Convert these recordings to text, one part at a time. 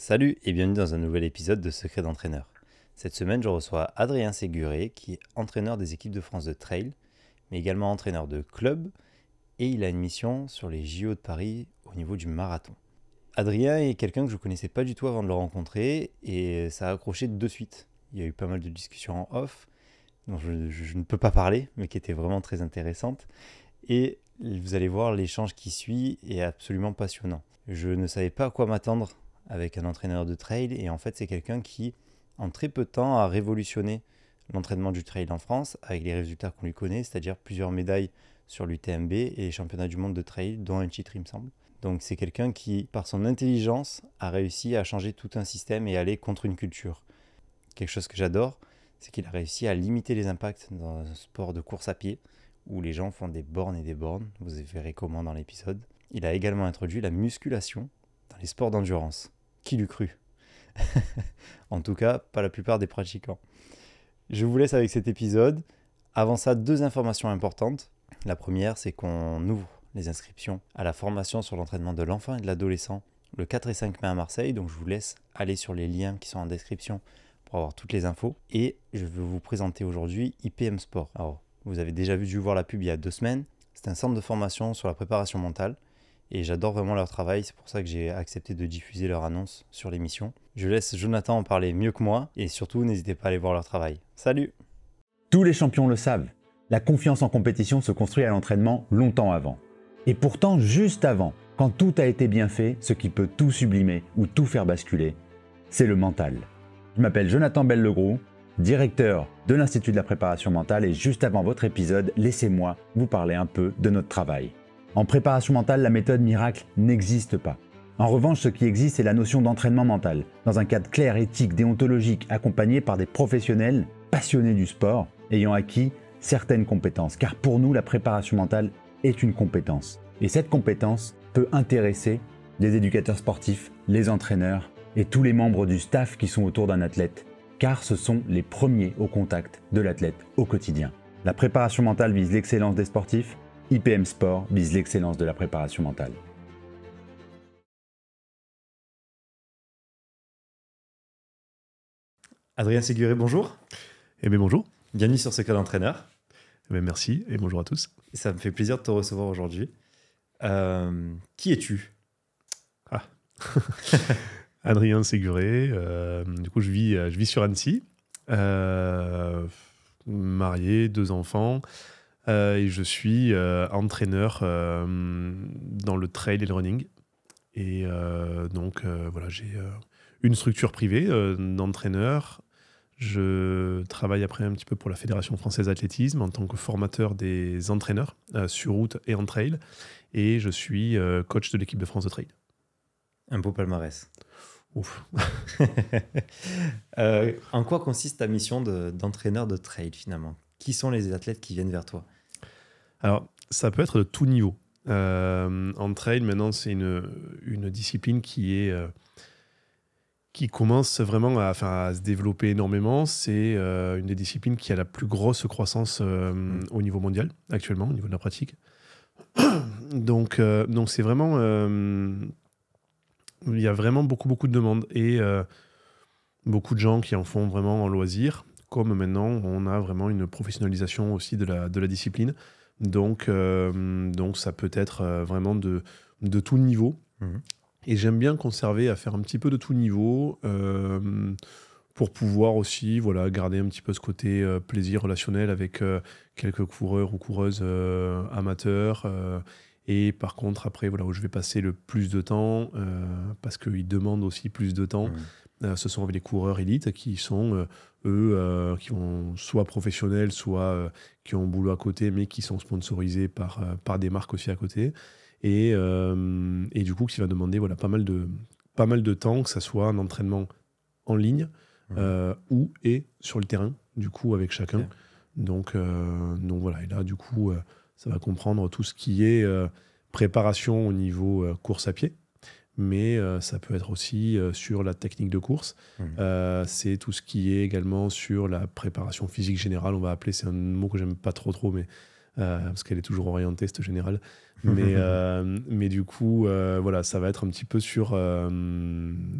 Salut et bienvenue dans un nouvel épisode de Secret d'entraîneur. Cette semaine, je reçois Adrien Séguré, qui est entraîneur des équipes de France de trail, mais également entraîneur de club, et il a une mission sur les JO de Paris au niveau du marathon. Adrien est quelqu'un que je ne connaissais pas du tout avant de le rencontrer, et ça a accroché de suite. Il y a eu pas mal de discussions en off, dont je, je ne peux pas parler, mais qui étaient vraiment très intéressantes. Et vous allez voir, l'échange qui suit est absolument passionnant. Je ne savais pas à quoi m'attendre avec un entraîneur de trail. Et en fait, c'est quelqu'un qui, en très peu de temps, a révolutionné l'entraînement du trail en France avec les résultats qu'on lui connaît, c'est-à-dire plusieurs médailles sur l'UTMB et les championnats du monde de trail, dont un titre, il me semble. Donc c'est quelqu'un qui, par son intelligence, a réussi à changer tout un système et aller contre une culture. Quelque chose que j'adore, c'est qu'il a réussi à limiter les impacts dans un sport de course à pied, où les gens font des bornes et des bornes, vous verrez comment dans l'épisode. Il a également introduit la musculation dans les sports d'endurance. Qui l'eût cru En tout cas, pas la plupart des pratiquants. Je vous laisse avec cet épisode. Avant ça, deux informations importantes. La première, c'est qu'on ouvre les inscriptions à la formation sur l'entraînement de l'enfant et de l'adolescent le 4 et 5 mai à Marseille. Donc je vous laisse aller sur les liens qui sont en description pour avoir toutes les infos. Et je veux vous présenter aujourd'hui IPM Sport. Alors, vous avez déjà vu, vu voir la pub il y a deux semaines. C'est un centre de formation sur la préparation mentale et j'adore vraiment leur travail, c'est pour ça que j'ai accepté de diffuser leur annonce sur l'émission. Je laisse Jonathan en parler mieux que moi, et surtout n'hésitez pas à aller voir leur travail. Salut Tous les champions le savent, la confiance en compétition se construit à l'entraînement longtemps avant. Et pourtant, juste avant, quand tout a été bien fait, ce qui peut tout sublimer ou tout faire basculer, c'est le mental. Je m'appelle Jonathan Bellegroux, directeur de l'Institut de la préparation mentale, et juste avant votre épisode, laissez-moi vous parler un peu de notre travail. En préparation mentale, la méthode miracle n'existe pas. En revanche, ce qui existe, c'est la notion d'entraînement mental, dans un cadre clair, éthique, déontologique, accompagné par des professionnels passionnés du sport, ayant acquis certaines compétences. Car pour nous, la préparation mentale est une compétence. Et cette compétence peut intéresser les éducateurs sportifs, les entraîneurs et tous les membres du staff qui sont autour d'un athlète, car ce sont les premiers au contact de l'athlète au quotidien. La préparation mentale vise l'excellence des sportifs, IPM Sport vise l'excellence de la préparation mentale. Adrien Séguré, bonjour. Eh bien, bonjour. Bienvenue sur Secret d'entraîneur. Eh bien, merci et bonjour à tous. Ça me fait plaisir de te recevoir aujourd'hui. Euh, qui es-tu ah. Adrien Séguré. Euh, du coup, je vis, euh, je vis sur Annecy. marié, deux enfants. Euh, et je suis euh, entraîneur euh, dans le trail et le running. Et donc, voilà, j'ai une structure privée d'entraîneur. Je travaille après un petit peu pour la Fédération française d'athlétisme en tant que formateur des entraîneurs sur route et en trail. Et je suis coach de l'équipe de France de trail. Un beau palmarès. Ouf. en quoi consiste ta mission d'entraîneur de, trail finalement qui sont les athlètes qui viennent vers toi Alors, ça peut être de tout niveau. Euh, en trail, maintenant, c'est une, discipline qui est euh, qui commence vraiment à, se développer énormément. C'est euh, une des disciplines qui a la plus grosse croissance mm. au niveau mondial actuellement, au niveau de la pratique. donc, donc c'est vraiment il y a vraiment beaucoup beaucoup de demandes et beaucoup de gens qui en font vraiment en loisir comme maintenant on a vraiment une professionnalisation aussi de la, discipline. Donc, euh, donc ça peut être euh, vraiment de, de tout niveau. Mhm. Et j'aime bien conserver à faire un petit peu de tout niveau euh, pour pouvoir aussi voilà, garder un petit peu ce côté plaisir relationnel avec quelques coureurs ou coureuses amateurs. et par contre, après, voilà, où je vais passer le plus de temps, parce qu'ils demandent aussi plus de temps. Mhm. Euh, ce sont les coureurs élites qui sont, euh, eux, euh, qui ont soit professionnels, soit qui ont un boulot à côté, mais qui sont sponsorisés par, par des marques aussi à côté. Et, du coup, qui va demander voilà, pas, mal de, pas mal de temps, que ça soit un entraînement en ligne ou et sur le terrain, du coup, avec chacun. Donc, donc voilà, et là, du coup ça va comprendre tout ce qui est préparation au niveau course à pied, mais euh, ça peut être aussi euh, sur la technique de course. Mmh. Euh, c'est tout ce qui est également sur la préparation physique générale, on va appeler, c'est un mot que j'aime pas trop trop, mais parce qu'elle est toujours orientée, cette générale. Mais, mais du coup, voilà, ça va être un petit peu sur,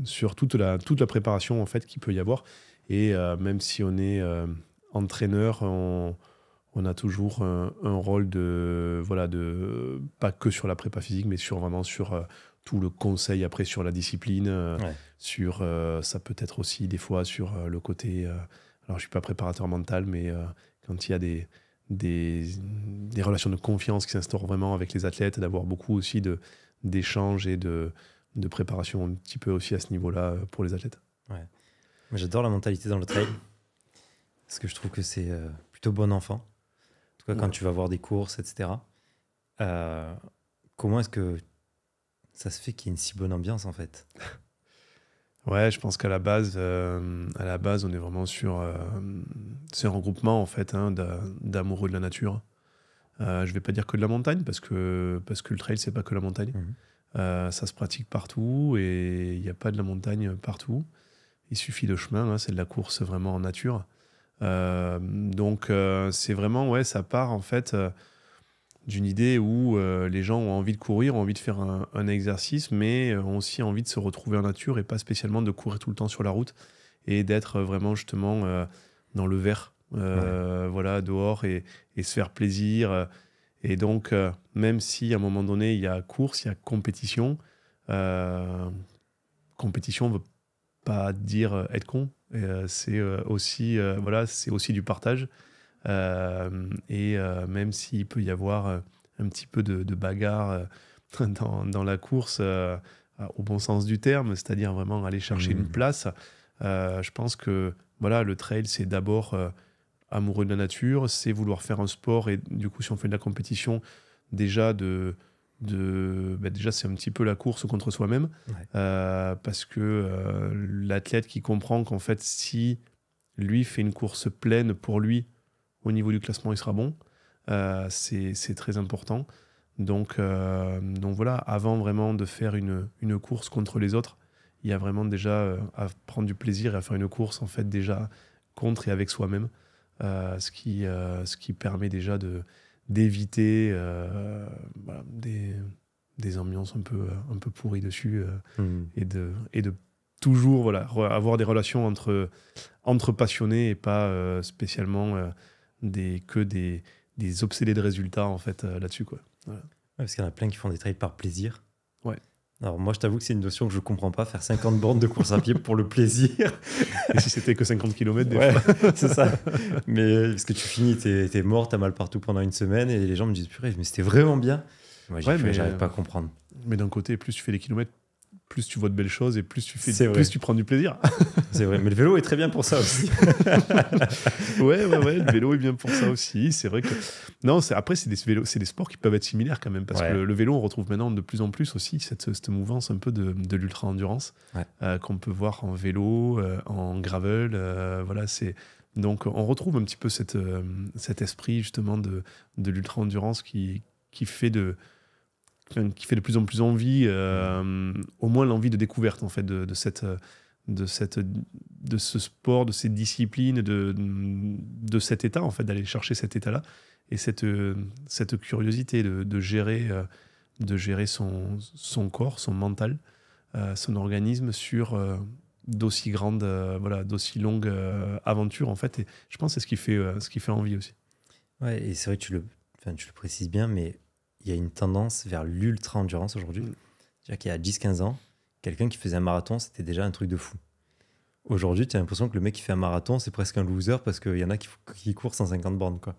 sur toute, la, toute la préparation en fait qu'il peut y avoir. Et même si on est entraîneur, on, a toujours un, un, rôle de voilà de pas que sur la prépa physique mais sur vraiment sur tout le conseil après sur la discipline, euh, sur euh, ça peut être aussi des fois sur euh, le côté. alors je suis pas préparateur mental, mais quand il y a des, des, relations de confiance qui s'instaurent vraiment avec les athlètes, d'avoir beaucoup aussi d'échanges et de, de préparation un petit peu aussi à ce niveau-là pour les athlètes. Ouais. J'adore la mentalité dans le trail parce que je trouve que c'est plutôt bon enfant. En tout cas, quand tu vas voir des courses, etc. comment est-ce que ça se fait qu'il y ait une si bonne ambiance en fait Ouais, je pense qu'à la base, euh, à la base, on est vraiment sur euh, ces regroupements en fait hein, d'amoureux de la nature. Euh, je vais pas dire que de la montagne parce que parce que le trail c'est pas que la montagne. Mhm. Euh, ça se pratique partout et il n'y a pas de la montagne partout. Il suffit de chemin, hein, c'est de la course vraiment en nature. donc c'est vraiment ouais, ça part en fait d'une idée où euh, les gens ont envie de courir, ont envie de faire un, exercice, mais euh, ont aussi envie de se retrouver en nature et pas spécialement de courir tout le temps sur la route et d'être euh, vraiment justement dans le vert, voilà, dehors et, se faire plaisir. Et donc, même si à un moment donné, il y a course, il y a compétition, compétition ne veut pas dire être con, c'est aussi, voilà, c'est aussi du partage. Euh, et euh, même s'il peut y avoir euh, un petit peu de, bagarre dans, la course, au bon sens du terme, c'est-à-dire vraiment aller chercher une mm. place, je pense que voilà, le trail, c'est d'abord amoureux de la nature, c'est vouloir faire un sport et du coup si on fait de la compétition déjà de, de bah, déjà c'est un petit peu la course contre soi-même parce que l'athlète qui comprend qu'en fait si lui fait une course pleine pour lui au niveau du classement, il sera bon. Euh, c'est très important. Donc, euh, donc voilà, avant vraiment de faire une, une, course contre les autres, il y a vraiment déjà euh, à prendre du plaisir et à faire une course en fait déjà contre et avec soi-même, ce, qui, ce qui permet déjà d'éviter de, voilà, des, des, ambiances un peu, un peu pourries dessus mmh. et, de, et de toujours voilà, avoir des relations entre, entre passionnés et pas spécialement des, que des, des obsédés de résultats en fait euh, là-dessus quoi. parce qu'il y en a plein qui font des trails par plaisir. Ouais. Alors moi je t'avoue que c'est une notion que je comprends pas, faire 50 bornes de course à pied pour le plaisir. Et si c'était que 50 km des c'est ça. Mais euh, parce que tu finis, t'es es mort, t'as mal partout pendant une semaine et les gens me disent purée mais c'était vraiment bien. Moi mais j'arrive euh, pas à comprendre. Mais d'un côté, plus tu fais des kilomètres, plus tu vois de belles choses et plus tu fais, tu prends du plaisir. c'est vrai, mais le vélo est très bien pour ça aussi. ouais, ouais, ouais, le vélo est bien pour ça aussi. C'est vrai que non, après c'est des vélos, c'est des sports qui peuvent être similaires quand même parce que le, vélo on retrouve maintenant de plus en plus aussi cette, cette mouvance un peu de, l'ultra endurance euh, qu'on peut voir en vélo, euh, en gravel, euh, voilà c'est donc on retrouve un petit peu cette, cet esprit justement de, de l'ultra endurance qui, qui fait de qui fait de plus en plus envie, euh, au moins l'envie de découverte en fait de, cette, euh, de cette, de ce sport, de ces disciplines, de, de cet état en fait, d'aller chercher cet état-là et cette, euh, cette curiosité de, de gérer, de gérer son, son corps, son mental, son organisme sur d'aussi grandes, voilà, d'aussi longues aventures en fait. Et je pense que c'est ce qui fait, ce qui fait envie aussi. Ouais, et c'est vrai que tu le, tu le précises bien, mais il y a une tendance vers l'ultra-endurance aujourd'hui. Mm. C'est-à-dire qu'il y a 10-15 ans, quelqu'un qui faisait un marathon, c'était déjà un truc de fou. Aujourd'hui, tu as l'impression que le mec qui fait un marathon, c'est presque un loser parce qu'il y en a qui, courent 150 bornes. Quoi.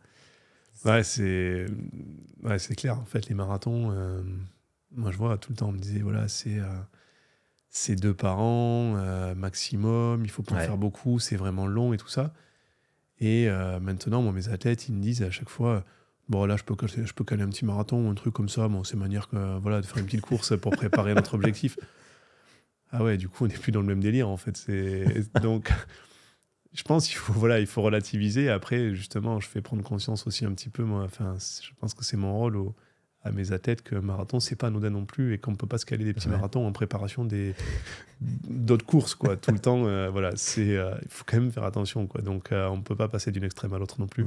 Ouais, c'est ouais, clair. En fait, les marathons, euh, moi je vois tout le temps, on me disait, voilà, c'est euh, deux par an, euh, maximum, il faut pas en faire beaucoup, c'est vraiment long et tout ça. Et maintenant, moi, mes athlètes, ils me disent à chaque fois, Bon, là, je peux, je peux caler un petit marathon ou un truc comme ça. Bon, c'est manière que, voilà, de faire une petite course pour préparer notre objectif. Ah ouais, du coup, on n'est plus dans le même délire, en fait. Donc, je pense qu'il faut, voilà, il faut relativiser. Après, justement, je fais prendre conscience aussi un petit peu, moi. Enfin, je pense que c'est mon rôle au, à mes athlètes que marathon, c'est pas anodin non plus et qu'on ne peut pas se caler des petits marathons en préparation des d'autres courses quoi tout le temps euh, voilà c'est euh, il faut quand même faire attention quoi donc on euh, on peut pas passer d'une extrême à l'autre non plus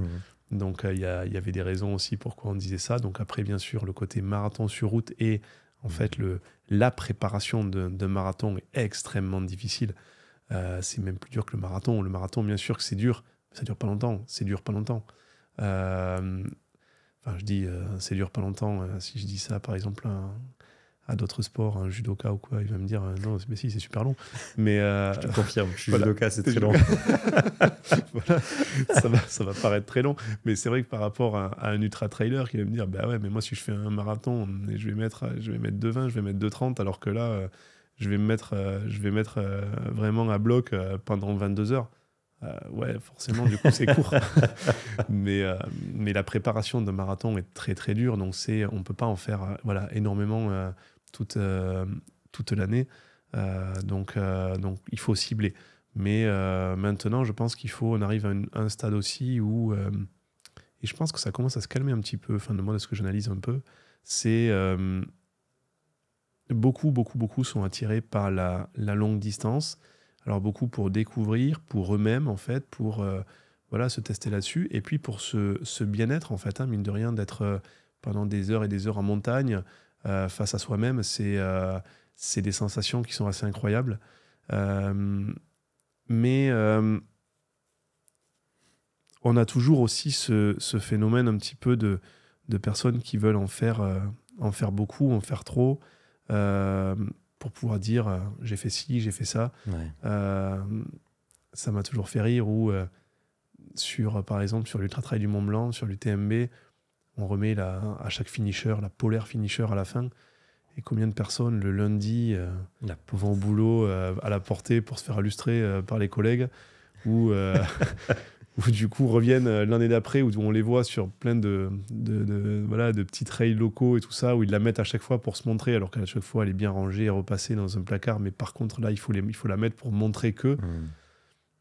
donc il y, avait des raisons aussi pourquoi on disait ça donc après bien sûr le côté marathon sur route et en mm. fait le la préparation d'un marathon est extrêmement difficile c'est même plus dur que le marathon le marathon bien sûr que c'est dur ça dure pas longtemps c'est dur pas longtemps Enfin, je dis, euh, c'est dur pas longtemps. Euh, si je dis ça, par exemple, à, d'autres sports, un judoka ou quoi, il va me dire, euh, non, mais si, c'est super long. Mais, je te confirme, je suis judoka, c'est très long. ça, va, ça va paraître très long. Mais c'est vrai que par rapport à, un ultra-trailer qui va me dire, bah ouais, mais moi, si je fais un marathon, et je vais mettre, je vais mettre 2,20, je vais mettre 2,30, alors que là, je vais me mettre, je vais mettre vraiment à bloc pendant 22 heures. Euh, ouais, forcément, du coup, c'est court. Euh, mais, la préparation de marathon est très, très dure. Donc, c'est, on ne peut pas en faire euh, voilà, énormément toute, l'année. donc, donc, il faut cibler. Mais maintenant, je pense qu'il faut, on arrive à, un stade aussi où, et je pense que ça commence à se calmer un petit peu, enfin, de de ce que j'analyse un peu, c'est beaucoup, beaucoup, beaucoup sont attirés par la, la longue distance alors beaucoup pour découvrir, pour eux-mêmes en fait, pour euh, voilà se tester là-dessus, et puis pour ce, ce bien-être en fait, hein, mine de rien, d'être euh, pendant des heures et des heures en montagne euh, face à soi-même, c'est c'est des sensations qui sont assez incroyables. mais on a toujours aussi ce, ce, phénomène un petit peu de, de personnes qui veulent en faire, en faire beaucoup, en faire trop pour pouvoir dire euh, j'ai fait ci, j'ai fait ça. Euh, ça m'a toujours fait rire. Ou euh, sur, par exemple, sur l'Ultra Trail du Mont Blanc, sur l'UTMB, on remet la, à chaque finisher, la polaire finisher à la fin. Et combien de personnes le lundi vont au boulot à la portée pour se faire illustrer par les collègues ou, ou du coup reviennent euh, l'année d'après, où on les voit sur plein de, de, voilà, de petits trails locaux et tout ça, où ils la mettent à chaque fois pour se montrer, alors qu'à chaque fois elle est bien rangée et repassée dans un placard, mais par contre là il faut, les, il faut la mettre pour montrer que. Hmm.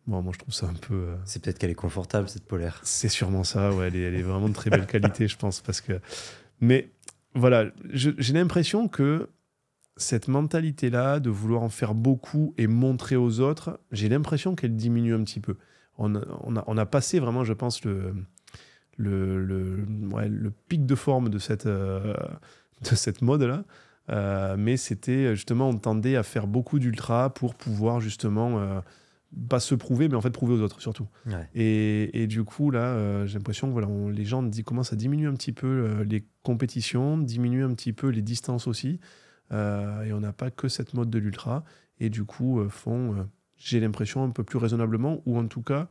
Bon, moi je trouve ça un peu. Euh, C'est peut-être qu'elle est confortable cette polaire. C'est sûrement ça, ouais, elle est, elle est vraiment de très belle qualité, je pense, parce que. Mais voilà, j'ai l'impression que cette mentalité-là de vouloir en faire beaucoup et montrer aux autres, j'ai l'impression qu'elle diminue un petit peu on, a, passé vraiment, je pense, le, pic de forme de cette, euh, mode-là. Euh, mais c'était justement, on tendait à faire beaucoup d'ultra pour pouvoir justement euh, pas se prouver, mais en fait prouver aux autres surtout. Et, du coup, là, j'ai l'impression que voilà, les gens commencent à diminuer un petit peu les compétitions, diminuer un petit peu les distances aussi. et on n'a pas que cette mode de l'ultra. Et du coup, font j'ai l'impression, un peu plus raisonnablement, ou en tout cas,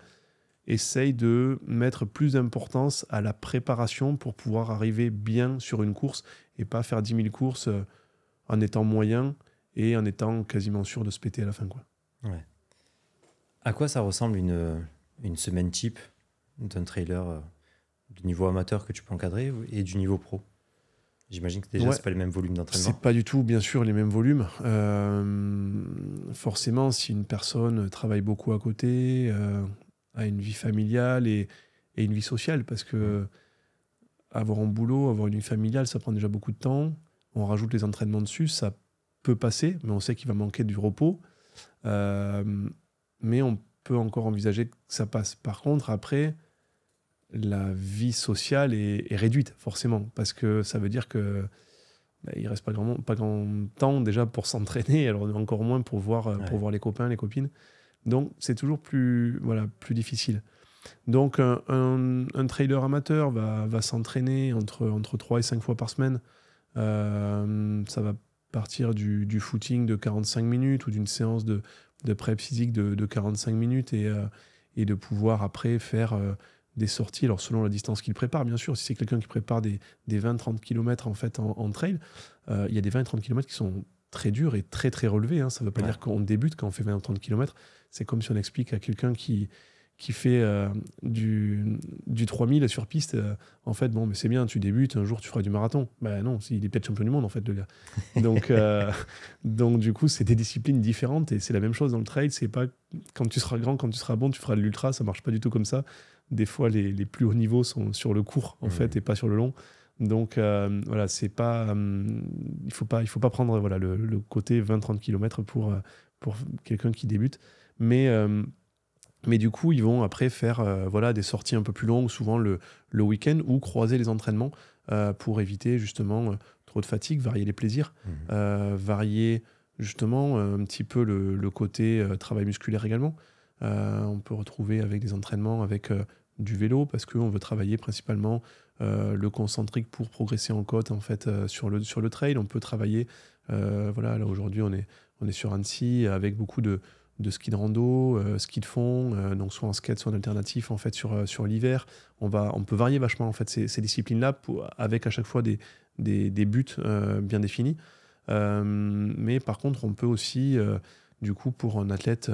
essaye de mettre plus d'importance à la préparation pour pouvoir arriver bien sur une course et pas faire 10 000 courses euh, en étant moyen et en étant quasiment sûr de se péter à la fin. Quoi. Ouais. À quoi ça ressemble une, euh, une semaine type d'un trailer euh, du niveau amateur que tu peux encadrer et du niveau pro J'imagine que déjà, ouais. c'est pas les mêmes volumes d'entraînement. C'est pas du tout, bien sûr, les mêmes volumes. Euh, forcément, si une personne travaille beaucoup à côté, euh, a une vie familiale et, et, une vie sociale, parce que avoir un boulot, avoir une vie familiale, ça prend déjà beaucoup de temps. On rajoute les entraînements dessus, ça peut passer, mais on sait qu'il va manquer du repos. Euh, mais on peut encore envisager que ça passe. Par contre, après, la vie sociale est, réduite, forcément, parce que ça veut dire que ne bah, il reste pas grand, temps déjà pour s'entraîner, alors encore moins pour voir, euh, pour voir les copains, les copines. Donc c'est toujours plus, voilà, plus difficile. Donc un, un, trailer amateur va, s'entraîner entre, entre 3 et 5 fois par semaine. Euh, ça va partir du, footing de 45 minutes ou d'une séance de, de prep physique de, 45 minutes euh, et, de pouvoir après faire des sorties, alors selon la distance qu'il prépare, bien sûr, si c'est quelqu'un qui prépare des, des 20-30 km en fait en, trail, euh, il y a des 20-30 km qui sont très durs et très très relevés. Hein. Ça ne veut pas dire qu'on débute quand on fait 20-30 km. C'est comme si on explique à quelqu'un qui, qui fait euh, du, du 3000 sur piste, euh, en fait, bon, mais c'est bien, tu débutes, un jour tu feras du marathon. Ben non, il est peut-être champion du monde, en fait, le gars. Donc, donc du coup, c'est des disciplines différentes et c'est la même chose dans le trail. C'est pas quand tu seras grand, quand tu seras bon, tu feras de l'ultra, ça marche pas du tout comme ça des fois, les, plus hauts niveaux sont sur le court, en fait, et pas sur le long. Donc euh, voilà, c'est pas, euh, il faut pas, il faut pas prendre voilà le, côté 20-30 km pour euh, pour quelqu'un qui débute, mais mais du coup ils vont après faire voilà des sorties un peu plus longues, souvent le, week-end ou croiser les entraînements pour éviter justement trop de fatigue, varier les plaisirs, mmh. varier justement un petit peu le, le côté travail musculaire également. on peut retrouver avec des entraînements avec du vélo parce qu'on veut travailler principalement euh, le concentrique pour progresser en côte en fait euh, sur, le, sur le trail. On peut travailler, euh, voilà, aujourd'hui on est, on est sur Annecy avec beaucoup de, de ski de rando, ski de fond, donc soit en skate, soit en alternatif en fait sur, sur l'hiver. On, va, on peut varier vachement en fait ces, disciplines-là avec à chaque fois des, des buts bien définis. mais par contre, on peut aussi, du coup, pour un athlète,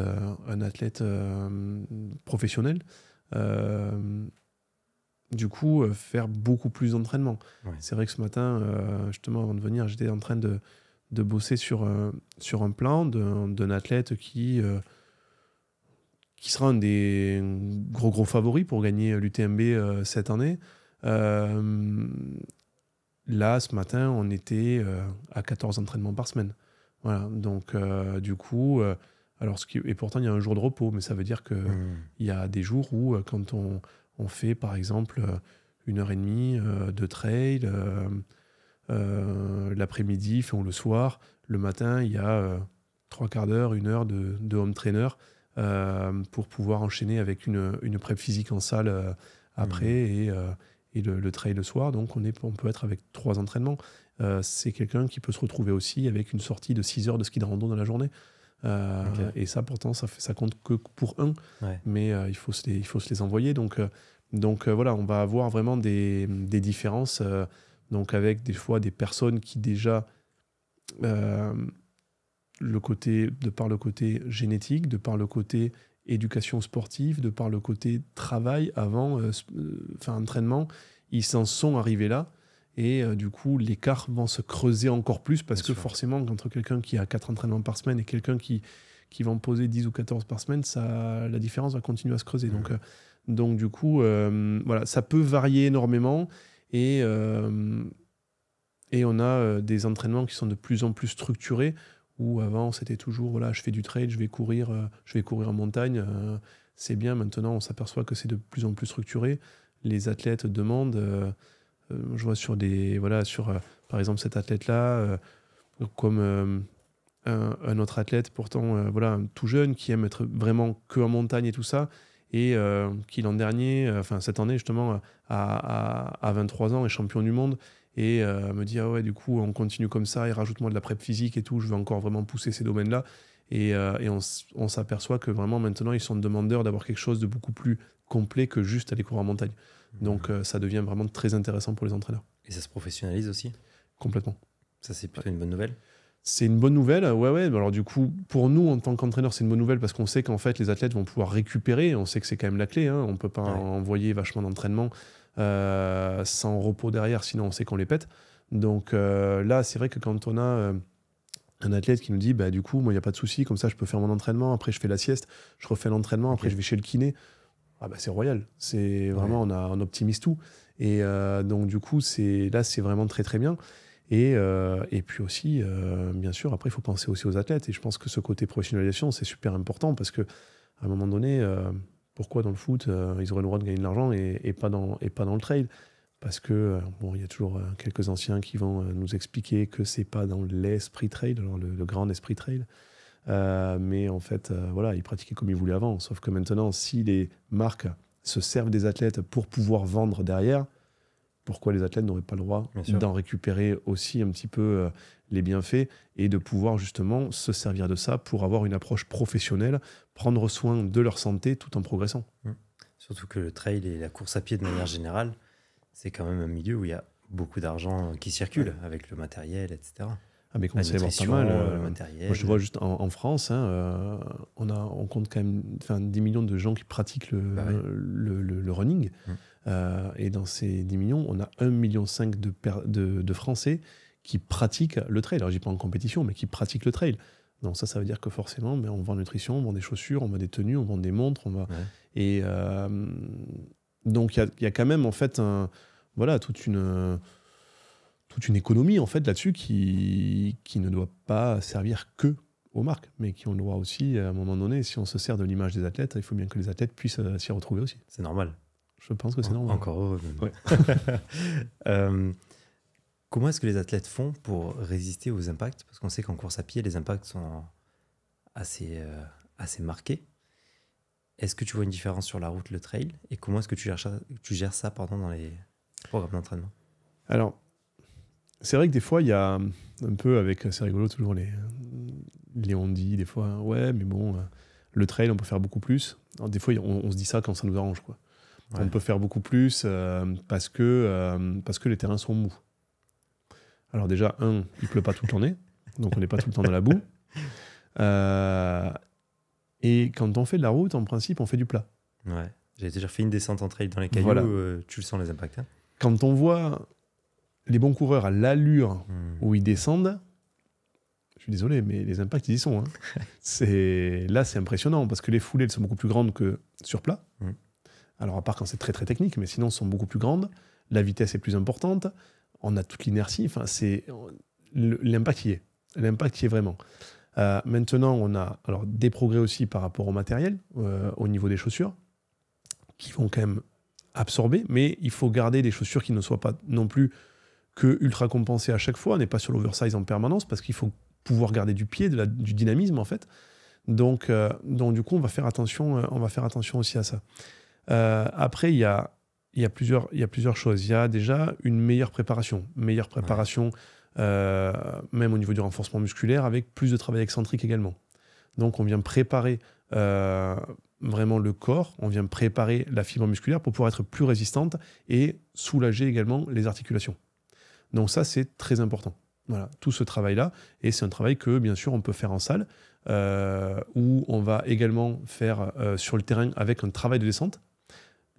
un athlète professionnel, euh, du coup, euh, faire beaucoup plus d'entraînement. C'est vrai que ce matin, euh, justement, avant de venir, j'étais en train de, de bosser sur un, sur un plan d'un athlète qui, qui sera un des gros gros favoris pour gagner l'UTMB cette année. là, ce matin, on était à 14 entraînements par semaine. Voilà, donc du coup, alors, et pourtant, il y a un jour de repos, mais ça veut dire qu'il hmm. il y a des jours où, euh, quand on, fait, par exemple, euh, une heure et demie euh, de trail, l'après-midi, ou le soir, le matin, il y a trois quarts d'heure, une heure de, home trainer pour pouvoir enchaîner avec une, une physique en salle après hmm. et, le, trail le soir. Donc, on, est, on peut être avec trois entraînements. C'est quelqu'un qui peut se retrouver aussi avec une sortie de 6 heures de ski de rando dans la journée. Euh, et ça, pourtant, ça, fait, ça compte que pour un. Mais euh, il, faut se les, il faut se les envoyer. Donc, euh, donc voilà, on va avoir vraiment des, des différences. donc, avec des fois des personnes qui déjà. le côté, de par le côté génétique, de par le côté éducation sportive, de par le côté travail avant, enfin entraînement, ils s'en sont arrivés là. Et euh, du coup, l'écart va se creuser encore plus parce que forcément, entre quelqu'un qui a 4 entraînements par semaine et quelqu'un qui, qui va en poser 10 ou 14 par semaine, ça, la différence va continuer à se creuser. Donc, euh, donc du coup, euh, voilà, ça peut varier énormément. Et, et on a des entraînements qui sont de plus en plus structurés où avant, c'était toujours, voilà, je fais du trade, je vais courir, je vais courir en montagne c'est bien. Maintenant, on s'aperçoit que c'est de plus en plus structuré. Les athlètes demandent, euh, je vois sur des. Voilà, sur euh, par exemple cet athlète-là, euh, comme un, autre athlète pourtant voilà, tout jeune qui aime être vraiment que en montagne et tout ça et qui l'an dernier, enfin cette année justement, à, à, 23 ans est champion du monde et me dit ah ouais du coup on continue comme ça et rajoute-moi de la prep physique et tout, je veux encore vraiment pousser ces domaines-là et, on, on s'aperçoit que vraiment maintenant ils sont demandeurs d'avoir quelque chose de beaucoup plus complet que juste aller courir en montagne. Donc euh, ça devient vraiment très intéressant pour les entraîneurs. Et ça se professionnalise aussi Complètement. Ça, c'est plutôt une bonne nouvelle c'est une bonne nouvelle, euh, ouais, ouais. Alors, du coup, pour nous, en tant qu'entraîneurs, c'est une bonne nouvelle parce qu'on sait qu'en fait, les athlètes vont pouvoir récupérer. On sait que c'est quand même la clé. Hein. On ne peut pas envoyer vachement d'entraînement euh, sans repos derrière, sinon on sait qu'on les pète. Donc là, c'est vrai que quand on a un athlète qui nous dit, bah, du coup, moi, il n'y a pas de souci, comme ça, je peux faire mon entraînement, après, je fais la sieste, je refais l'entraînement, après, je vais chez le kiné ah bah, c'est royal. C'est vraiment, on, a, on optimise tout. Et euh, donc, du coup, là, c'est vraiment très, très bien. Et, euh, et puis aussi, euh, bien sûr, après, il faut penser aussi aux athlètes. Et je pense que ce côté professionnalisation, c'est super important parce que à un moment donné, pourquoi dans le foot, ils auraient le droit de gagner de l'argent et, pas dans, et pas dans le trail Parce que, bon, il y a toujours quelques anciens qui vont nous expliquer que c'est pas dans l'esprit trail, dans le, le, grand esprit trail. Euh, mais en fait, euh, voilà, ils pratiquaient comme ils voulaient avant. Sauf que maintenant, si les marques se servent des athlètes pour pouvoir vendre derrière, pourquoi les athlètes n'auraient pas le droit d'en récupérer aussi un petit peu euh, les bienfaits et de pouvoir justement se servir de ça pour avoir une approche professionnelle, prendre soin de leur santé tout en progressant. Mmh. Surtout que le trail et la course à pied de manière générale, c'est quand même un milieu où il y a beaucoup d'argent qui circule avec le matériel, etc. Ah, mais commence pas mal. matériel, euh, euh, moi, je vois juste en, France, hein, euh, on, a, on compte quand même 10 millions de gens qui pratiquent le, bah le, running. Mm. et dans ces 10 millions, on a 1,5 million de, de, de, Français qui pratiquent le trail. Alors, je dis pas en compétition, mais qui pratiquent le trail. Donc ça, ça veut dire que forcément, ben, on vend nutrition, on vend des chaussures, on vend des tenues, on vend des montres, on va... Et donc, il y a, y a, quand même, en fait, un, voilà, toute une toute une économie en fait là-dessus qui, qui ne doit pas servir que aux marques, mais qui ont le droit aussi, à un moment donné, si on se sert de l'image des athlètes, il faut bien que les athlètes puissent euh, s'y retrouver aussi. C'est normal. Je pense que c'est normal. Encore heureux. Euh, comment est-ce que les athlètes font pour résister aux impacts Parce qu'on sait qu'en course à pied, les impacts sont assez, euh, assez marqués. Est-ce que tu vois une différence sur la route, le trail Et comment est-ce que tu gères, ça, tu gères ça pardon, dans les programmes d'entraînement Alors, c'est vrai que des fois, il y a un peu avec. Euh, c'est rigolo, toujours les, les on dit, des fois, ouais, mais bon, euh, le trail, on peut faire beaucoup plus. des fois, on, se dit ça quand ça nous arrange, quoi. On peut faire beaucoup plus euh, parce, que, parce que les terrains sont mous. Alors, déjà, un, il pleut pas tout toute l'année, donc on n'est pas tout le temps dans la boue. et quand on fait de la route, en principe, on fait du plat. Ouais. J'ai déjà fait une descente en trail dans les cailloux, tu le sens les impacts. Hein. Quand on voit les bons coureurs à l'allure hmm. où ils descendent, je suis désolé, mais les impacts, ils y sont. Hein. Là, c'est impressionnant parce que les foulées, elles sont beaucoup plus grandes que sur plat. Hmm. Alors, à part quand c'est très très technique, mais sinon, elles sont beaucoup plus grandes. La vitesse est plus importante. On a toute l'inertie. Enfin, c'est l'impact y est. L'impact qui est vraiment. Euh, maintenant, on a alors des progrès aussi par rapport au matériel, euh, au niveau des chaussures, qui vont quand même absorber, mais il faut garder des chaussures qui ne soient pas non plus que ultra compensé à chaque fois. On n'est pas sur l'oversize en permanence parce qu'il faut pouvoir garder du pied, du dynamisme en fait. Donc, euh, donc du coup, on va faire attention, euh, on va faire attention aussi à ça. Euh, après, il y a, y, plusieurs, y a plusieurs choses. Il y a déjà une meilleure préparation, meilleure préparation, même au niveau du renforcement musculaire, avec plus de travail excentrique également. Donc, on vient préparer vraiment le corps, on vient préparer la fibre musculaire pour pouvoir être plus résistante et soulager également les articulations. Donc ça, c'est très important. Voilà, tout ce travail-là. Et c'est un travail que, bien sûr, on peut faire en salle, euh, où on va également faire euh, sur le terrain avec un travail de descente.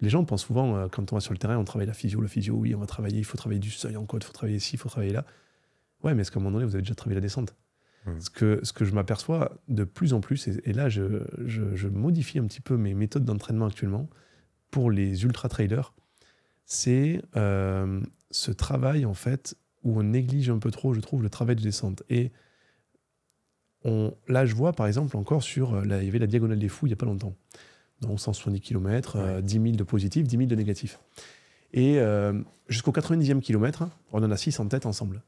Les gens pensent souvent, euh, quand on va sur le terrain, on travaille la physio, le physio, oui, on va travailler, il faut travailler du seuil en côte, il faut travailler ici, il faut travailler là. Ouais, mais est-ce qu'à un moment donné, vous avez déjà travaillé la descente mmh. ce, que, ce que je m'aperçois de plus en plus, et, là, je, je, modifie un petit peu mes méthodes d'entraînement actuellement pour les ultra-trailers, c'est ce travail, en fait, où on néglige un peu trop, je trouve, le travail de descente. Et on, là, je vois, par exemple, encore sur. Euh, l'arrivée il la diagonale des fous il n'y a pas longtemps. Donc 170 km, 10 000 de positifs, 10 000 de négatifs. Et euh, jusqu'au 90e kilomètre, on en a 6 en tête ensemble.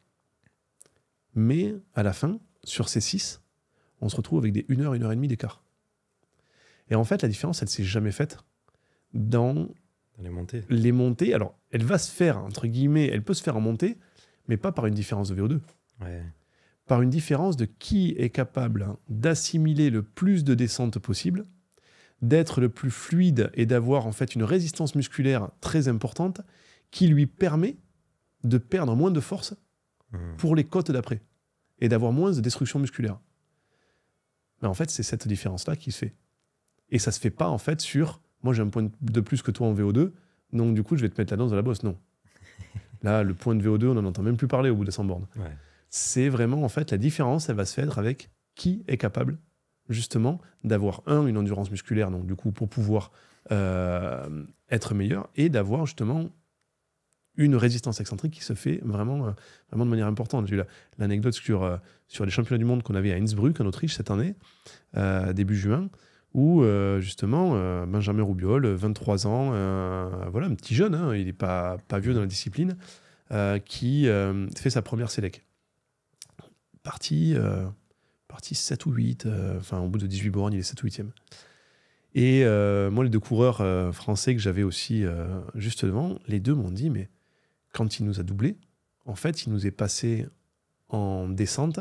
Mais à la fin, sur ces 6, on se retrouve avec des 1 heure, 1 heure et demie d'écart. Et en fait, la différence, elle s'est jamais faite dans, dans les montées. Les montées, alors elle va se faire, entre guillemets, elle peut se faire remonter, mais pas par une différence de VO2. Par une différence de qui est capable d'assimiler le plus de descente possible, d'être le plus fluide et d'avoir en fait une résistance musculaire très importante qui lui permet de perdre moins de force hmm. pour les côtes d'après et d'avoir moins de destruction musculaire. Mais ben, en fait, c'est cette différence-là qui se fait. Et ça se fait pas en fait sur moi j'ai un point de plus que toi en VO2, donc, du coup, je vais te mettre la danse de la bosse. Non. Là, le point de VO2, on n'en entend même plus parler au bout de 100 bornes. C'est vraiment, en fait, la différence, elle va se faire avec qui est capable, justement, d'avoir, un, une endurance musculaire, donc, du coup, pour pouvoir euh, être meilleur, et d'avoir, justement, une résistance excentrique qui se fait vraiment, euh, vraiment de manière importante. J'ai eu l'anecdote sur, euh, sur les championnats du monde qu'on avait à Innsbruck, en Autriche, cette année, début juin où euh, justement euh, Benjamin Roubiol, 23 euh, ans, voilà, un petit jeune, hein, il n'est pas, pas vieux dans la discipline, qui fait sa première sélec. Parti, parti 7 ou 8, enfin au bout de 18 bornes, il est 7 ou 8e. Et moi, les deux coureurs français que j'avais aussi juste devant, les deux m'ont dit, mais quand il nous a doublé, en fait, il nous est passé en descente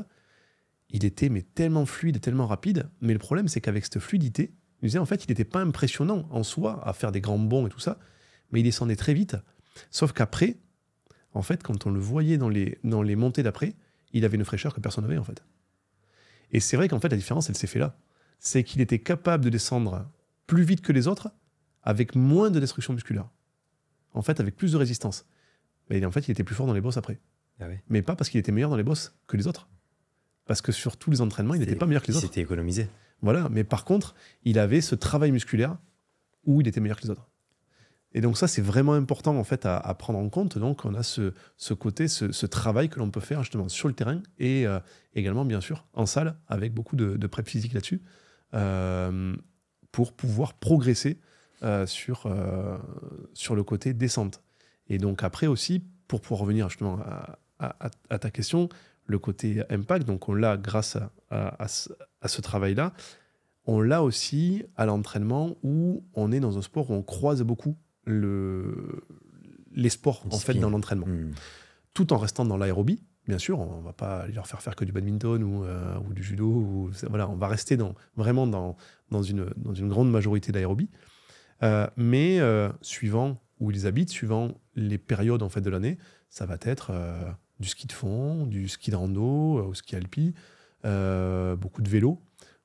il était mais tellement fluide et tellement rapide. Mais le problème, c'est qu'avec cette fluidité, il en fait, il n'était pas impressionnant en soi à faire des grands bonds et tout ça, mais il descendait très vite. Sauf qu'après, en fait, quand on le voyait dans les, dans les montées d'après, il avait une fraîcheur que personne n'avait, en fait. Et c'est vrai qu'en fait, la différence, elle s'est faite là. C'est qu'il était capable de descendre plus vite que les autres, avec moins de destruction musculaire. En fait, avec plus de résistance. Mais en fait, il était plus fort dans les bosses après. Ah mais pas parce qu'il était meilleur dans les bosses que les autres parce que sur tous les entraînements, il n'était pas meilleur que les autres. C'était économisé. Voilà, mais par contre, il avait ce travail musculaire où il était meilleur que les autres. Et donc ça, c'est vraiment important en fait à, prendre en compte. Donc on a ce, côté, ce, travail que l'on peut faire justement sur le terrain et euh, également bien sûr en salle avec beaucoup de, de physiques physique là-dessus euh, pour pouvoir progresser euh, sur, sur le côté descente. Et donc après aussi, pour pouvoir revenir justement à, à ta question, le côté impact, donc on l'a grâce à, ce, travail-là. On l'a aussi à l'entraînement où on est dans un sport où on croise beaucoup le, les sports en fait dans l'entraînement. Hmm. Tout en restant dans l'aérobie, bien sûr, on va pas leur faire faire que du badminton ou, euh, du judo. voilà, on va rester dans, vraiment dans, dans, une, dans une grande majorité d'aérobie. Euh, mais euh, suivant où ils habitent, suivant les périodes en fait de l'année, ça va être du ski de fond, du ski de rando, euh, au ski alpi, euh, beaucoup de vélo.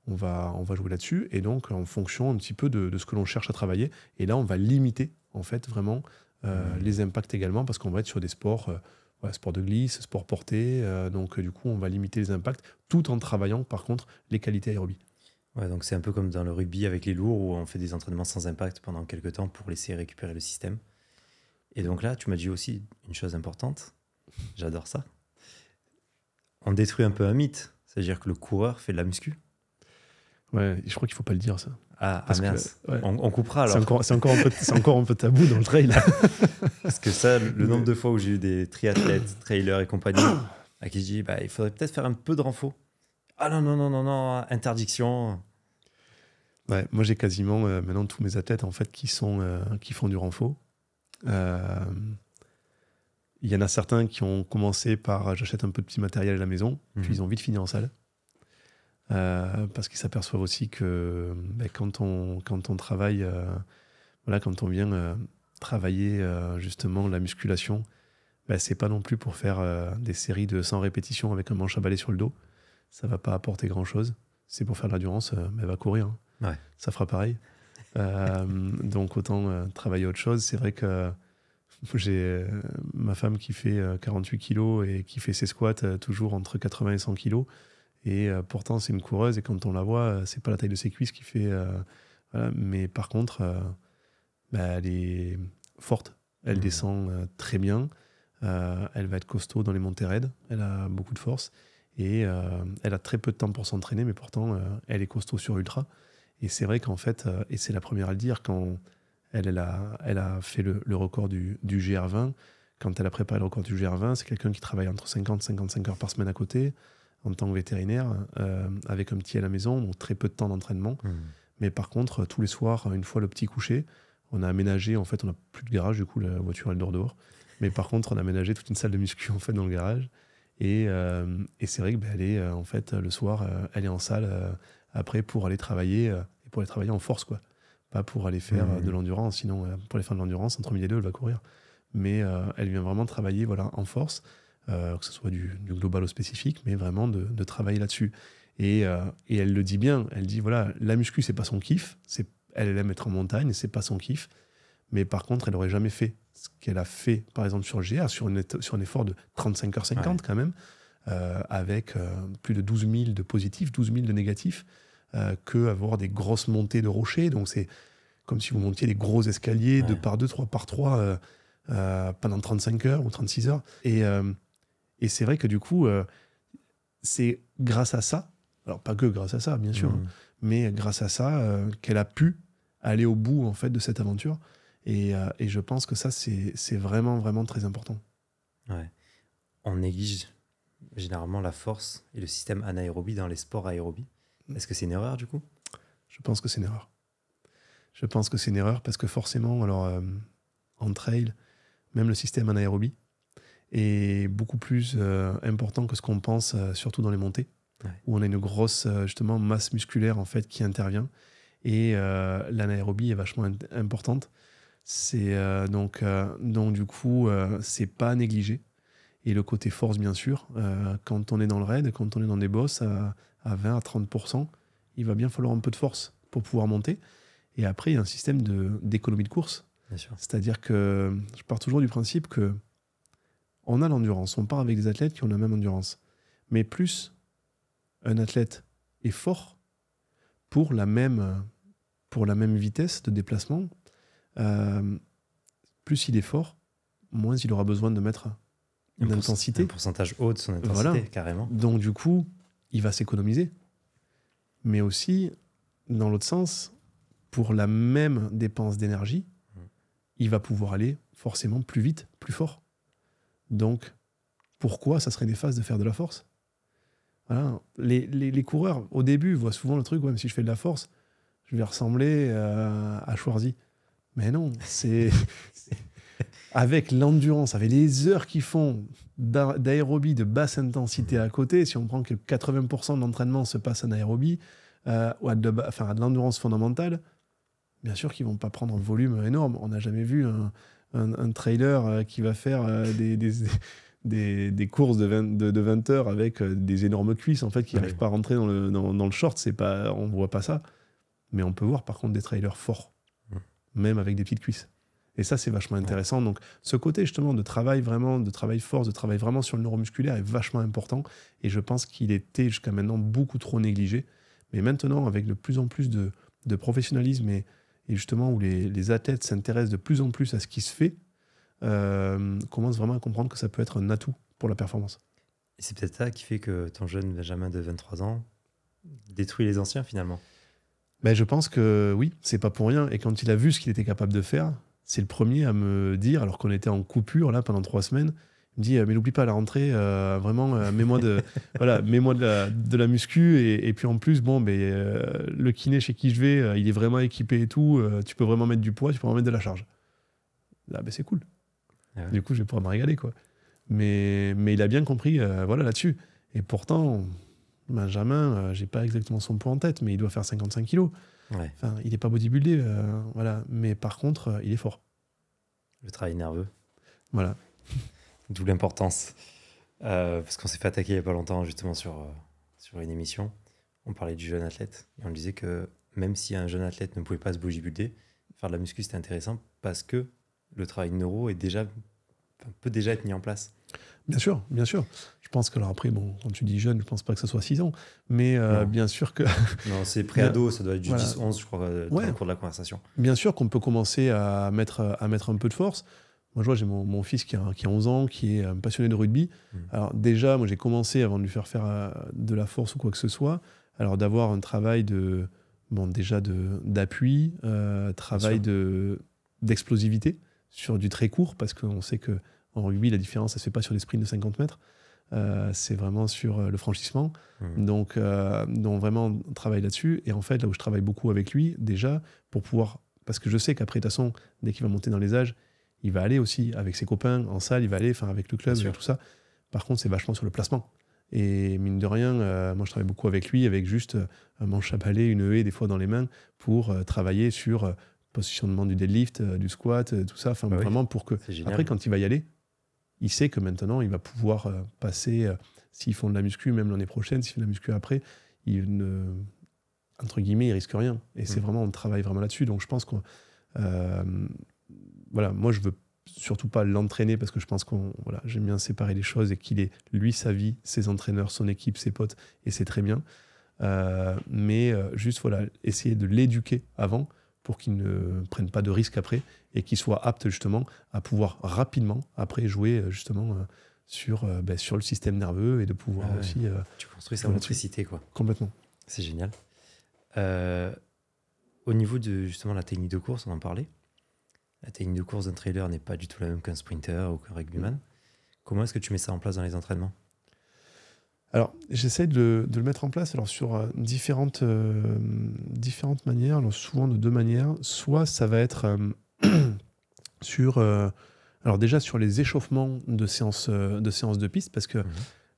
On va, on va jouer là-dessus. Et donc, en fonction un petit peu de, ce que l'on cherche à travailler. Et là, on va limiter, en fait, vraiment euh, mmh. les impacts également, parce qu'on va être sur des sports, sport de glisse, sport porté. donc, du coup, on va limiter les impacts, tout en travaillant, par contre, les qualités aérobies. Ouais, donc c'est un peu comme dans le rugby avec les lourds où on fait des entraînements sans impact pendant quelques temps pour laisser récupérer le système. Et donc là, tu m'as dit aussi une chose importante, J'adore ça. On détruit un peu un mythe. C'est-à-dire que le coureur fait de la muscu. Ouais, je crois qu'il faut pas le dire ça. Ah, ah mince. on, coupera alors. C'est encore, un peu tabou dans le trail. Parce que ça, le nombre de fois où j'ai eu des triathlètes, trailers et compagnie, à qui je dis bah, il faudrait peut-être faire un peu de renfo. Ah non, non, non, non, non, interdiction. Ouais, moi j'ai quasiment euh, maintenant tous mes athlètes en fait qui, sont, euh, qui font du renfo. Euh, il y en a certains qui ont commencé par euh, j'achète un peu de petit matériel à la maison, puis mhm. ils ont vite fini en salle. Euh, parce qu'ils s'aperçoivent aussi que ben, quand, on, quand on travaille, euh, voilà, quand on vient travailler justement la musculation, ben, c'est pas non plus pour faire des séries de 100 répétitions avec un manche à balai sur le dos. Ça va pas apporter grand chose. C'est pour faire de l'endurance, mais va courir. Hein. Ça fera pareil. donc autant travailler autre chose. C'est vrai que j'ai euh, ma femme qui fait 48 euh, kilos et qui fait ses squats euh, toujours entre 80 et 100 kilos. Et pourtant, c'est une coureuse. Et quand on la voit, c'est pas la taille de ses cuisses qui fait. Mais par contre, bah, elle est forte. Elle mmh. descend très bien. elle va être costaud dans les montées raides. Elle a beaucoup de force. Et elle a très peu de temps pour s'entraîner, mais pourtant, elle est costaud sur ultra. Et c'est vrai qu'en fait, et c'est la première à le dire, quand elle, a, fait le, record du, GR20. Quand elle a préparé le record du GR20, c'est quelqu'un qui travaille entre 50 et 55 heures par semaine à côté, en tant que vétérinaire, euh, avec un petit à la maison, donc très peu de temps d'entraînement. Mmh. Mais par contre, tous les soirs, une fois le petit couché, on a aménagé, en fait, on n'a plus de garage, du coup, la voiture, elle dort dehors. Mais par contre, on a aménagé toute une salle de muscu, en fait, dans le garage. Et, euh, c'est vrai que, ben, elle est, euh, en fait, le soir, elle est en salle après pour aller travailler, et pour aller travailler en force, quoi pour aller faire euh, de mmh. l'endurance. Sinon, euh, pour aller faire de l'endurance, entre midi et deux, elle va courir. Mais euh, elle vient vraiment travailler voilà, en force, que ce soit du, global au spécifique, mais vraiment de, travailler là-dessus. Et, et, elle le dit bien. Elle dit voilà, la muscu, c'est pas son kiff. C'est, elle aime être en montagne, c'est pas son kiff. Mais par contre, elle aurait jamais fait ce qu'elle a fait, par exemple, sur le GR, sur, sur un effort de 35h50 quand même, avec plus de 12 000 de positifs, 12 000 de négatifs qu'avoir euh, que avoir des grosses montées de rochers. Donc c'est comme si vous montiez des gros escaliers, de par deux, trois par trois, euh, euh, pendant 35 heures ou 36 heures. Et, c'est vrai que du coup, c'est grâce à ça, alors pas que grâce à ça, bien sûr, mmh. hein, mais grâce à ça qu'elle a pu aller au bout en fait de cette aventure. Et, je pense que ça, c'est vraiment, vraiment très important. On néglige généralement la force et le système anaérobie dans les sports aérobie. Est-ce que c'est une erreur du coup Je pense que c'est une erreur. Je pense que c'est une erreur parce que forcément, alors euh, en trail, même le système anaérobie est beaucoup plus euh, important que ce qu'on pense, euh, surtout dans les montées, où on a une grosse justement masse musculaire en fait qui intervient et l'anaérobie est vachement importante. C'est donc donc du coup c'est pas négligé et le côté force, bien sûr. Euh, quand on est dans le raid, quand on est dans des boss à, 20 à 30%, il va bien falloir un peu de force pour pouvoir monter. Et après, il y a un système d'économie de, course. C'est-à-dire que je pars toujours du principe que on a l'endurance. On part avec des athlètes qui ont la même endurance. Mais plus un athlète est fort pour la même, pour la même vitesse de déplacement, euh, plus il est fort, moins il aura besoin de mettre intensité. Un pourcentage haut de son intensité, carrément. Donc du coup, il va s'économiser. Mais aussi, dans l'autre sens, pour la même dépense d'énergie, mm. il va pouvoir aller forcément plus vite, plus fort. Donc, pourquoi ça serait néfaste de faire de la force voilà. les, coureurs, au début, voient souvent le truc, même si je fais de la force, je vais ressembler euh, à Schwarzy. Mais non, c'est avec l'endurance, avec les heures qu'ils font d'aérobie de basse intensité à côté, si on prend que 80% de l'entraînement se passe en aérobie, euh, ou à de, enfin, de l'endurance fondamentale, bien sûr qu'ils vont pas prendre un volume énorme. On n'a jamais vu un, un, trailer euh, qui va faire euh, des, des, courses de 20, de, 20, heures avec des énormes cuisses en fait qui n'arrivent pas à rentrer dans le, dans, le short. C'est pas, on voit pas ça. Mais on peut voir par contre des trailers forts, même avec des petites cuisses. Et ça, c'est vachement intéressant. Donc, ce côté justement de travail vraiment, de travail force, de travail vraiment sur le neuromusculaire est vachement important. Et je pense qu'il était jusqu'à maintenant beaucoup trop négligé. Mais maintenant, avec de plus en plus de, de professionnalisme et, justement où les, les athlètes s'intéressent de plus en plus à ce qui se fait, euh, commence vraiment à comprendre que ça peut être un atout pour la performance. C'est peut-être ça qui fait que ton jeune Benjamin de 23 ans détruit les anciens finalement. Ben, je pense que oui, c'est pas pour rien. Et quand il a vu ce qu'il était capable de faire, c'est le premier à me dire, alors qu'on était en coupure là pendant trois semaines, il me dit mais n'oublie pas la rentrée, euh, vraiment euh, mets-moi de voilà, mets de la, de la muscu et, puis en plus bon, mais ben, euh, le kiné chez qui je vais, il est vraiment équipé et tout, tu peux vraiment mettre du poids, tu peux vraiment mettre de la charge. Là, ben, c'est cool. Ah du coup, je vais pouvoir me régaler quoi. Mais mais il a bien compris voilà là-dessus. Et pourtant Benjamin, j'ai pas exactement son poids en tête, mais il doit faire 55 kilos il n'est pas bodybuildé, euh, voilà. Mais par contre, euh, il est fort. Le travail nerveux. Voilà. D'où l'importance. Euh, parce qu'on s'est fait attaquer il n'y a pas longtemps, justement, sur, sur une émission. On parlait du jeune athlète. Et on disait que même si un jeune athlète ne pouvait pas se bodybuilder, faire de la muscu, c'était intéressant parce que le travail neuro est déjà, peut déjà être mis en place. Bien sûr, bien sûr. Je pense que, alors après, bon, quand tu dis jeune, je ne pense pas que ce soit 6 ans, mais euh, bien sûr que. non, c'est pré-ado, ça doit être du 10-11, je crois, euh, dans cours de la conversation. Bien sûr qu'on peut commencer à mettre, à mettre un peu de force. Moi, je vois, j'ai mon, fils qui a, qui a 11 ans, qui est euh, passionné de rugby. Mmh. Alors, déjà, moi, j'ai commencé avant de lui faire faire de la force ou quoi que ce soit. Alors, d'avoir un travail de. Bon, déjà d'appui, euh, travail d'explosivité sur du très court, parce qu'on sait que en rugby, la différence, ça ne se fait pas sur des sprints de 50 mètres. Euh, c'est vraiment sur euh, le franchissement. Mmh. Euh, donc, vraiment, on travaille là-dessus. Et en fait, là où je travaille beaucoup avec lui, déjà, pour pouvoir. Parce que je sais qu'après, de toute façon, dès qu'il va monter dans les âges, il va aller aussi avec ses copains en salle, il va aller avec le club, et tout ça. Par contre, c'est vachement sur le placement. Et mine de rien, moi je travaille beaucoup avec lui, avec juste un manche à balai, une haie des fois dans les mains, pour travailler sur positionnement du deadlift, du squat, tout ça, enfin bah vraiment pour que après quand il va y aller, il sait que maintenant, il va pouvoir euh, passer, euh, s'ils font de la muscu, même l'année prochaine, s'il fait de la muscu après, il ne, entre guillemets, il risque rien. Et c'est mm. vraiment, on travaille vraiment là-dessus. Donc je pense qu'on. Euh, voilà, moi, je veux surtout pas l'entraîner parce que je pense qu'on. Voilà, j'aime bien séparer les choses et qu'il est lui, sa vie, ses entraîneurs, son équipe, ses potes, et c'est très bien. mais juste, voilà, essayer de l'éduquer avant pour qu'ils ne prennent pas de risques après et qu'ils soient aptes justement à pouvoir rapidement après jouer euh, justement euh, sur, euh, ben, sur le système nerveux et de pouvoir ah aussi... tu construis sa motricité quoi. Complètement. C'est génial. au niveau de justement la technique de course, on en parlait. La technique de course d'un trailer n'est pas du tout la même qu'un sprinter ou qu'un rugbyman. Mm. Comment est-ce que tu mets ça en place dans les entraînements alors, j'essaie de, le mettre en place alors sur euh, différentes, euh, différentes manières, alors souvent de deux manières. Soit ça va être euh, sur. alors, déjà sur les échauffements de séances de, séances de piste, parce que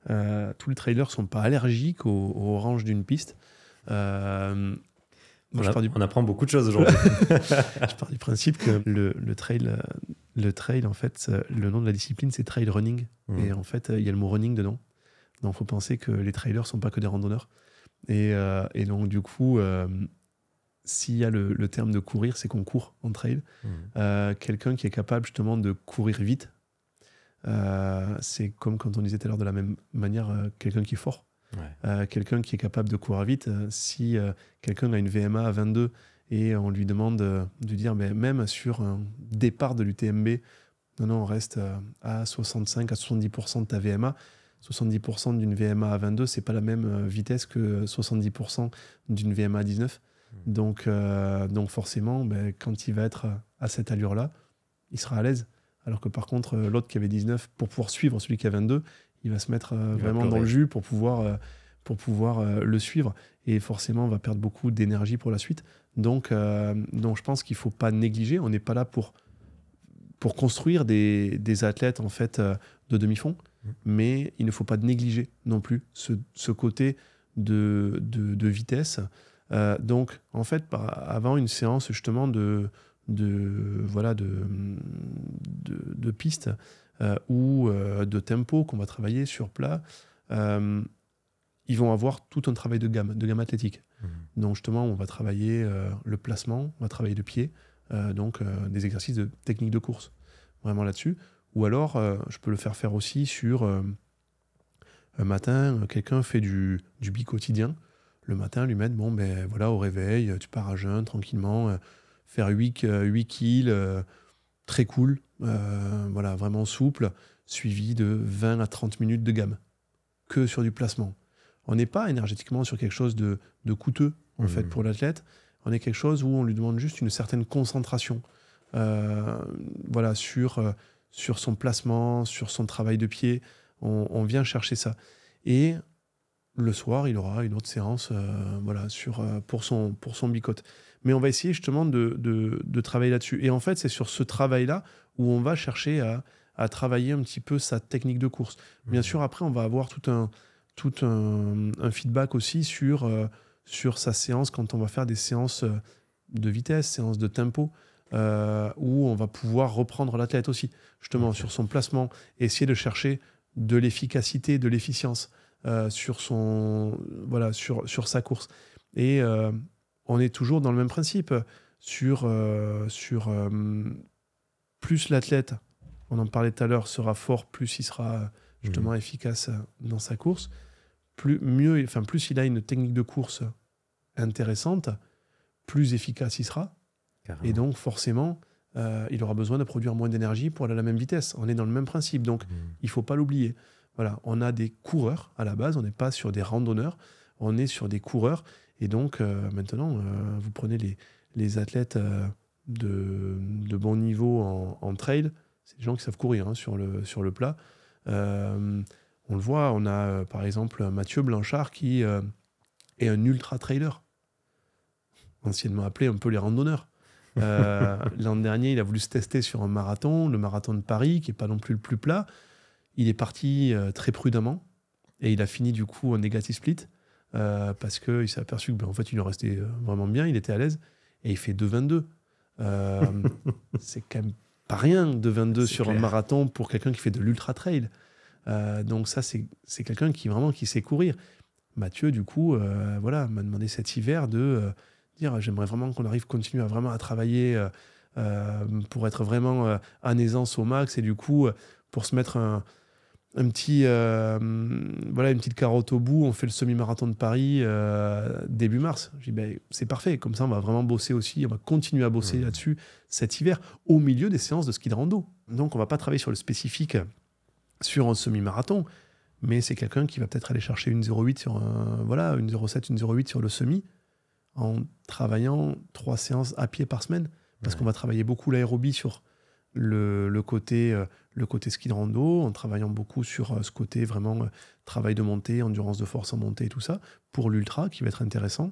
mhm. tous les trailers ne sont pas allergiques aux, ranges d'une piste. on, apprend beaucoup de choses aujourd'hui. je pars du principe que le, trail, le trail, en fait, le nom de la discipline, c'est trail running. Mhm. Et en fait, il y a le mot running dedans il faut penser que les trailers sont pas que des randonneurs. Et, euh, et donc, du coup, euh, s'il y a le, terme de courir, c'est qu'on court en trail. Mmh. Euh, quelqu'un qui est capable justement de courir vite, c'est comme quand on disait tout à l'heure de la même manière, quelqu'un qui est fort. quelqu'un qui est capable de courir vite, si quelqu'un a une VMA à 22 et on lui demande de dire, mais même sur un départ de l'UTMB, non, non, on reste à 65 à 70% de ta VMA, 70% d'une VMA à 22, c'est pas la même euh, vitesse que 70% euh, d'une VMA à 19. Hmm. Donc, euh, donc forcément, ben, quand il va être à cette allure-là, il sera à l'aise. Alors que par contre, l'autre qui avait 19, pour pouvoir suivre celui qui a 22, il va se mettre vraiment dans le jus pour pouvoir, pour pouvoir le suivre. Et forcément, on va perdre beaucoup d'énergie pour la suite. Donc, donc je pense qu'il ne faut pas négliger. On n'est pas là pour, pour construire des, des athlètes en fait de demi-fond mais il ne faut pas négliger non plus ce, côté de, vitesse. Euh, donc, en fait, avant une séance justement de, de voilà de, piste euh, ou euh, de tempo qu'on va travailler sur plat, ils vont avoir tout un travail de gamme, de gamme athlétique. Mmh. Donc, justement, on va travailler le placement, on va travailler le pied, donc des exercices de technique de course, vraiment là-dessus ou alors, euh, je peux le faire faire aussi sur euh, un matin, euh, quelqu'un fait du, du bi-quotidien. Le matin, lui mettre, bon, ben voilà, au réveil, tu pars à jeun tranquillement, faire 8, 8 kills, très cool, voilà, vraiment souple, suivi de 20 à 30 minutes de gamme, que sur du placement. On n'est pas énergétiquement sur quelque chose de, de coûteux, en fait, mmh. pour l'athlète. On est quelque chose où on lui demande juste une certaine concentration. voilà, sur sur son placement, sur son travail de pied. On, vient chercher ça. Et le soir, il aura une autre séance euh, voilà, sur, euh, pour, son, pour son bicote. Mais on va essayer justement de, de, de travailler là-dessus. Et en fait, c'est sur ce travail-là où on va chercher à, travailler un petit peu sa technique de course. Bien mmh. sûr, après, on va avoir tout un, tout un, feedback aussi sur, euh, sur sa séance quand on va faire des séances de vitesse, séances de tempo. Euh, où on va pouvoir reprendre l'athlète aussi, justement, sur son placement, essayer de chercher de l'efficacité, de l'efficience euh, sur, voilà, sur, sur sa course. Et euh, on est toujours dans le même principe sur, sur plus l'athlète, on en parlait tout à l'heure, sera fort, plus il sera mmh. justement efficace dans sa course, plus, mieux, enfin, plus il a une technique de course intéressante, plus efficace il sera et donc, forcément, euh, il aura besoin de produire moins d'énergie pour aller à la même vitesse. On est dans le même principe. Donc, hmm. il ne faut pas l'oublier. Voilà, on a des coureurs à la base, on n'est pas sur des randonneurs, on est sur des coureurs. Et donc, euh, maintenant, euh, vous prenez les, les athlètes de, de, bon niveau en, trail, c'est des gens qui savent courir hein, sur, le, sur le plat. on le voit, on a par exemple Mathieu Blanchard qui est un ultra-trailer, anciennement appelé un peu les randonneurs. Euh, l'an dernier, il a voulu se tester sur un marathon, le marathon de Paris, qui n'est pas non plus le plus plat. Il est parti euh, très prudemment et il a fini du coup en négatif split euh, parce qu'il s'est aperçu que ben, en fait, il en restait vraiment bien, il était à l'aise et il fait 2,22. c'est quand même pas rien, 2,22 sur un marathon pour quelqu'un qui fait de l'ultra trail. donc, ça, c'est quelqu'un qui vraiment qui sait courir. Mathieu, du coup, voilà, m'a demandé cet hiver de dire j'aimerais vraiment qu'on arrive à continuer à vraiment à travailler euh, euh, pour être vraiment euh, à naissance au max et du coup pour se mettre un, un petit, voilà, une petite carotte au bout, on fait le semi-marathon de Paris début mars. ben, c'est parfait, comme ça on va vraiment bosser aussi, on va continuer à bosser mmh. là-dessus cet hiver, au milieu des séances de ski de rando. Donc on va pas travailler sur le spécifique sur un semi-marathon, mais c'est quelqu'un qui va peut-être aller chercher une 08 sur voilà, une 07, une 08 sur le semi en travaillant trois séances à pied par semaine, parce qu'on va travailler beaucoup l'aérobie sur le, côté, euh, le côté ski de rando, en travaillant beaucoup sur euh, ce côté vraiment euh, travail de montée, endurance de force en montée et tout ça, pour l'ultra qui va être intéressant.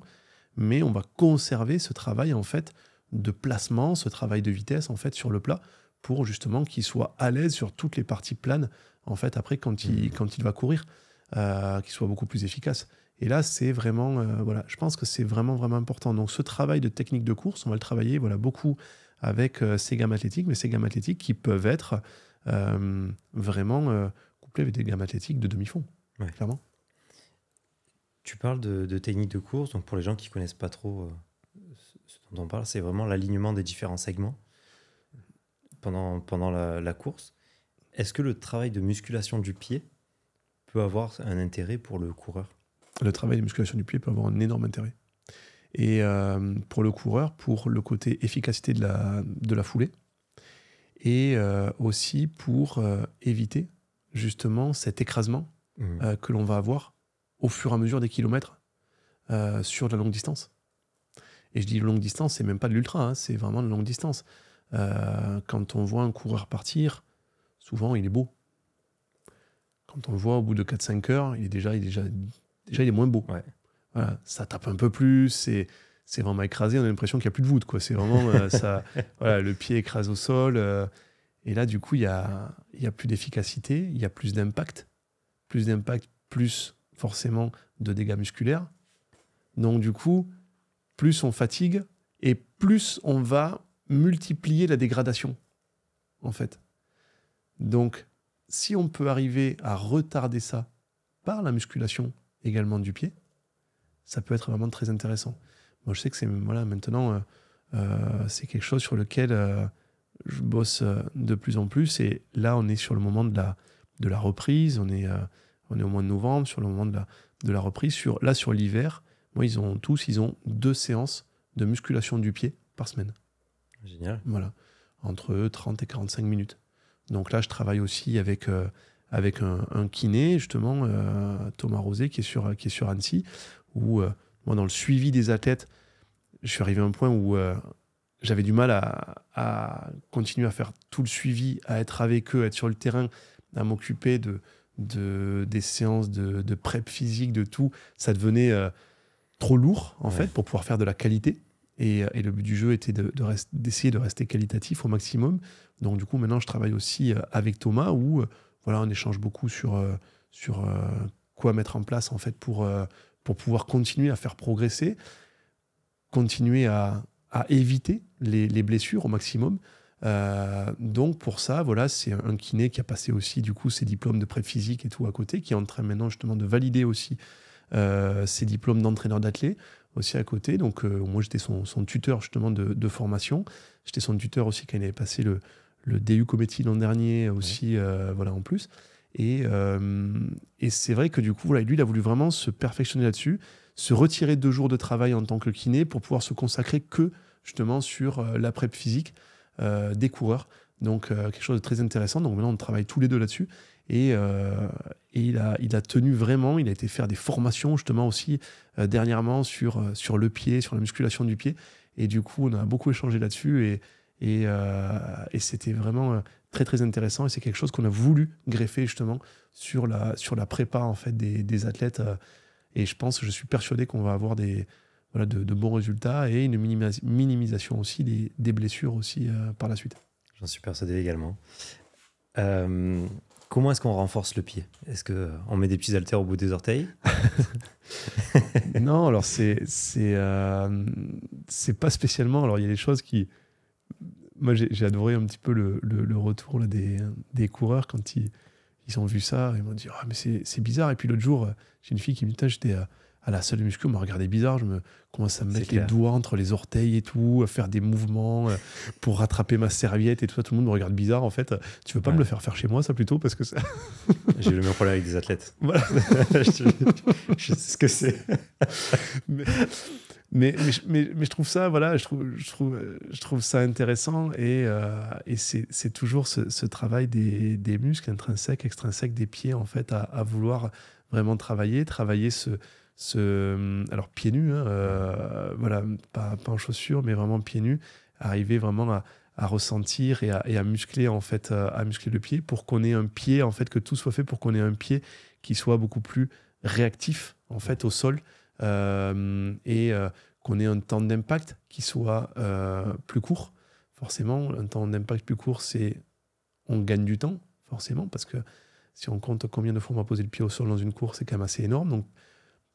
Mais on va conserver ce travail en fait de placement, ce travail de vitesse en fait sur le plat pour justement qu'il soit à l'aise sur toutes les parties planes en fait après quand il, mmh. quand il va courir, qu'il soit beaucoup plus efficace. Et là, c'est vraiment, euh, voilà, je pense que c'est vraiment, vraiment important. Donc, ce travail de technique de course, on va le travailler, voilà, beaucoup avec ces euh, gammes athlétiques, mais ces gammes athlétiques qui peuvent être euh, vraiment couplées avec des gammes athlétiques de demi-fond, clairement. Tu parles de, technique de course, donc pour les gens qui connaissent pas trop ce dont on parle, c'est vraiment l'alignement des différents segments pendant, pendant la course. Est-ce que le travail de musculation du pied peut avoir un intérêt pour le coureur le travail de musculation du pied peut avoir un énorme intérêt. Et euh, pour le coureur, pour le côté efficacité de la, de la foulée, et euh, aussi pour euh, éviter justement cet écrasement mmh. que l'on va avoir au fur et à mesure des kilomètres sur de la longue distance. Et je dis longue distance, c'est même pas de l'ultra, hein, c'est vraiment de la longue distance. quand on voit un coureur partir, souvent il est beau. Quand on le voit au bout de 4-5 heures, il déjà, il est déjà déjà, il est moins beau. ça tape un peu plus, c'est c'est vraiment écrasé, on a l'impression qu'il n'y a plus de voûte. Quoi. C'est vraiment euh, ça, voilà, le pied écrase au sol. Euh, et là, du coup, il y a, y a plus d'efficacité, il y a plus d'impact. Plus d'impact, plus forcément de dégâts musculaires. Donc, du coup, plus on fatigue et plus on va multiplier la dégradation, en fait. Donc, si on peut arriver à retarder ça par la musculation, également du pied, ça peut être vraiment très intéressant. Moi, je sais que c'est voilà, maintenant, euh, euh, c'est quelque chose sur lequel euh, je bosse de plus en plus. Et là, on est sur le moment de la, de la reprise. On est, on est au mois de novembre, sur le moment de la, de la reprise. Sur, là, sur l'hiver, moi, ils ont tous, ils ont deux séances de musculation du pied par semaine. Génial. Voilà, entre 30 et 45 minutes. Donc là, je travaille aussi avec avec un, kiné, justement, euh, Thomas Rosé, qui est sur, qui est sur Annecy, où euh, moi, dans le suivi des athlètes, je suis arrivé à un point où euh, j'avais du mal à, continuer à faire tout le suivi, à être avec eux, à être sur le terrain, à m'occuper de, de, des séances de, de, prep physique, de tout. Ça devenait trop lourd, en fait, pour pouvoir faire de la qualité. Et, et, le but du jeu était d'essayer de, d'essayer de, rester qualitatif au maximum. Donc du coup, maintenant, je travaille aussi avec Thomas où voilà, on échange beaucoup sur, euh, sur euh, quoi mettre en place en fait pour, euh, pour pouvoir continuer à faire progresser, continuer à, éviter les, blessures au maximum. donc pour ça, voilà, c'est un kiné qui a passé aussi du coup ses diplômes de pré physique et tout à côté, qui est en train maintenant justement de valider aussi ses diplômes d'entraîneur d'athlète aussi à côté. Donc moi j'étais son, tuteur justement de, de formation, j'étais son tuteur aussi quand il avait passé le, le DU Cometti l'an dernier aussi, euh, voilà, en plus. Et, euh, et c'est vrai que du coup, voilà, lui, il a voulu vraiment se perfectionner là-dessus, se retirer deux jours de travail en tant que kiné pour pouvoir se consacrer que justement sur euh, la prep physique des coureurs. Donc quelque chose de très intéressant. Donc maintenant on travaille tous les deux là-dessus. Et, et il, a, il, a, tenu vraiment, il a été faire des formations justement aussi dernièrement sur, sur le pied, sur la musculation du pied. Et du coup on a beaucoup échangé là-dessus. Et euh, et, c'était vraiment euh, très très intéressant et c'est quelque chose qu'on a voulu greffer justement sur la, sur la prépa en fait des, des athlètes. Euh. Et je pense, je suis persuadé qu'on va avoir des, voilà, de, bons résultats et une minimisation aussi des, des blessures aussi par la suite. J'en suis persuadé également. comment est-ce qu'on renforce le pied Est-ce qu'on met des petits haltères au bout des orteils Non, alors c'est c'est euh, pas spécialement. Alors il y a des choses qui moi, j'ai adoré un petit peu le, le, retour des, des, coureurs quand ils, ils ont vu ça. Ils m'ont dit «Ah, mais c'est bizarre. Et puis l'autre jour, j'ai une fille qui me dit «Ah, J'étais à, la salle de muscu, on m'a regardé bizarre. Je me commence à me mettre les doigts entre les orteils et tout, à faire des mouvements euh, pour rattraper ma serviette et tout ça. Tout le monde me regarde bizarre en fait. Tu veux pas me le faire faire chez moi, ça plutôt Parce que J'ai le même problème avec des athlètes. Voilà. je, je, sais ce que c'est. mais, mais, mais, je trouve ça, voilà, je trouve, je trouve, je trouve ça intéressant et, euh, et c'est toujours ce, travail des, des, muscles intrinsèques, extrinsèques des pieds, en fait, à, vouloir vraiment travailler, travailler ce, ce, alors pieds nus, hein, euh, voilà, pas, pas, en chaussures, mais vraiment pieds nus, arriver vraiment à, à ressentir et à, et à, muscler en fait, euh, à muscler le pied pour qu'on ait un pied en fait, que tout soit fait pour qu'on ait un pied qui soit beaucoup plus réactif en fait au sol euh, et euh, qu'on ait un temps d'impact qui soit euh, plus court. Forcément, un temps d'impact plus court, c'est on gagne du temps, forcément, parce que si on compte combien de fois on va poser le pied au sol dans une course, c'est quand même assez énorme. Donc,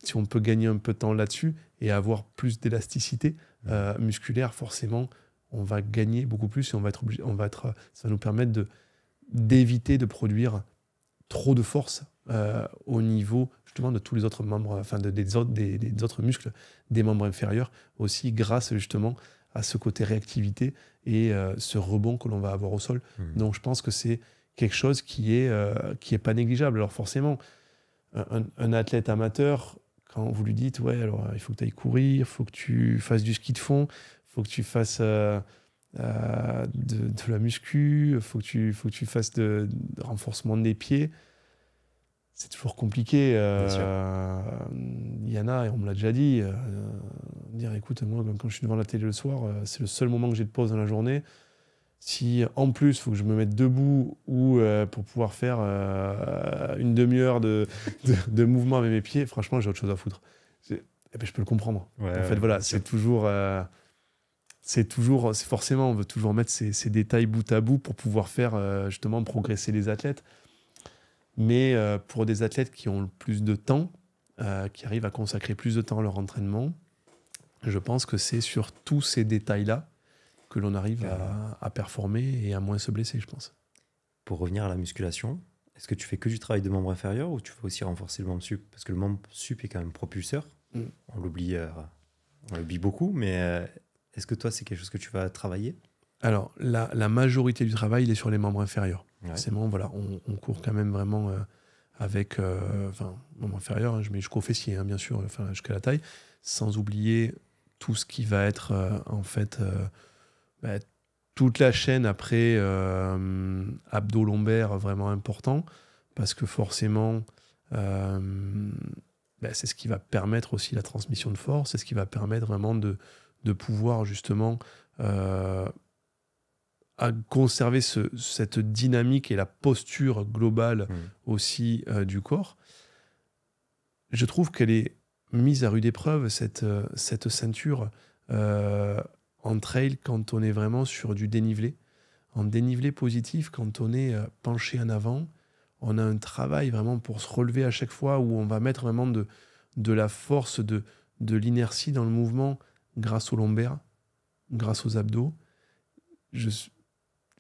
si on peut gagner un peu de temps là-dessus et avoir plus d'élasticité musculaire, forcément, on va gagner beaucoup plus et on va être obligé, on va être, ça va nous permettre de d'éviter de produire trop de force au niveau justement de tous les autres membres, enfin de, des, autres, des, des, autres muscles des membres inférieurs aussi grâce justement à ce côté réactivité et euh, ce rebond que l'on va avoir au sol. Mmh. Donc je pense que c'est quelque chose qui est, euh, qui est pas négligeable. Alors forcément, un, athlète amateur, quand vous lui dites, ouais, alors il faut que tu ailles courir, il faut que tu fasses du ski de fond, il faut que tu fasses... Euh, de, la muscu, faut que tu, faut que tu fasses de renforcement des pieds c'est toujours compliqué. Euh, euh et on me l'a déjà dit, euh, dire écoute, moi, ben, quand je suis devant la télé le soir, euh, c'est le seul moment que j'ai de pause dans la journée. Si en plus, il faut que je me mette debout ou pour pouvoir faire une demi-heure de, mouvement avec mes pieds, franchement, j'ai autre chose à foutre. Eh ben, je peux le comprendre. en fait, voilà, c'est toujours. c'est toujours, c'est forcément, on veut toujours mettre ces, ces, détails bout à bout pour pouvoir faire justement progresser les athlètes. Mais euh, pour des athlètes qui ont le plus de temps, euh, qui arrivent à consacrer plus de temps à leur entraînement, je pense que c'est sur tous ces détails-là que l'on arrive à, performer et à moins se blesser, je pense. Pour revenir à la musculation, est-ce que tu fais que du travail de membre inférieur ou tu fais aussi renforcer le membre sup Parce que le membre sup est quand même propulseur. Mm. Euh, on l'oublie beaucoup, mais est-ce que toi, c'est quelque chose que tu vas travailler alors, la, majorité du travail, il est sur les membres inférieurs. Forcément, voilà, on, court quand même vraiment euh, avec, euh, enfin, membres inférieurs, hein, je mets fessier, hein, bien sûr, jusqu'à la taille, sans oublier tout ce qui va être, euh, en fait, bah, toute la chaîne après euh, vraiment important parce que forcément bah, c'est ce qui va permettre aussi la transmission de force c'est ce qui va permettre vraiment de, de pouvoir justement à conserver cette dynamique et la posture globale hmm. aussi euh, du corps, je trouve qu'elle est mise à rude épreuve, cette, euh, cette ceinture euh, en trail, quand on est vraiment sur du dénivelé. En dénivelé positif, quand on est penché en avant, on a un travail vraiment pour se relever à chaque fois, où on va mettre vraiment de, de la force, de, de l'inertie dans le mouvement grâce aux lombaires, grâce aux abdos. Je,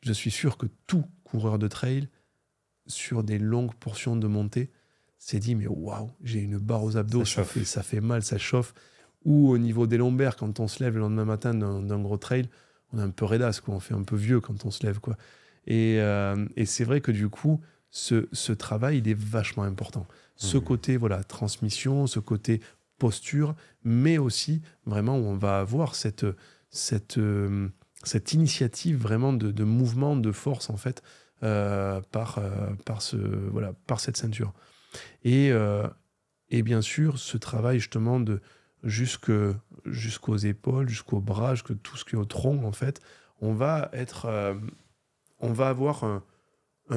je suis sûr que tout coureur de trail, sur des longues portions de montée, s'est dit mais waouh, j'ai une barre aux abdos, ça, fait, mal, ça chauffe. Ou au niveau des lombaires, quand on se lève le lendemain matin d'un gros trail, on est un peu redasse, quoi. on fait un peu vieux quand on se lève. quoi. Et, euh, et c'est vrai que du coup, ce, ce, travail, il est vachement important. Ce mmh. côté voilà transmission, ce côté posture, mais aussi vraiment où on va avoir cette, cette euh, cette initiative vraiment de, mouvement, de force en fait, euh, par, euh, par, ce, voilà, par cette ceinture. Euh, et, bien sûr, ce travail justement de jusque, jusqu'aux épaules, jusqu'aux bras, jusqu'à tout ce qui est au tronc en fait, on va être, on va avoir un,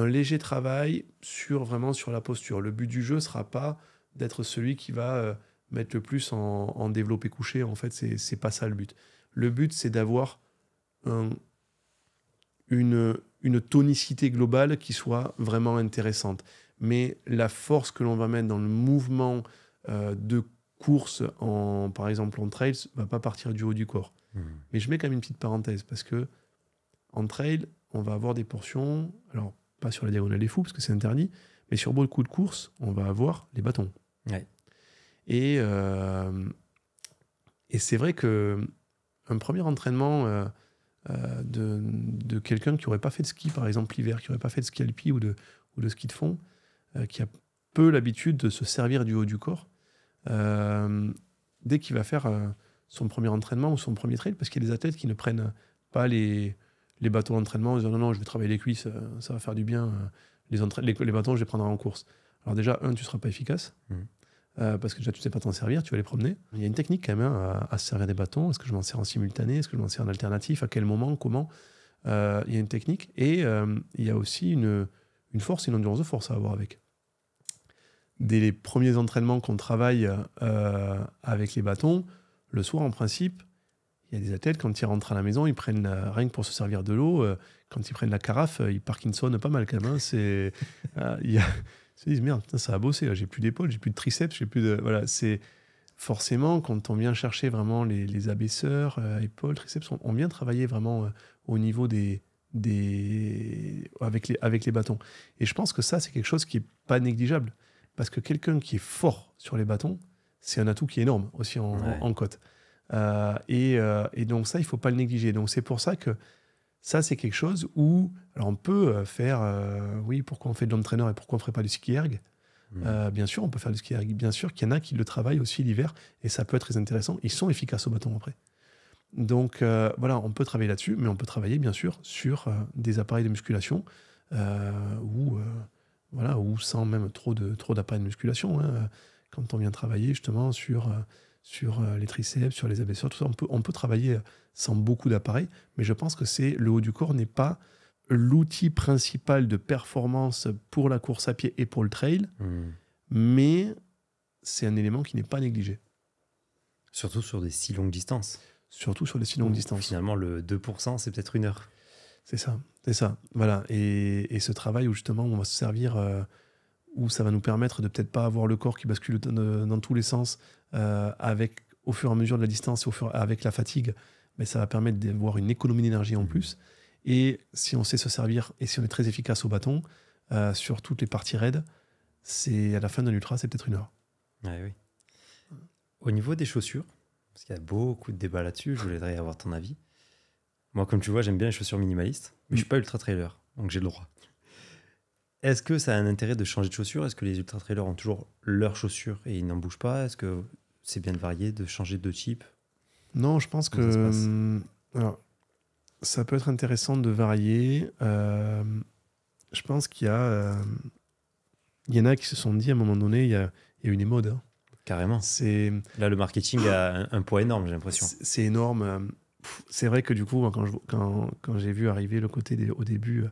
léger travail sur vraiment sur la posture. Le but du jeu sera pas d'être celui qui va mettre le plus en, en développé couché. En fait, c'est, c'est pas ça le but. Le but, c'est d'avoir une, une tonicité globale qui soit vraiment intéressante. Mais la force que l'on va mettre dans le mouvement euh, de course, en, par exemple en trail, va pas partir du haut du corps. Mmh. Mais je mets quand même une petite parenthèse parce que en trail, on va avoir des portions, alors pas sur la diagonale des fous parce que c'est interdit, mais sur beaucoup de courses, on va avoir les bâtons. Et, euh, et c'est vrai que un premier entraînement. Euh, euh, de, quelqu'un qui n'aurait pas fait de ski, par exemple, l'hiver, qui n'aurait pas fait de ski alpi ou de, ou de ski de fond, euh, qui a peu l'habitude de se servir du haut du corps, euh, dès qu'il va faire son premier entraînement ou son premier trail, parce qu'il y a des athlètes qui ne prennent pas les, les bateaux d'entraînement en disant non, non, je vais travailler les cuisses, ça va faire du bien, les, les, bâtons, je les prendrai en course. Alors déjà, un, tu ne seras pas efficace. Mmh. Euh, parce que déjà, tu ne sais pas t'en servir, tu vas les promener. Il y a une technique quand même hein, à, se servir des bâtons. Est-ce que je m'en sers en simultané Est-ce que je m'en sers en alternatif À quel moment Comment euh, Il y a une technique. Et euh, il y a aussi une, force, une endurance de force à avoir avec. Dès les premiers entraînements qu'on travaille avec les bâtons, le soir, en principe, il y a des athlètes, quand ils rentrent à la maison, ils prennent rien que pour se servir de l'eau. quand ils prennent la carafe, ils parkinson pas mal quand même. Hein. C'est. il y a se disent merde, ça a bossé j'ai plus d'épaule, j'ai plus de triceps, j'ai plus de. Voilà, c'est forcément quand on vient chercher vraiment les, les abaisseurs, euh, épaules, triceps, on, vient travailler vraiment euh, au niveau des. des... Avec, les, avec les bâtons. Et je pense que ça, c'est quelque chose qui n'est pas négligeable. Parce que quelqu'un qui est fort sur les bâtons, c'est un atout qui est énorme aussi en, en, côte. Euh, et, et, donc ça, il ne faut pas le négliger. Donc c'est pour ça que ça, c'est quelque chose où alors on peut euh, faire, euh, oui, pourquoi on fait de l'entraîneur et pourquoi on ne ferait pas du ski mmh. euh, Bien sûr, on peut faire du ski Bien sûr qu'il y en a qui le travaillent aussi l'hiver et ça peut être très intéressant. Ils sont efficaces au bâton après. Donc voilà, on peut travailler là-dessus, mais on peut travailler bien sûr sur des appareils de musculation ou voilà, ou sans même trop de trop d'appareils de musculation. Hein. quand on vient travailler justement sur sur euh, les triceps, sur les abaissures, tout On peut, on peut travailler euh, sans beaucoup d'appareils, mais je pense que c'est le haut du corps n'est pas l'outil principal de performance pour la course à pied et pour le trail, hmm. mais c'est un élément qui n'est pas négligé. Surtout sur des si longues distances. Surtout sur des si longues distances. Finalement, le 2%, c'est peut-être une heure. C'est ça, c'est ça. Voilà. Et, ce travail où justement on va se servir euh, où ça va nous permettre de peut-être pas avoir le corps qui bascule dans euh, tous les sens euh, avec au fur et à mesure de la distance, au fur, avec la fatigue, mais ça va permettre d'avoir une économie d'énergie en mmh. plus. Et si on sait se servir et si on est très efficace au bâton euh, sur toutes les parties raides, c'est à la fin d'un ultra, c'est peut-être une heure. oui. Au niveau des chaussures, parce qu'il y a beaucoup de débats là-dessus, je voudrais avoir ton avis. Moi, comme tu vois, j'aime bien les chaussures minimalistes, mais je mmh. suis pas ultra trailer, donc j'ai le droit. Est-ce que ça a un intérêt de changer de chaussures Est-ce que les ultra trailers ont toujours leurs chaussures et ils n'en bougent pas Est-ce que c'est bien de varier, de changer de type Non, je pense que hum, ça, peut être intéressant de varier. Hum, je pense qu'il y a, hum, il y en a qui se sont dit à un moment donné, il y a, il une émode. Hein. Carrément. C'est là le marketing a un, poids énorme, j'ai l'impression. C'est énorme. C'est vrai que du coup, quand j'ai quand, vu arriver le côté au début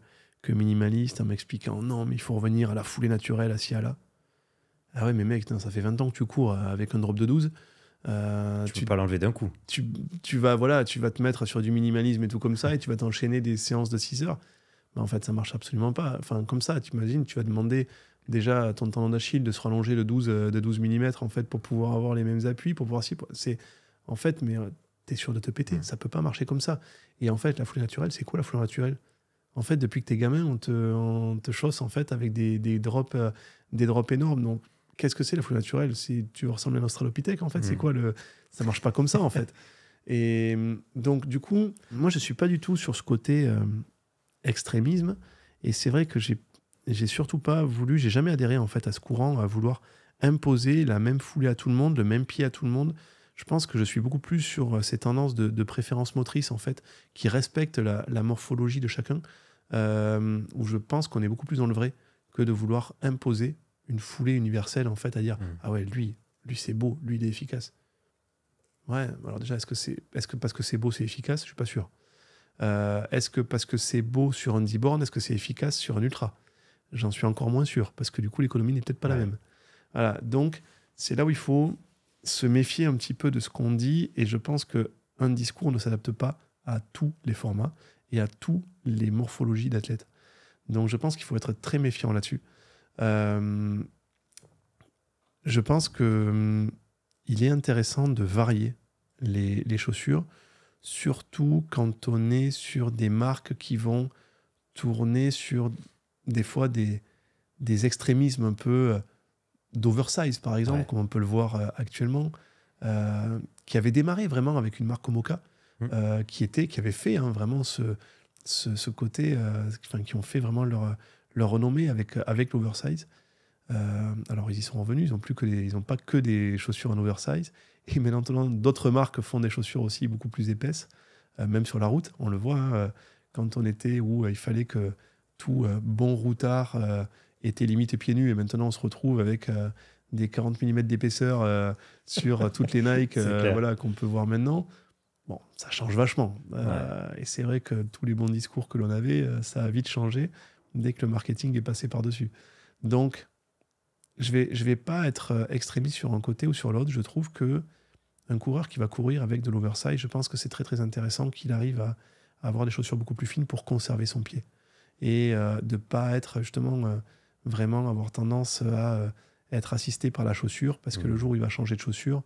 minimaliste en m'expliquant non, mais il faut revenir à la foulée naturelle, à ci, à là. Ah ouais, mais mec, ça fait 20 ans que tu cours avec un drop de 12. Euh, tu, peux pas l'enlever d'un coup. Tu, vas voilà, tu vas te mettre sur du minimalisme et tout comme ça, et tu vas t'enchaîner des séances de 6 heures. Mais en fait, ça marche absolument pas. Enfin, comme ça, tu imagines, tu vas demander déjà à ton tendon d'Achille de se rallonger euh, de 12, de 12 mm en fait, pour pouvoir avoir les mêmes appuis, pour pouvoir C'est en fait, mais euh, t'es sûr de te péter. Mm. Ça peut pas marcher comme ça. Et en fait, la foulée naturelle, c'est quoi la foulée naturelle en fait, depuis que t'es gamin, on te, chausse en fait avec des, drops, euh, des drops énormes. Donc, qu'est-ce que c'est la foule naturelle Si tu ressembles à un australopithèque, en fait, c'est mm. quoi le Ça marche pas comme ça, en fait. Et donc, du coup, moi, je suis pas du tout sur ce côté euh, extrémisme. Et c'est vrai que j'ai, j'ai surtout pas voulu, j'ai jamais adhéré en fait à ce courant, à vouloir imposer la même foulée à tout le monde, le même pied à tout le monde. Je pense que je suis beaucoup plus sur euh, ces tendances de, préférence motrice, en fait, qui respectent la, la morphologie de chacun. Euh, où je pense qu'on est beaucoup plus dans le vrai que de vouloir imposer une foulée universelle, en fait, à dire mm. Ah ouais, lui, lui c'est beau, lui il est efficace. Ouais, alors déjà, est-ce que, c'est, est que parce que c'est beau, c'est efficace Je suis pas sûr. Euh, est-ce que parce que c'est beau sur un d est-ce que c'est efficace sur un ultra J'en suis encore moins sûr, parce que du coup, l'économie n'est peut-être pas la même. Voilà, donc c'est là où il faut se méfier un petit peu de ce qu'on dit, et je pense que un discours ne s'adapte pas à tous les formats et à tous les morphologies d'athlètes. Donc je pense qu'il faut être très méfiant là-dessus. Euh, je pense que hum, il est intéressant de varier les, chaussures, surtout quand on est sur des marques qui vont tourner sur des fois des, extrémismes un peu euh, d'oversize, par exemple, comme on peut le voir euh, actuellement, qui avait démarré vraiment avec une marque comme mmh. qui, était, qui avait fait hein, vraiment ce, ce, côté, euh, qui ont fait vraiment leur, leur renommée avec, avec l'oversize. Euh, alors ils y sont revenus, ils n'ont plus que ils pas que des chaussures en oversize. Et maintenant, d'autres marques font des chaussures aussi beaucoup plus épaisses, euh, même sur la route. On le voit quand on était où il fallait que tout bon routard était limite pieds nus. Et maintenant, on se retrouve avec des 40 mm d'épaisseur sur toutes les Nike voilà, qu'on peut voir maintenant. Bon, ça change vachement. Euh, et c'est vrai que tous les bons discours que l'on avait, euh, ça a vite changé dès que le marketing est passé par-dessus. Donc, je vais, je vais pas être euh, extrémiste sur un côté ou sur l'autre. Je trouve que un coureur qui va courir avec de l'oversize, je pense que c'est très très intéressant qu'il arrive à, avoir des chaussures beaucoup plus fines pour conserver son pied et de de pas être justement vraiment avoir tendance à être assisté par la chaussure parce que le mmh. jour où il va changer de chaussure,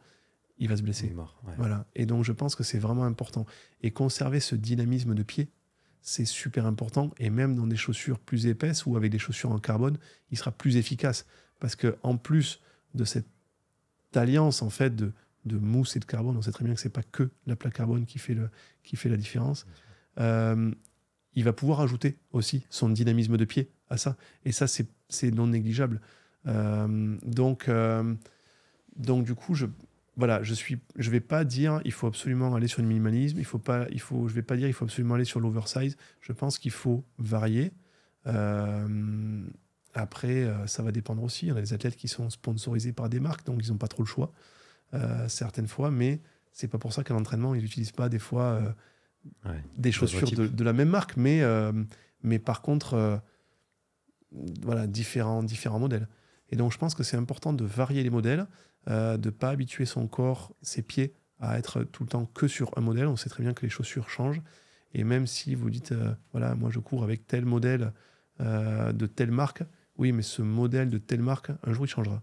il va se blesser. Voilà. Et donc, je pense que c'est vraiment important. Et conserver ce dynamisme de pied, c'est super important. Et même dans des chaussures plus épaisses ou avec des chaussures en carbone, il sera plus efficace. Parce que en plus de cette alliance en fait de, de mousse et de carbone, on sait très bien que c'est pas que la plaque carbone qui fait, le, qui fait la différence. Euh, il va pouvoir ajouter aussi son dynamisme de pied à ça. Et ça, c'est non négligeable. Euh, donc, euh, donc, du coup, je, voilà, je suis, je vais pas dire il faut absolument aller sur le minimalisme, il faut pas, il faut, je vais pas dire il faut absolument aller sur l'oversize. Je pense qu'il faut varier. Euh, après, euh, ça va dépendre aussi. Il y a des athlètes qui sont sponsorisés par des marques, donc ils n'ont pas trop le choix euh, certaines fois. Mais c'est pas pour ça qu'à l'entraînement ils n'utilisent pas des fois des chaussures de, de, la même marque, mais mais par contre, voilà, différents différents modèles. Et donc je pense que c'est important de varier les modèles. Euh, de ne pas habituer son corps, ses pieds à être tout le temps que sur un modèle. On sait très bien que les chaussures changent. Et même si vous dites, euh, voilà, moi je cours avec tel modèle euh, de telle marque, oui, mais ce modèle de telle marque, un jour il changera.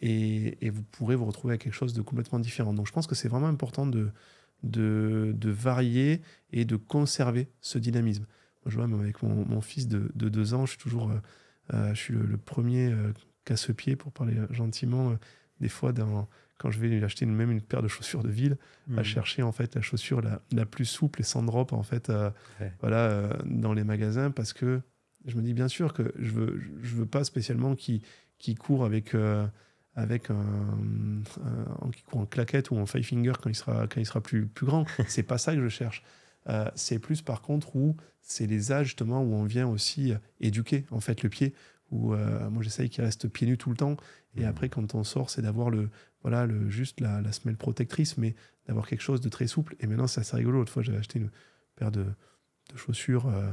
Et, vous pourrez vous retrouver à quelque chose de complètement différent. Donc je pense que c'est vraiment important de, varier et de conserver ce dynamisme. Moi, je avec mon, fils de, deux ans, je suis toujours... je suis le, premier ce pied pour parler euh, gentiment, euh, des fois dans, quand je vais acheter une, même une paire de chaussures de ville, à hmm. chercher en fait la chaussure la, la plus souple et sans drop en fait, euh, voilà, dans les magasins parce que je me dis bien sûr que je veux, je veux pas spécialement qui qui court avec avec un, qui court en claquette ou en five finger quand il sera quand il sera plus plus grand. c'est pas ça que je cherche. c'est plus par contre où c'est les âges justement où on vient aussi éduquer en fait le pied où euh, moi j'essaye qu'il reste pieds nus tout le temps. Et mm. après, quand on sort, c'est d'avoir le, voilà, juste la, semelle protectrice, mais d'avoir quelque chose de très souple. Et maintenant, c'est assez rigolo. L'autre fois, j'avais acheté une paire de, chaussures euh,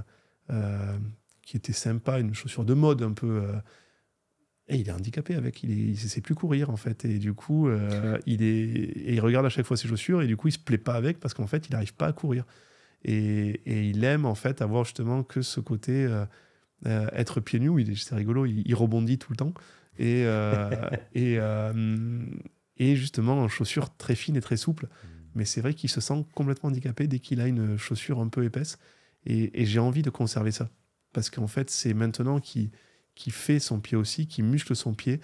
euh, qui était sympa, une chaussure de mode un peu. et il est handicapé avec, il ne sait plus courir en fait. Et du coup, il, est, il regarde à chaque fois ses chaussures et du coup, il se plaît pas avec parce qu'en fait, il n'arrive pas à courir. Et, et, il aime en fait avoir justement que ce côté euh, être pieds nus, c'est rigolo, il, rebondit tout le temps. Et, euh, euh, justement, en chaussures très fines et très souples. Mm. Mais c'est vrai qu'il se sent complètement handicapé dès qu'il a une chaussure un peu épaisse. Et, j'ai envie de conserver ça. Parce qu'en fait, c'est maintenant qu'il qui fait son pied aussi, qui muscle son pied,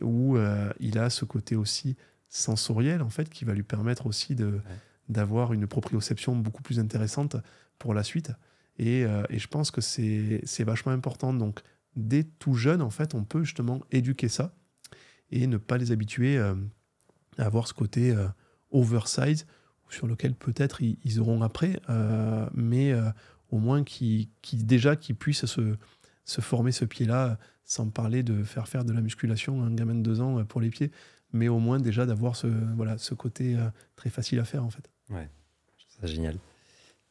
où il a ce côté aussi sensoriel, en fait, qui va lui permettre aussi d'avoir une proprioception beaucoup plus intéressante pour la suite. Euh, et, je pense que c'est vachement important. Donc, dès tout jeune, en fait, on peut justement éduquer ça et ne pas les habituer euh, à avoir ce côté euh, oversize sur lequel peut-être ils, auront après, mais au moins qui déjà qu'ils puissent se, former ce pied-là, sans parler de faire faire de la musculation un gamin de deux ans pour les pieds, mais au moins déjà d'avoir ce, voilà, ce côté très facile à faire en fait. Ouais, c'est génial.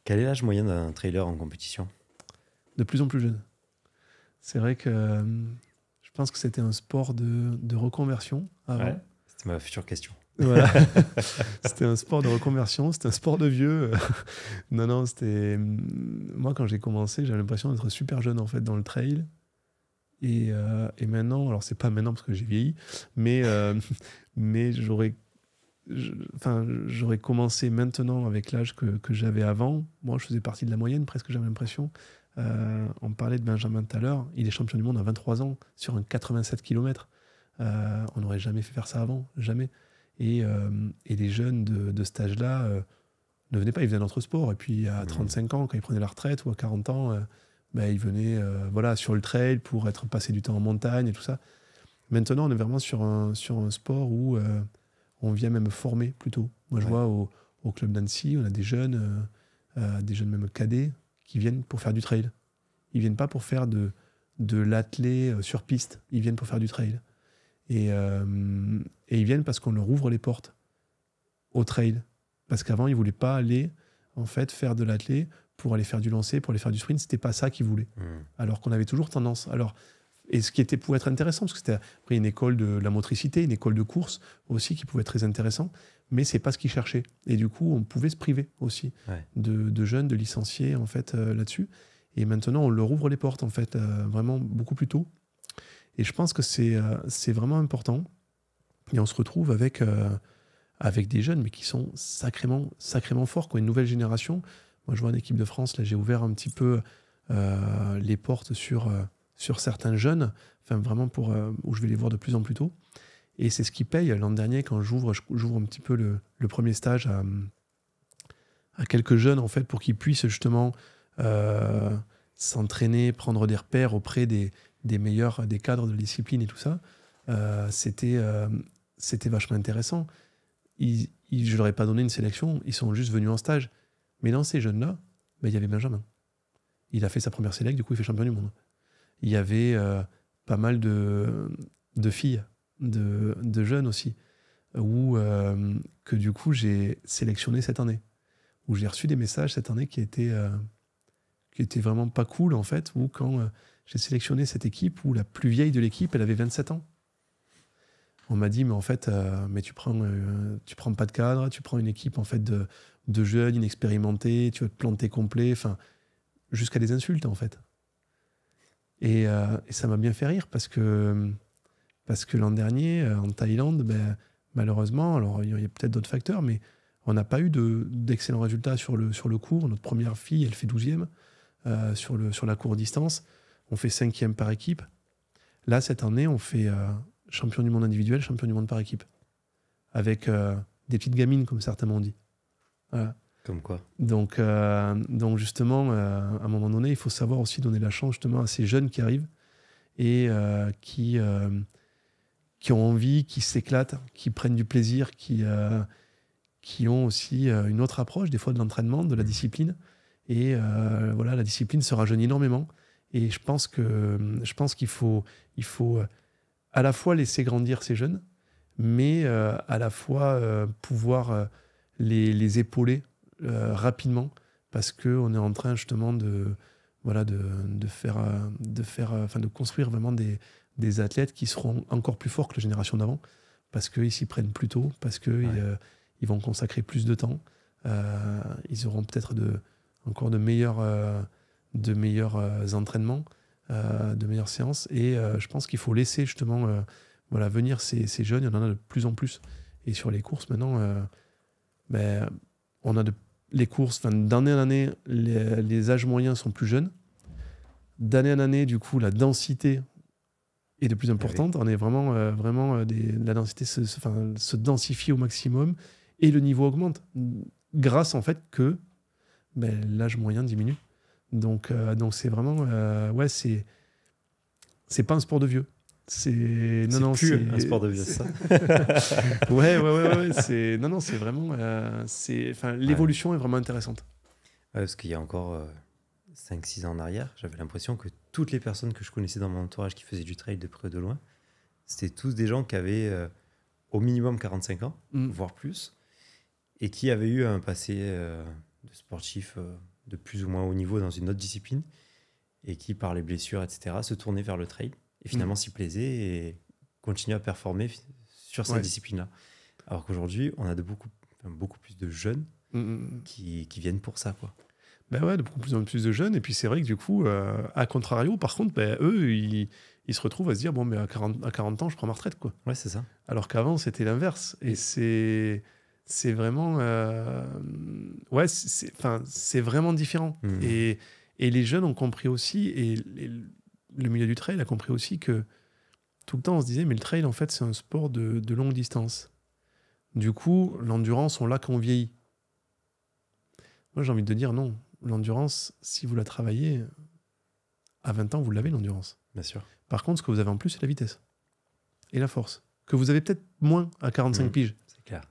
Quel est l'âge moyen d'un trailer en compétition De plus en plus jeune. C'est vrai que euh, je pense que c'était un sport de, de reconversion avant. c'était ma future question. c'était un sport de reconversion, c'était un sport de vieux. non, non, c'était. Mm, moi, quand j'ai commencé, j'avais l'impression d'être super jeune en fait dans le trail. Et, euh, maintenant, alors c'est pas maintenant parce que j'ai vieilli, mais, euh, mais j'aurais enfin, j'aurais commencé maintenant avec l'âge que, j'avais avant. Moi, je faisais partie de la moyenne, presque, j'avais l'impression. Euh, on parlait de Benjamin tout à l'heure. Il est champion du monde à 23 ans sur un 87 km. Euh, on n'aurait jamais fait faire ça avant, jamais. Et, euh, et les jeunes de, de cet âge-là ne venaient pas, ils venaient d'autres sports. Et puis à 35 mmh. ans, quand ils prenaient la retraite, ou à 40 ans, ben ils venaient voilà, sur le trail pour être passé du temps en montagne et tout ça. Maintenant, on est vraiment sur un, sur un sport où on vient même former plutôt. Moi, je vois au, club d'Annecy, on a des jeunes, euh, euh, des jeunes même cadets, qui viennent pour faire du trail. Ils viennent pas pour faire de, de euh, sur piste, ils viennent pour faire du trail. Et, ils viennent parce qu'on leur ouvre les portes au trail. Parce qu'avant, ils ne voulaient pas aller en fait faire de l'athlé pour aller faire du lancer, pour aller faire du sprint. Ce n'était pas ça qu'ils voulaient. Hmm. Alors qu'on avait toujours tendance. Alors, et ce qui était, pouvait être intéressant, parce que c'était après une école de, la motricité, une école de course aussi qui pouvait être très intéressant, mais c'est pas ce qu'ils cherchaient. Et du coup, on pouvait se priver aussi de, jeunes, de licenciés en fait euh, là-dessus. Et maintenant, on leur ouvre les portes en fait euh, vraiment beaucoup plus tôt. Et je pense que c'est euh, c'est vraiment important. Et on se retrouve avec avec des jeunes, mais qui sont sacrément sacrément forts, quoi. Une nouvelle génération. Moi, je vois une équipe de France, là, j'ai ouvert un petit peu les portes sur sur certains jeunes, enfin vraiment pour euh, où je vais les voir de plus en plus tôt. Et c'est ce qui paye. L'an dernier, quand j'ouvre, j'ouvre un petit peu le, premier stage à, quelques jeunes en fait pour qu'ils puissent justement euh, s'entraîner, prendre des repères auprès des, meilleurs, des cadres de discipline et tout ça. Euh, c'était c'était vachement intéressant. Ils, je leur ai pas donné une sélection, ils sont juste venus en stage. Mais dans ces jeunes-là, ben, il y avait Benjamin. Il a fait sa première sélection, du coup il fait champion du monde il y avait euh, pas mal de, filles, de, jeunes aussi, où, euh, que du coup j'ai sélectionné cette année, où j'ai reçu des messages cette année qui étaient, euh, qui étaient vraiment pas cool en fait, où quand j'ai sélectionné cette équipe, où la plus vieille de l'équipe, elle avait 27 ans. On m'a dit, mais en fait, mais tu prends, tu prends pas de cadre, tu prends une équipe en fait de, de jeunes inexpérimentés, tu vas te planter complet, enfin, jusqu'à des insultes en fait. Euh, et, ça m'a bien fait rire parce que, parce que l'an dernier, euh, en Thaïlande, ben, malheureusement, alors il y a peut-être d'autres facteurs, mais on n'a pas eu d'excellents résultats sur le, sur le cours. Notre première fille, elle fait 12e euh, sur, le, sur la cour distance. On fait 5e par équipe. Là, cette année, on fait champion du monde individuel, champion du monde par équipe. Avec des petites gamines, comme certains m'ont dit. Voilà. Comme quoi. Donc, euh, donc justement, euh, à un moment donné, il faut savoir aussi donner la chance justement à ces jeunes qui arrivent et euh, qui, qui ont envie, qui s'éclatent, qui prennent du plaisir, qui, qui ont aussi une autre approche des fois de l'entraînement, de la discipline. Et voilà, la discipline se rajeunit énormément. Et je pense que je pense qu'il faut il faut à la fois laisser grandir ces jeunes, mais à la fois pouvoir les épauler euh, rapidement parce qu'on est en train justement de, voilà, de, de faire, euh, de, faire, euh, enfin, de construire vraiment des, des, athlètes qui seront encore plus forts que la génération d'avant parce qu'ils s'y prennent plus tôt, parce qu'ils ils vont consacrer plus de temps. ils auront peut-être de, encore de meilleurs, de meilleurs entraînements, de meilleures séances. Et je pense qu'il faut laisser justement voilà, venir ces, ces, jeunes. Il y en a de plus en plus. Et sur les courses, maintenant, ben, on a de les courses, d'année en année, les, âges moyens sont plus jeunes. D'année en année, du coup, la densité est de plus importante. On est vraiment, euh, vraiment euh, la densité se, densifie au maximum et le niveau augmente grâce en fait que ben, l'âge moyen diminue. Donc, euh, donc c'est vraiment, ouais, c'est, c'est pas un sport de vieux. C'est non non plus un sport de vieux ça. ouais ouais ouais, c'est non non c'est vraiment euh, c'est enfin l'évolution est vraiment intéressante. parce qu'il y a encore 5-6 euh, ans en arrière, j'avais l'impression que toutes les personnes que je connaissais dans mon entourage qui faisaient du trail de près ou de loin, c'était tous des gens qui avaient euh, au minimum 45 ans, mm. voire plus, et qui avaient eu un passé de sportif de plus ou moins haut niveau dans une autre discipline, et qui par les blessures, etc., se tournaient vers le trail et finalement mm. s'y plaisait et continuer à performer sur cette discipline-là. Alors qu'aujourd'hui, on a de beaucoup, beaucoup plus de jeunes mm, mm, qui, qui, viennent pour ça. Quoi. Ben ouais, de beaucoup plus en plus de jeunes. Et puis c'est vrai que du coup, euh, à contrario, par contre, ben eux, ils, ils, se retrouvent à se dire bon, mais à 40, à 40 ans, je prends ma retraite. Quoi. Ouais, c'est ça. Alors qu'avant, c'était l'inverse. Et c'est. C'est vraiment, euh, ouais, c'est, c'est vraiment différent. Et, et les jeunes ont compris aussi, et, et le milieu du trail a compris aussi que tout le temps on se disait mais le trail en fait c'est un sport de, longue distance. Du coup, l'endurance, on l'a quand on vieillit. Moi j'ai envie de dire non. L'endurance, si vous la travaillez, à 20 ans, vous l'avez l'endurance. Bien sûr. Par contre, ce que vous avez en plus, c'est la vitesse et la force. Que vous avez peut-être moins à 45 mmh. piges. C'est clair.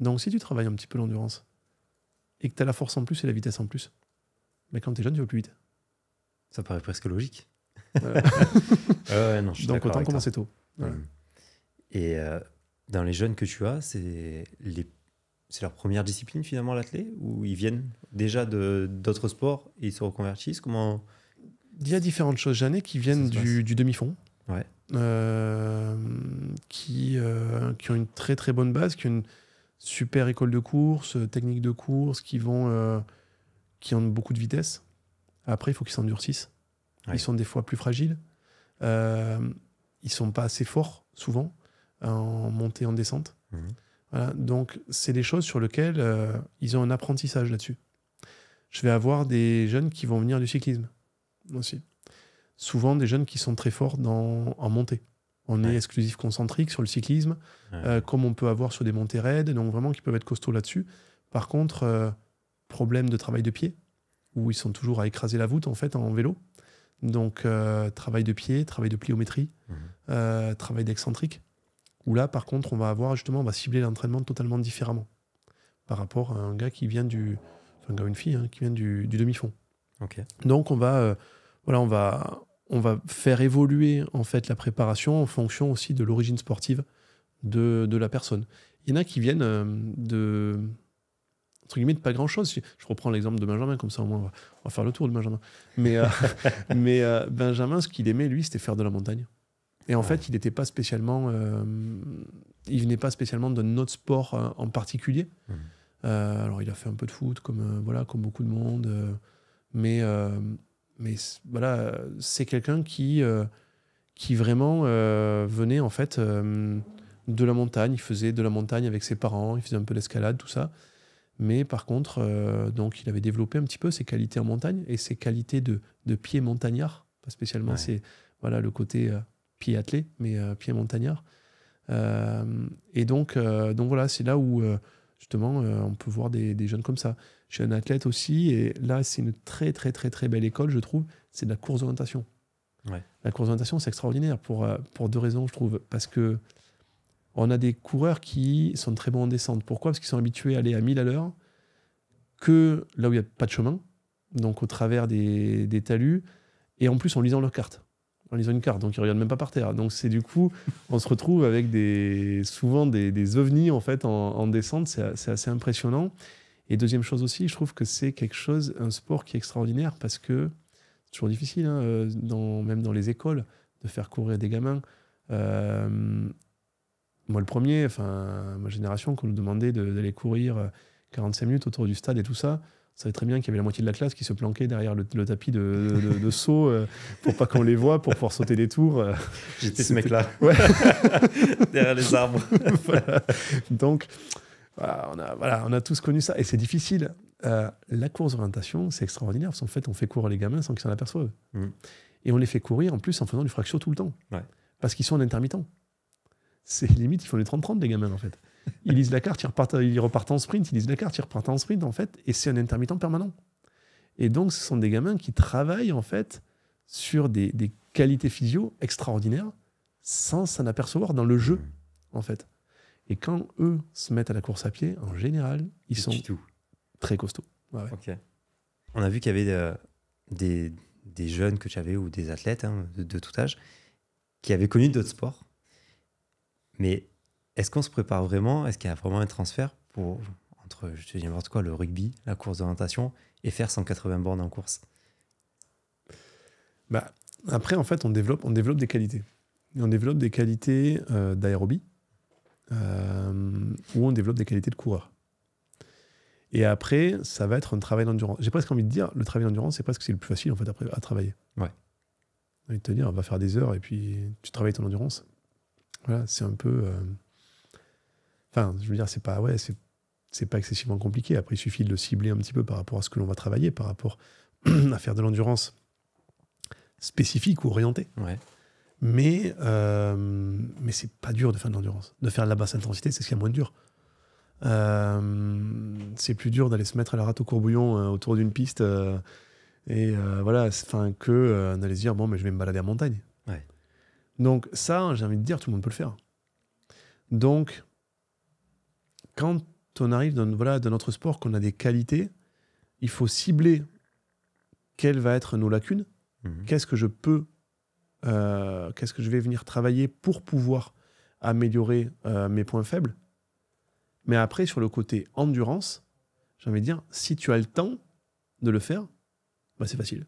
Donc si tu travailles un petit peu l'endurance et que tu as la force en plus et la vitesse en plus, mais quand tu es jeune, tu vas plus vite. Ça paraît presque logique. Euh, je suis Donc autant commencer tôt. Et euh, dans les jeunes que tu as, c'est leur première discipline finalement l'athlétisme ou ils viennent déjà de d'autres sports et ils se reconvertissent comment il y a différentes choses ai qui viennent du, demi fond ouais. Euh, qui qui ont une très très bonne base qui ont une super école de course technique de course qui vont qui ont beaucoup de vitesse après il faut qu'ils s'endurcissent ils sont des fois plus fragiles. Euh, ils sont pas assez forts, souvent, en montée, en descente. Mhm. Donc, c'est des choses sur lesquelles euh, ils ont un apprentissage là-dessus. Je vais avoir des jeunes qui vont venir du cyclisme aussi. Souvent, des jeunes qui sont très forts dans, en montée. On est exclusif concentrique sur le cyclisme, euh, comme on peut avoir sur des montées raides, donc vraiment qui peuvent être costauds là-dessus. Par contre, euh, problème de travail de pied, où ils sont toujours à écraser la voûte en fait en vélo. Donc, euh, travail de pied, travail de pliométrie, mhm. euh, travail d'excentrique. Où là, par contre, on va avoir justement, on va cibler l'entraînement totalement différemment par rapport à un gars qui vient du. Enfin, un gars ou une fille hein, qui vient du, demi-fond. Donc, on va, euh, voilà, on, va, on va faire évoluer en fait la préparation en fonction aussi de l'origine sportive de, la personne. Il y en a qui viennent de entre de pas grand chose. Je, reprends l'exemple de Benjamin, comme ça au moins on va, faire le tour de Benjamin. Mais, euh, mais euh, Benjamin, ce qu'il aimait, lui, c'était faire de la montagne. Et en fait, il n'était pas spécialement. Euh, il venait pas spécialement de notre sport en particulier. Mmh. alors, il a fait un peu de foot, comme, voilà, comme beaucoup de monde. mais mais voilà, c'est quelqu'un qui, qui vraiment venait, en fait de la montagne. Il faisait de la montagne avec ses parents, il faisait un peu d'escalade, tout ça. Mais par contre, euh, donc il avait développé un petit peu ses qualités en montagne et ses qualités de, pied montagnard, pas spécialement c'est voilà le côté euh, pied attelé, mais euh, pied montagnard. et donc, donc voilà, c'est là où justement on peut voir des, jeunes comme ça. Je suis un athlète aussi et là c'est une très très très très belle école, je trouve. C'est de la course d'orientation. La course d'orientation c'est extraordinaire pour, pour deux raisons, je trouve, parce que on a des coureurs qui sont très bons en descente. Pourquoi Parce qu'ils sont habitués à aller à 1000 à l'heure que là où il n'y a pas de chemin, donc au travers des, talus, et en plus en lisant leur carte en lisant une carte, donc ils regardent même pas par terre. Donc c'est du coup, on se retrouve avec des souvent des, des ovnis en fait en, descente, c'est assez impressionnant. Et deuxième chose aussi, je trouve que c'est quelque chose, un sport qui est extraordinaire parce que c'est toujours difficile, hein, euh, même dans les écoles, de faire courir des gamins. Euh, moi le premier, enfin, ma génération, qu'on nous demandait d'aller courir 45 euh, minutes autour du stade et tout ça, on savait très bien qu'il y avait la moitié de la classe qui se planquait derrière le, tapis de, saut euh, pour pas qu'on les voit, pour pouvoir sauter des tours. Euh. J'étais ce mec-là. derrière les arbres. Donc, voilà on, a, voilà, on a tous connu ça et c'est difficile. la course d'orientation, c'est extraordinaire parce qu'en fait, on fait courir les gamins sans qu'ils s'en aperçoivent. Mm. Et on les fait courir en plus en faisant du fraction tout le temps. Parce qu'ils sont en intermittent. C'est limite, ils font les 30-30, des gamins, en fait. Ils lisent la carte, ils repartent, ils repartent en sprint, ils lisent la carte, ils repartent en sprint, en fait, et c'est un intermittent permanent. Et donc, ce sont des gamins qui travaillent, en fait, sur des, des qualités physio extraordinaires sans s'en apercevoir dans le jeu, en fait. Et quand eux se mettent à la course à pied, en général, ils sont tout. très costauds. On a vu qu'il y avait euh, des, des, jeunes que tu avais ou des athlètes hein, de, tout âge qui avaient connu d'autres sports mais est-ce qu'on se prépare vraiment Est-ce qu'il y a vraiment un transfert pour, entre, je te dis n'importe quoi, le rugby, la course d'orientation et faire 180 bornes en course bah, Après, en fait, on développe, on développe des qualités. Et on développe des qualités euh, d'aérobie euh, ou on développe des qualités de coureur. Et après, ça va être un travail d'endurance. J'ai presque envie de dire, le travail d'endurance, c'est presque c'est le plus facile en fait à, à travailler. Ouais. Envie de te dire, on va faire des heures et puis tu travailles ton endurance. Voilà, c'est un peu. Euh, enfin, je veux dire, c'est pas, ouais, c'est pas excessivement compliqué. Après, il suffit de le cibler un petit peu par rapport à ce que l'on va travailler, par rapport à faire de l'endurance spécifique ou orientée. Ouais. Mais, euh, mais c'est pas dur de faire de l'endurance. De faire de la basse intensité, c'est ce qui est moins dur. Euh, c'est plus dur d'aller se mettre à la rate au courbouillon autour d'une piste et voilà, enfin que d'aller se dire bon, mais je vais me balader en montagne. Donc ça, j'ai envie de dire, tout le monde peut le faire. Donc, quand on arrive dans, voilà, dans notre sport, qu'on a des qualités, il faut cibler quelles vont être nos lacunes, mhm. qu'est-ce que je peux, euh, qu'est-ce que je vais venir travailler pour pouvoir améliorer euh, mes points faibles. Mais après, sur le côté endurance, j'ai envie de dire, si tu as le temps de le faire, bah c'est facile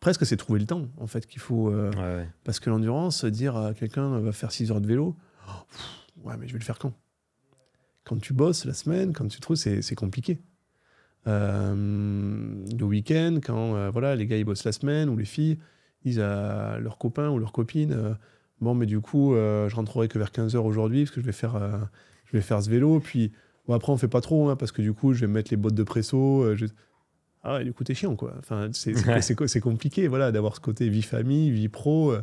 presque c'est trouver le temps en fait qu'il faut euh, parce que l'endurance dire à quelqu'un euh, va faire 6 heures de vélo ouais mais je vais le faire quand quand tu bosses la semaine quand tu trouves c'est compliqué euh, le week-end quand voilà les gars ils bossent la semaine ou les filles ils à leurs copains ou leurs copines bon mais du coup je rentrerai que vers 15 heures aujourd'hui parce que je vais faire je vais faire ce vélo puis après on fait pas trop hein, parce que du coup je vais mettre les bottes de presso ah, du coup, t'es chiant, quoi. Enfin, c'est compliqué, voilà, d'avoir ce côté vie famille, vie pro, euh,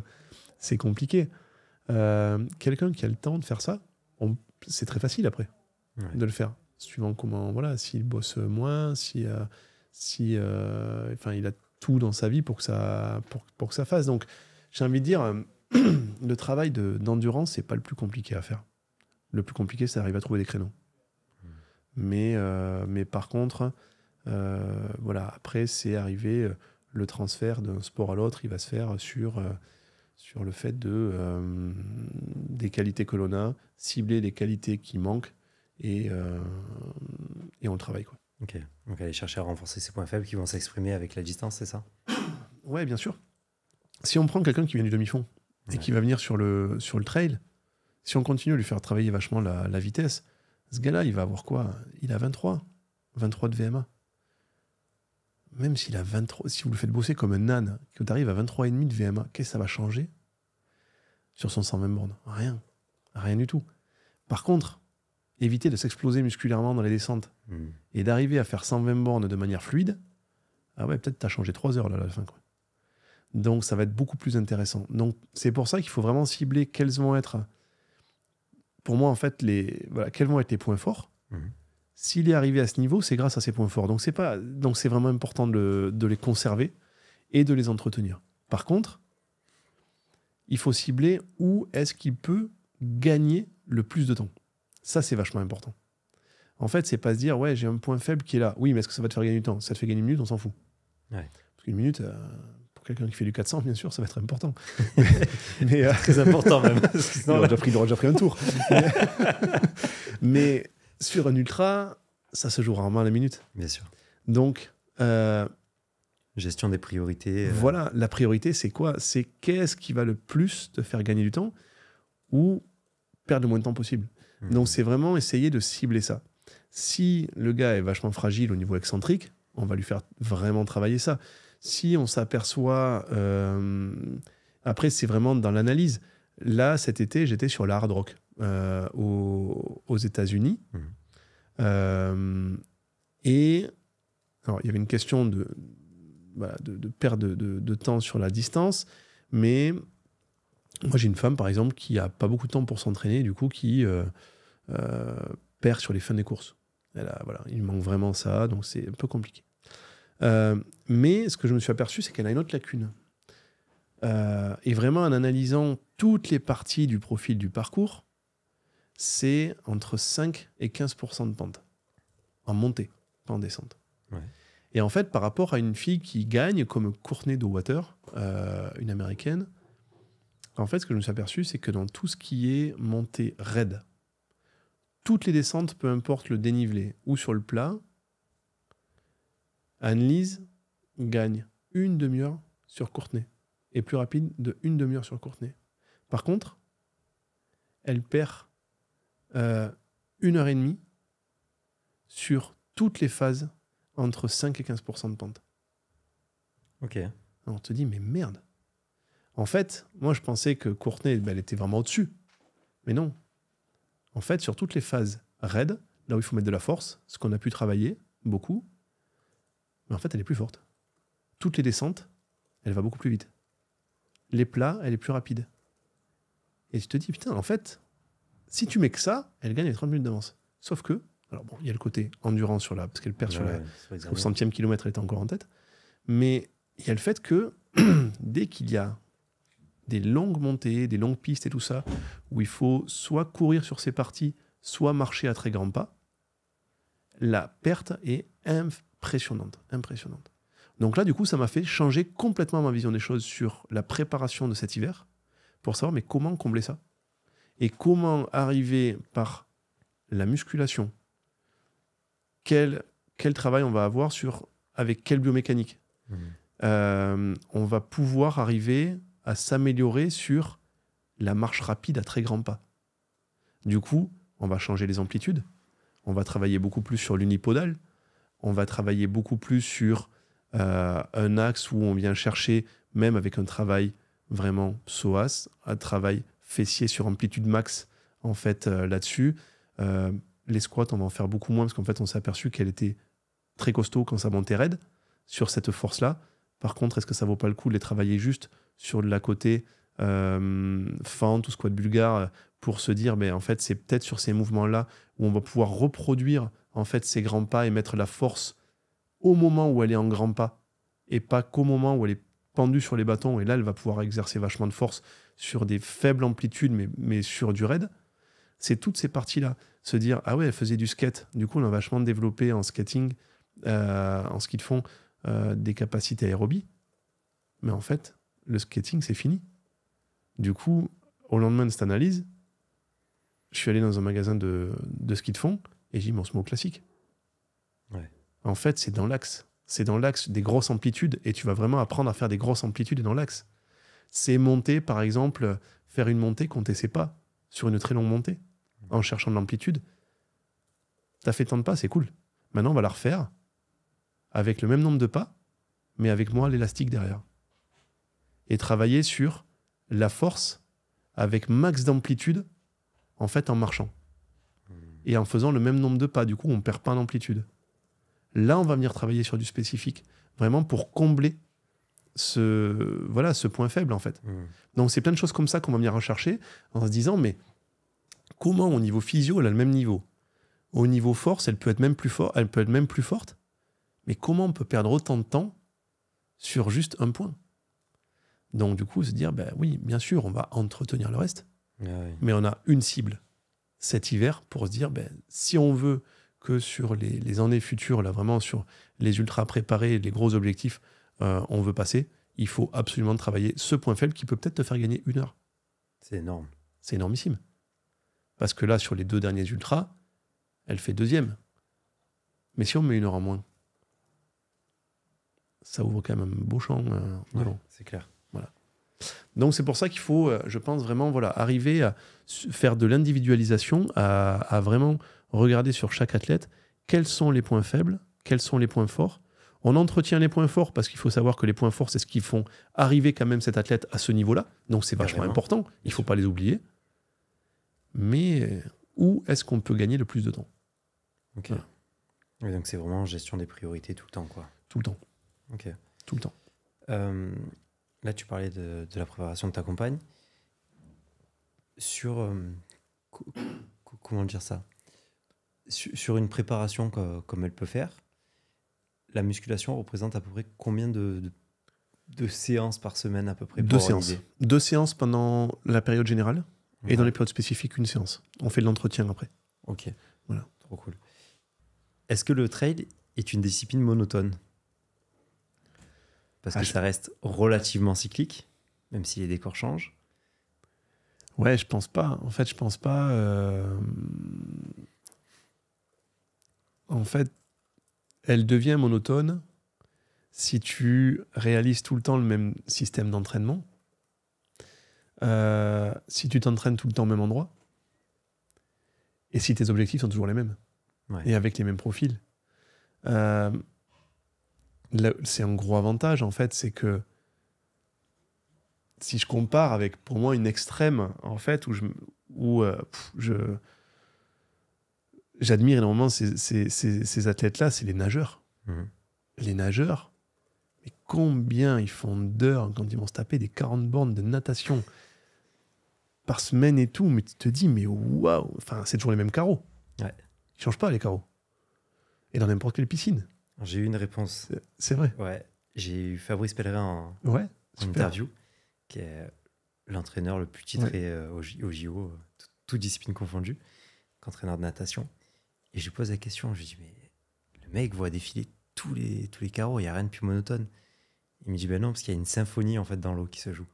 c'est compliqué. Euh, quelqu'un qui a le temps de faire ça, c'est très facile après de le faire, suivant comment, voilà, s'il bosse moins, si, euh, si, enfin, il a tout dans sa vie pour que ça, pour, que ça fasse. Donc, j'ai envie de dire, le travail d'endurance, c'est pas le plus compliqué à faire. Le plus compliqué, c'est d'arriver à trouver des créneaux. Hmm. mais par contre, euh, voilà, après, c'est arrivé, euh, le transfert d'un sport à l'autre, il va se faire sur, euh, sur le fait de, des qualités que l'on a, cibler les qualités qui manquent et, on travaille. Quoi. Ok, donc aller chercher à renforcer ses points faibles qui vont s'exprimer avec la distance, c'est ça Ouais, bien sûr. Si on prend quelqu'un qui vient du demi-fond et qui va venir sur le, sur le trail, si on continue à lui faire travailler vachement la, vitesse, ce gars-là, il va avoir quoi Il a 23, 23 de VMA même 23, si vous le faites bosser comme un âne, que tu arrives à 23,5 de VMA, qu'est-ce que ça va changer sur son 120 bornes Rien. Rien du tout. Par contre, éviter de s'exploser musculairement dans les descentes hmm. et d'arriver à faire 120 bornes de manière fluide, ah ouais, peut-être tu as changé 3 heures là, à la fin. Quoi. Donc ça va être beaucoup plus intéressant. Donc c'est pour ça qu'il faut vraiment cibler quels vont être, pour moi en fait, les, voilà, quels vont être les points forts. Hmm. S'il est arrivé à ce niveau, c'est grâce à ses points forts. Donc c'est pas, donc c'est vraiment important de, les conserver et de les entretenir. Par contre, il faut cibler où est-ce qu'il peut gagner le plus de temps. Ça, c'est vachement important. En fait, c'est pas se dire ouais j'ai un point faible qui est là. Oui, mais est-ce que ça va te faire gagner du temps Ça te fait gagner une minute, on s'en fout. Ouais. Parce qu'une minute, euh, pour quelqu'un qui fait du 400, bien sûr, ça va être important. mais, euh, Très important même. pris, un tour. mais sur un ultra, ça se joue rarement à la minute. Bien sûr. Donc. Euh, Gestion des priorités. Euh. Voilà, la priorité, c'est quoi C'est qu'est-ce qui va le plus te faire gagner du temps ou perdre le moins de temps possible. Mhm. Donc, c'est vraiment essayer de cibler ça. Si le gars est vachement fragile au niveau excentrique, on va lui faire vraiment travailler ça. Si on s'aperçoit. Euh, après, c'est vraiment dans l'analyse. Là, cet été, j'étais sur l'hard hard rock. Euh, aux, États-Unis. Mmh. Euh, et alors, il y avait une question de, de, perte de, temps sur la distance, mais moi j'ai une femme par exemple qui a pas beaucoup de temps pour s'entraîner, du coup qui euh, perd sur les fins des courses. Elle a, voilà, il manque vraiment ça, donc c'est un peu compliqué. mais ce que je me suis aperçu, c'est qu'elle a une autre lacune. et vraiment en analysant toutes les parties du profil du parcours, c'est entre 5 et 15 de pente. En montée, pas en descente. Et en fait, par rapport à une fille qui gagne, comme Courtney de Water, euh, une américaine, en fait, ce que je me suis aperçu, c'est que dans tout ce qui est montée raide, toutes les descentes, peu importe le dénivelé ou sur le plat, Annelise gagne une demi-heure sur Courtenay et plus rapide de une demi-heure sur Courtenay. Par contre, elle perd euh, une heure et demie sur toutes les phases entre 5 et 15% de pente. Ok. on te dit, mais merde. En fait, moi je pensais que Courtenay, ben, elle était vraiment au-dessus. Mais non. En fait, sur toutes les phases raides, là où il faut mettre de la force, ce qu'on a pu travailler beaucoup, mais en fait, elle est plus forte. Toutes les descentes, elle va beaucoup plus vite. Les plats, elle est plus rapide. Et tu te dis, putain, en fait, si tu mets que ça, elle gagne les 30 minutes d'avance. Sauf que, alors bon, il y a le côté endurance sur la, parce qu'elle perd sur la, au centième kilomètre, elle est encore en tête. Mais il y a le fait que dès qu'il y a des longues montées, des longues pistes et tout ça, où il faut soit courir sur ces parties, soit marcher à très grands pas, la perte est impressionnante, impressionnante. Donc là, du coup, ça m'a fait changer complètement ma vision des choses sur la préparation de cet hiver pour savoir mais comment combler ça et comment arriver par la musculation, quel, quel travail on va avoir sur avec quelle biomécanique. Mhm. Euh, on va pouvoir arriver à s'améliorer sur la marche rapide à très grands pas. Du coup, on va changer les amplitudes, on va travailler beaucoup plus sur l'unipodal, on va travailler beaucoup plus sur euh, un axe où on vient chercher, même avec un travail vraiment psoas, un travail fessier sur amplitude max en fait euh, là-dessus. Euh, les squats, on va en faire beaucoup moins parce qu'en fait, on s'est aperçu qu'elle était très costaud quand ça montait raide sur cette force-là. Par contre, est-ce que ça vaut pas le coup de les travailler juste sur la côté euh, fente ou squat bulgare pour se dire, mais en fait, c'est peut-être sur ces mouvements-là où on va pouvoir reproduire en fait ces grands pas et mettre la force au moment où elle est en grands pas et pas qu'au moment où elle est pendue sur les bâtons et là elle va pouvoir exercer vachement de force sur des faibles amplitudes, mais, mais sur du raid, c'est toutes ces parties-là. Se dire, ah ouais, elle faisait du skate. Du coup, on a vachement développé en skating, euh, en ski de fond, euh, des capacités aérobie. Mais en fait, le skating, c'est fini. Du coup, au lendemain de cette analyse, je suis allé dans un magasin de, de ski de fond et j'ai dit, mon classique. En fait, c'est dans l'axe. C'est dans l'axe des grosses amplitudes et tu vas vraiment apprendre à faire des grosses amplitudes dans l'axe c'est monter, par exemple, faire une montée qu'on ses pas, sur une très longue montée, en cherchant de l'amplitude. as fait tant de pas, c'est cool. Maintenant, on va la refaire avec le même nombre de pas, mais avec moins l'élastique derrière. Et travailler sur la force avec max d'amplitude, en fait, en marchant. Hmm. Et en faisant le même nombre de pas, du coup, on perd pas d'amplitude. Là, on va venir travailler sur du spécifique, vraiment pour combler ce, voilà, ce point faible, en fait. Hmm. Donc, c'est plein de choses comme ça qu'on va venir rechercher en se disant, mais comment au niveau physio, elle a le même niveau Au niveau force, elle peut être même plus, forte elle peut être même plus forte. Mais comment on peut perdre autant de temps sur juste un point Donc, du coup, se dire, ben oui, bien sûr, on va entretenir le reste. Ah mais on a une cible cet hiver pour se dire, ben, si on veut que sur les, les, années futures, là vraiment sur les ultra préparés, les gros objectifs, euh, on veut passer, il faut absolument travailler ce point faible qui peut peut-être te faire gagner une heure. C'est énorme. C'est énormissime. Parce que là, sur les deux derniers ultras, elle fait deuxième. Mais si on met une heure en moins, ça ouvre quand même un beau champ euh, C'est clair. Voilà. Donc c'est pour ça qu'il faut, euh, je pense vraiment, voilà, arriver à faire de l'individualisation, à, vraiment regarder sur chaque athlète quels sont les points faibles, quels sont les points forts, on entretient les points forts parce qu'il faut savoir que les points forts, c'est ce qui font arriver quand même cet athlète à ce niveau-là. Donc c'est vachement important. Il ne faut pas les oublier. Mais euh, où est-ce qu'on peut gagner le plus de temps donc c'est vraiment gestion des priorités tout le temps, quoi. Tout le temps. Ok. Tout le temps. Euh, là, tu parlais de, la préparation de ta compagne. Sur euh, comment dire ça sur, une préparation comme elle peut faire la musculation représente à peu près combien de, séances par semaine à peu près Deux séances. Deux séances pendant la période générale et dans les périodes spécifiques, une séance. On fait de l'entretien après. Ok. Voilà. Trop cool. Est-ce que le trail est une discipline monotone Parce que ah, ça reste relativement cyclique, même si les décors changent. Ouais, je pense pas. En fait, je pense pas. Euh, en fait, elle devient monotone si tu réalises tout le temps le même système d'entraînement, euh, si tu t'entraînes tout le temps au même endroit, et si tes objectifs sont toujours les mêmes, et avec les mêmes profils. Euh, c'est un gros avantage, en fait, c'est que si je compare avec, pour moi, une extrême, en fait, où je, euh, je j'admire énormément ces, athlètes-là, c'est les nageurs. Mhm. Les nageurs, mais combien ils font d'heures quand ils vont se taper des 40 bornes de natation par semaine et tout, mais tu te dis, mais waouh, enfin, c'est toujours les mêmes carreaux. Ouais. Ils changent pas les carreaux. Et dans n'importe quelle piscine. J'ai eu une réponse. C'est vrai. Ouais. J'ai eu Fabrice Pellerin en, interview, qui est l'entraîneur le plus titré euh, au, JO, toutes tout disciplines confondues, qu'entraîneur de natation. Et je lui pose la question, je lui dis, mais le mec voit défiler tous les, tous les carreaux, il n'y a rien de plus monotone. Il me dit, ben non, parce qu'il y a une symphonie en fait dans l'eau qui se joue.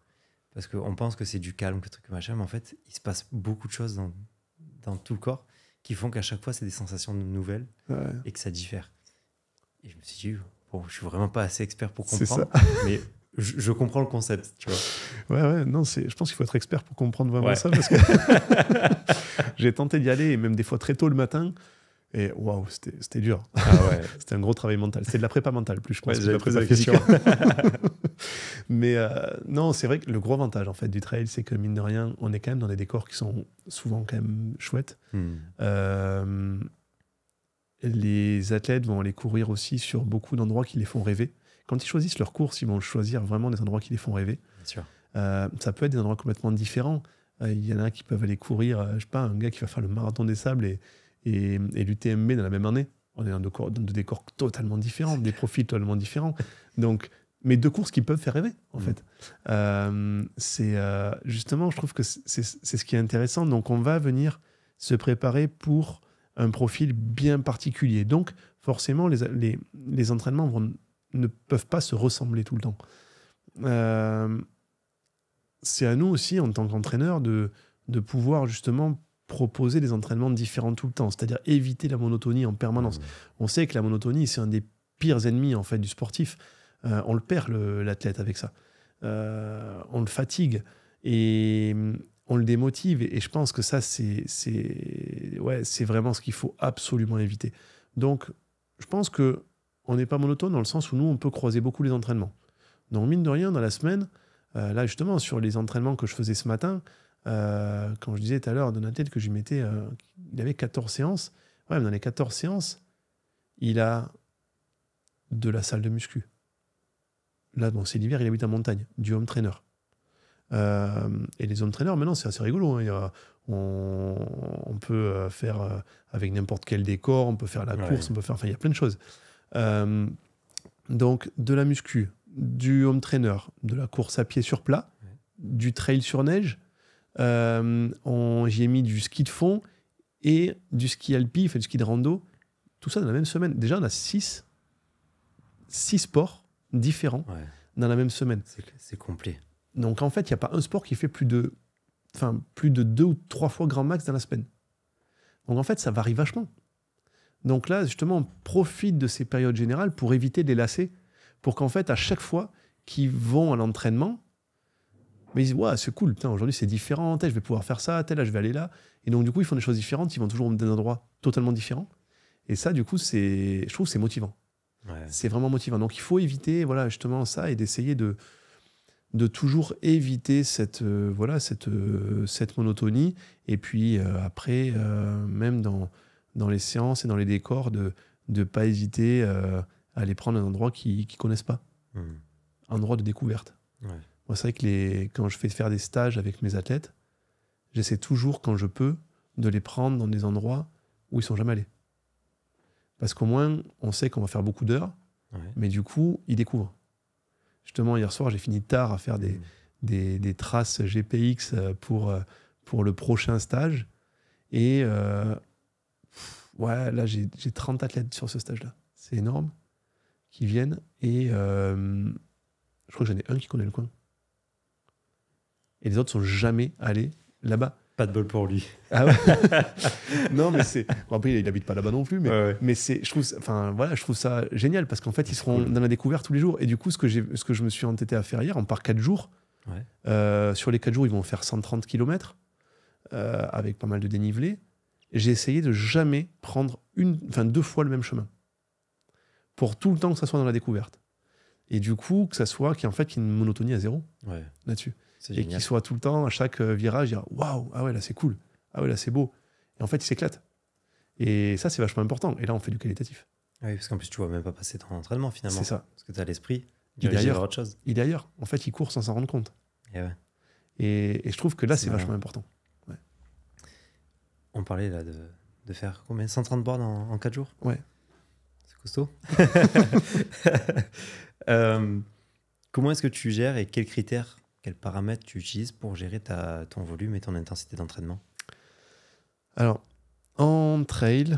Parce qu'on pense que c'est du calme, que truc machin, mais en fait, il se passe beaucoup de choses dans, dans tout le corps qui font qu'à chaque fois, c'est des sensations nouvelles et que ça diffère. Et je me suis dit, bon, je suis vraiment pas assez expert pour comprendre, mais je, comprends le concept, tu vois. Ouais, ouais, non, je pense qu'il faut être expert pour comprendre vraiment ça, parce que j'ai tenté d'y aller, et même des fois très tôt le matin, et waouh, c'était dur. Ah c'était un gros travail mental. c'est de la prépa mentale, plus je pense. Mais euh, non, c'est vrai que le gros avantage en fait du trail, c'est que mine de rien, on est quand même dans des décors qui sont souvent quand même chouettes. Hmm. Euh, les athlètes vont aller courir aussi sur beaucoup d'endroits qui les font rêver. Quand ils choisissent leur course, ils vont choisir vraiment des endroits qui les font rêver. Bien sûr. Euh, ça peut être des endroits complètement différents. Il y en a qui peuvent aller courir, je sais pas, un gars qui va faire le marathon des sables et et, et l'UTMB dans la même année. On est dans, deux, décors totalement différents, des profils totalement différents. Donc, mais deux courses qui peuvent faire rêver, en mm. fait. Euh, c'est euh, justement, je trouve que c'est ce qui est intéressant. Donc, on va venir se préparer pour un profil bien particulier. Donc, forcément, les, les, entraînements ne peuvent pas se ressembler tout le temps. Euh, c'est à nous aussi, en tant qu'entraîneurs, de, de pouvoir justement proposer des entraînements différents tout le temps, c'est-à-dire éviter la monotonie en permanence. Mmh. On sait que la monotonie, c'est un des pires ennemis en fait du sportif. Euh, on le perd, l'athlète, avec ça. Euh, on le fatigue et hum, on le démotive. Et, je pense que ça, c'est ouais, vraiment ce qu'il faut absolument éviter. Donc, je pense que on n'est pas monotone dans le sens où nous, on peut croiser beaucoup les entraînements. Donc, mine de rien, dans la semaine, euh, là justement, sur les entraînements que je faisais ce matin, euh, quand je disais tout à l'heure à Donatel que je mettais, il euh, il avait 14 séances. Ouais, mais dans les 14 séances, il a de la salle de muscu. Là, bon, c'est l'hiver, il habite en montagne, du home trainer. Euh, et les home trainers, maintenant, c'est assez rigolo. Hein. on, peut faire avec n'importe quel décor, on peut faire la course, on peut faire. Enfin, il y a plein de choses. donc, de la muscu, du home trainer, de la course à pied sur plat, du trail sur neige, euh, j'y ai mis du ski de fond et du ski alpi, fait du ski de rando. Tout ça dans la même semaine. Déjà, on a six, sports différents dans la même semaine. C'est complet. Donc en fait, il n'y a pas un sport qui fait plus de, enfin, plus de deux ou trois fois grand max dans la semaine. Donc en fait, ça varie vachement. Donc là, justement, on profite de ces périodes générales pour éviter de les lasser, pour qu'en fait, à chaque fois qu'ils vont à l'entraînement, mais ils disent, ouais, c'est cool, aujourd'hui c'est différent, je vais pouvoir faire ça, là, je vais aller là. Et donc, du coup, ils font des choses différentes, ils vont toujours des endroit totalement différent. Et ça, du coup, c'est, je trouve c'est motivant. C'est vraiment motivant. Donc, il faut éviter, voilà, justement, ça et d'essayer de, de toujours éviter cette, euh, voilà, cette, euh, cette monotonie. Et puis, euh, après, même dans, dans les séances et dans les décors, de ne pas hésiter à aller prendre un endroit qu'ils ne connaissent pas. Hmm. Un endroit de découverte. Ouais c'est vrai que les, quand je fais faire des stages avec mes athlètes, j'essaie toujours, quand je peux, de les prendre dans des endroits où ils sont jamais allés. Parce qu'au moins, on sait qu'on va faire beaucoup d'heures, mais du coup, ils découvrent. Justement, hier soir, j'ai fini tard à faire des, mmh. des, des, traces GPX euh, pour, euh, pour le prochain stage. Et euh, ouais, là, j'ai 30 athlètes sur ce stage-là. C'est énorme qui viennent. Et euh, je crois que j'en ai un qui connaît le coin et les autres sont jamais allés là-bas. Pas de bol pour lui. Ah ouais non, mais c'est. après, il n'habite pas là-bas non plus, mais, mais c'est. Je trouve. Enfin, voilà, je trouve ça génial parce qu'en fait, ils seront dans la découverte tous les jours. Et du coup, ce que j'ai, ce que je me suis entêté à faire hier, on part quatre jours. Euh, sur les quatre jours, ils vont faire 130 km euh, avec pas mal de dénivelé. J'ai essayé de jamais prendre une, enfin deux fois le même chemin pour tout le temps que ça soit dans la découverte. Et du coup, que ça soit qu'il y fait une monotonie à zéro là-dessus et qu'il soit tout le temps, à chaque euh, virage, il dire waouh, ah ouais, là c'est cool, ah ouais, là c'est beau. Et en fait, il s'éclate. Et ça, c'est vachement important. Et là, on fait du qualitatif. Ah oui, parce qu'en plus, tu vois même pas passer ton entraînement finalement. C'est ça. Parce que tu as l'esprit il est autre chose. Il d'ailleurs, en fait, il court sans s'en rendre compte. Et, je trouve que là, c'est vachement important. On parlait là de, de, faire combien 130 bornes en, en 4 jours Ouais. C'est costaud. Euh, comment est-ce que tu gères et quels critères quels paramètres tu utilises pour gérer ta, ton volume et ton intensité d'entraînement Alors, en trail,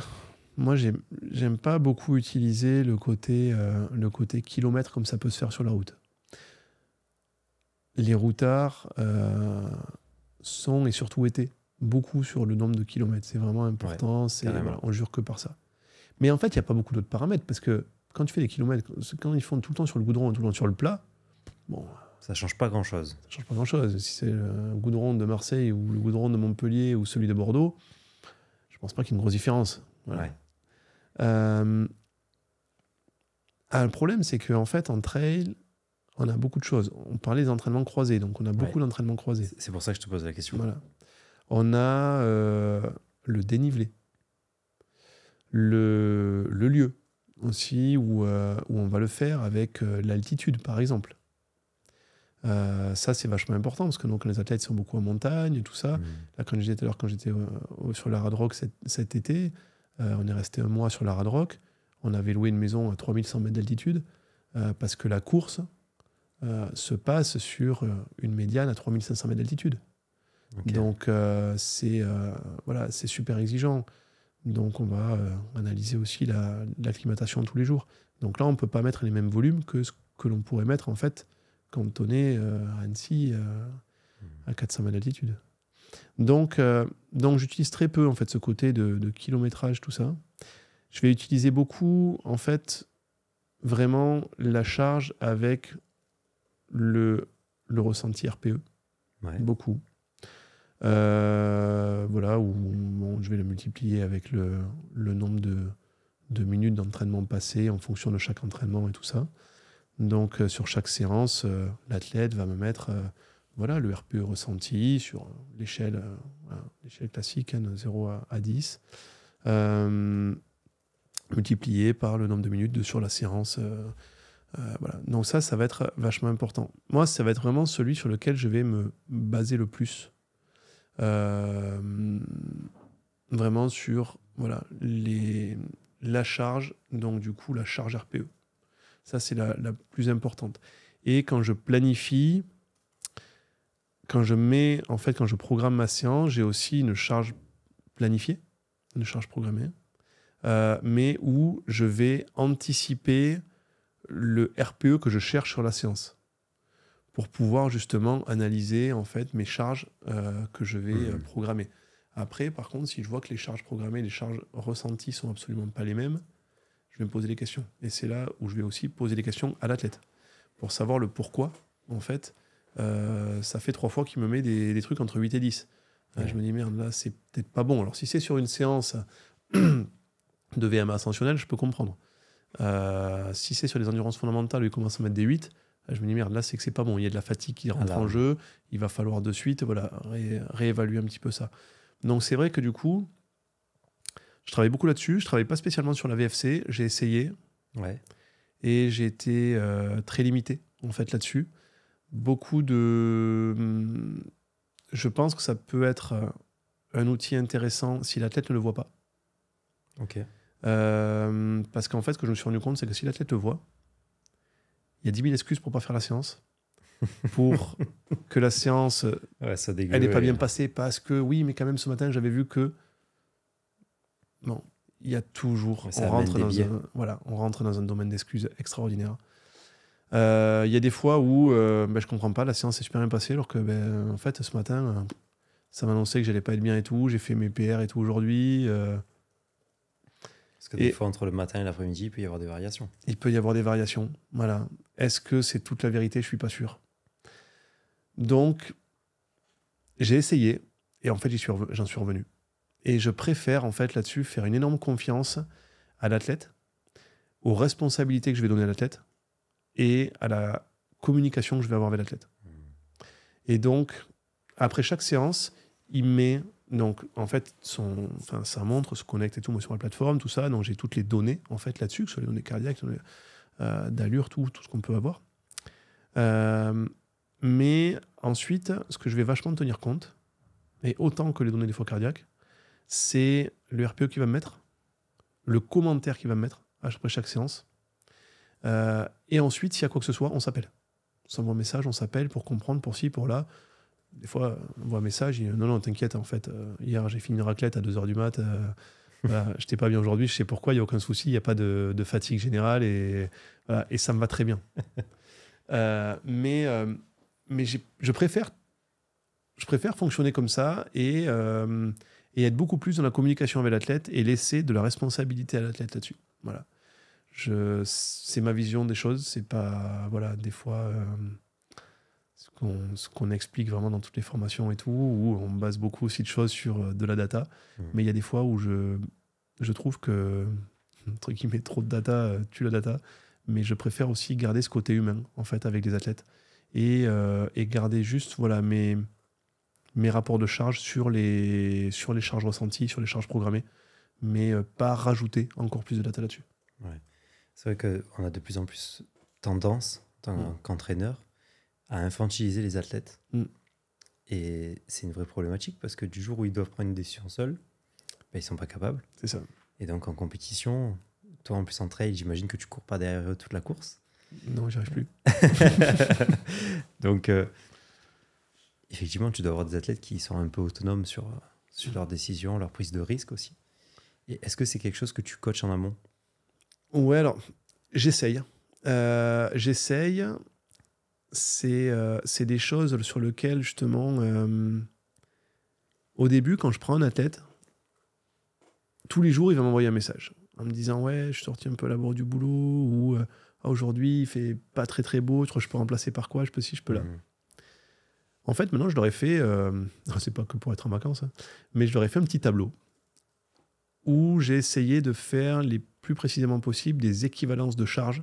moi, j'aime pas beaucoup utiliser le côté, euh, le côté kilomètre comme ça peut se faire sur la route. Les routards euh, sont, et surtout étaient, beaucoup sur le nombre de kilomètres. C'est vraiment important. C'est on jure que par ça. Mais en fait, il n'y a pas beaucoup d'autres paramètres parce que quand tu fais des kilomètres, quand ils font tout le temps sur le goudron et tout le temps sur le plat, bon, ça change pas grand-chose. Ça change pas grand-chose. Si c'est le goudron de Marseille ou le goudron de Montpellier ou celui de Bordeaux, je pense pas qu'il y ait une grosse différence. Euh, ah, le problème, c'est qu'en fait, en trail, on a beaucoup de choses. On parlait des entraînements croisés, donc on a beaucoup d'entraînements croisés. C'est pour ça que je te pose la question. Voilà. On a euh, le dénivelé, le, lieu aussi euh, où, on va le faire avec l'altitude, par exemple. Euh, ça, c'est vachement important parce que donc, les athlètes sont beaucoup en montagne, tout ça. Mmh. Là, quand j'étais quand j'étais sur la Rad Rock cet, été, euh, on est resté un mois sur la Rad Rock. On avait loué une maison à 3100 mètres d'altitude euh, parce que la course se passe sur une médiane à 3500 mètres d'altitude. Donc, c'est voilà, c'est super exigeant. Donc, on va analyser aussi l'acclimatation tous les jours. Donc là, on ne peut pas mettre les mêmes volumes que ce que l'on pourrait mettre en fait cantonné euh, à Annecy, euh, mmh. à 400 mètres d'altitude. Donc, euh, donc j'utilise très peu en fait ce côté de, kilométrage, tout ça. Je vais utiliser beaucoup en fait vraiment la charge avec le, le ressenti RPE. Beaucoup. voilà, où je vais le multiplier avec le, nombre de, de minutes d'entraînement passé en fonction de chaque entraînement et tout ça. Donc euh, sur chaque séance, euh, l'athlète va me mettre euh, voilà, le RPE ressenti sur l'échelle classique, 0 hein, à, 10, multiplié par le nombre de minutes sur la séance. voilà. Donc ça, ça va être vachement important. Moi, ça va être vraiment celui sur lequel je vais me baser le plus. vraiment sur voilà, les, la charge, donc du coup la charge RPE. Ça, c'est la, plus importante. Et quand je planifie, quand je mets, en fait, quand je programme ma séance, j'ai aussi une charge planifiée, une charge programmée, euh, mais où je vais anticiper le RPE que je cherche sur la séance pour pouvoir justement analyser en fait mes charges euh, que je vais mmh. euh, programmer. Après, par contre, si je vois que les charges programmées les charges ressenties sont absolument pas les mêmes, je vais me poser des questions. Et c'est là où je vais aussi poser des questions à l'athlète pour savoir le pourquoi, en fait. Euh, ça fait trois fois qu'il me met des, trucs entre 8 et 10. Euh, je me dis, merde, là, c'est peut-être pas bon. Alors, si c'est sur une séance de VMA ascensionnelle, je peux comprendre. Euh, si c'est sur les endurances fondamentales, il commence à mettre des 8, je me dis, merde, là, c'est que c'est pas bon. Il y a de la fatigue qui rentre ah en jeu. Il va falloir de suite voilà, réévaluer un petit peu ça. Donc, c'est vrai que du coup, je travaille beaucoup là-dessus. Je travaille pas spécialement sur la VFC. J'ai essayé. Ouais. Et j'ai été euh, très limité, en fait, là-dessus. Beaucoup de. Hmm, je pense que ça peut être euh, un outil intéressant si l'athlète ne le voit pas. Ok. Euh, parce qu'en fait, ce que je me suis rendu compte, c'est que si l'athlète le voit, il y a 10 000 excuses pour pas faire la séance. pour que la séance ouais, ça elle n'est pas bien passée parce que oui mais quand même ce matin j'avais vu que non, il y a toujours. On rentre, dans un, voilà, on rentre dans un domaine d'excuses extraordinaire. Euh, il y a des fois où euh, ben, je comprends pas, la séance est super bien passée, alors que ben, en fait, ce matin, euh, ça m'annonçait que j'allais pas être bien et tout. J'ai fait mes PR et tout aujourd'hui. Parce que des fois, entre le matin et l'après-midi, il peut y avoir des variations. Il peut y avoir des variations. Voilà. Est-ce que c'est toute la vérité Je suis pas sûr. Donc, j'ai essayé et en fait, j'en suis, revenu. Et je préfère, en fait, là-dessus, faire une énorme confiance à l'athlète, aux responsabilités que je vais donner à l'athlète et à la communication que je vais avoir avec l'athlète. Et donc, après chaque séance, il met donc en fait son, enfin sa montre se connecte et tout moi sur la plateforme, tout ça. Donc j'ai toutes les données en fait là-dessus, que ce soit les données cardiaques, euh, d'allure, tout, tout ce qu'on peut avoir. Euh, mais ensuite, ce que je vais vachement tenir compte, et autant que les données des fois cardiaques, c'est le RPE qui va me mettre, le commentaire qui va me mettre après chaque séance. Euh, et ensuite, s'il y a quoi que ce soit, on s'appelle. On s'envoie un message, on s'appelle pour comprendre, pour ci, pour là. Des fois, on voit un message, il Non, non, t'inquiète, en fait, euh, hier j'ai fini une raclette à 2h du mat, euh, je t'ai pas bien aujourd'hui, je sais pourquoi, il n'y a aucun souci, il n'y a pas de, fatigue générale et, et ça me va très bien. mais mais je préfère, je préfère fonctionner comme ça et et être beaucoup plus dans la communication avec l'athlète et laisser de la responsabilité à l'athlète là-dessus. Voilà. Je, c'est ma vision des choses. C'est pas, voilà, des fois, euh, ce, qu'on, ce qu'on explique vraiment dans toutes les formations et tout, où on base beaucoup aussi de choses sur euh, de la data. Mmh. Mais il y a des fois où je, je trouve que, truc qui met trop de data euh, tue la data. Mais je préfère aussi garder ce côté humain, en fait, avec les athlètes. Et, et garder juste, voilà, mes mes rapports de charge sur les, sur les charges ressenties, sur les charges programmées, mais euh, pas rajouter encore plus de data là-dessus. Ouais. C'est vrai qu'on a de plus en plus tendance, en tant mm. qu'entraîneur, à infantiliser les athlètes. Mm. Et c'est une vraie problématique parce que du jour où ils doivent prendre une décision seuls, ben, ils ne sont pas capables. C'est ça. Et donc en compétition, toi en plus en trail, j'imagine que tu cours pas derrière eux toute la course. Non, j'arrive plus. donc euh, effectivement, tu dois avoir des athlètes qui sont un peu autonomes sur, sur leurs décisions, leur prise de risque aussi. Et est-ce que c'est quelque chose que tu coaches en amont Ouais, alors j'essaye. Euh, j'essaye. C'est euh, c'est des choses sur lesquelles, justement, euh, au début, quand je prends un athlète, tous les jours, il va m'envoyer un message en me disant Ouais, je suis sorti un peu à la bord du boulot, ou ah, aujourd'hui, il fait pas très très beau, je peux remplacer par quoi, je peux si, je peux là. Mmh. En fait, maintenant, je leur ai fait, euh, c'est pas que pour être en vacances, hein, mais je leur ai fait un petit tableau où j'ai essayé de faire les plus précisément possible des équivalences de charges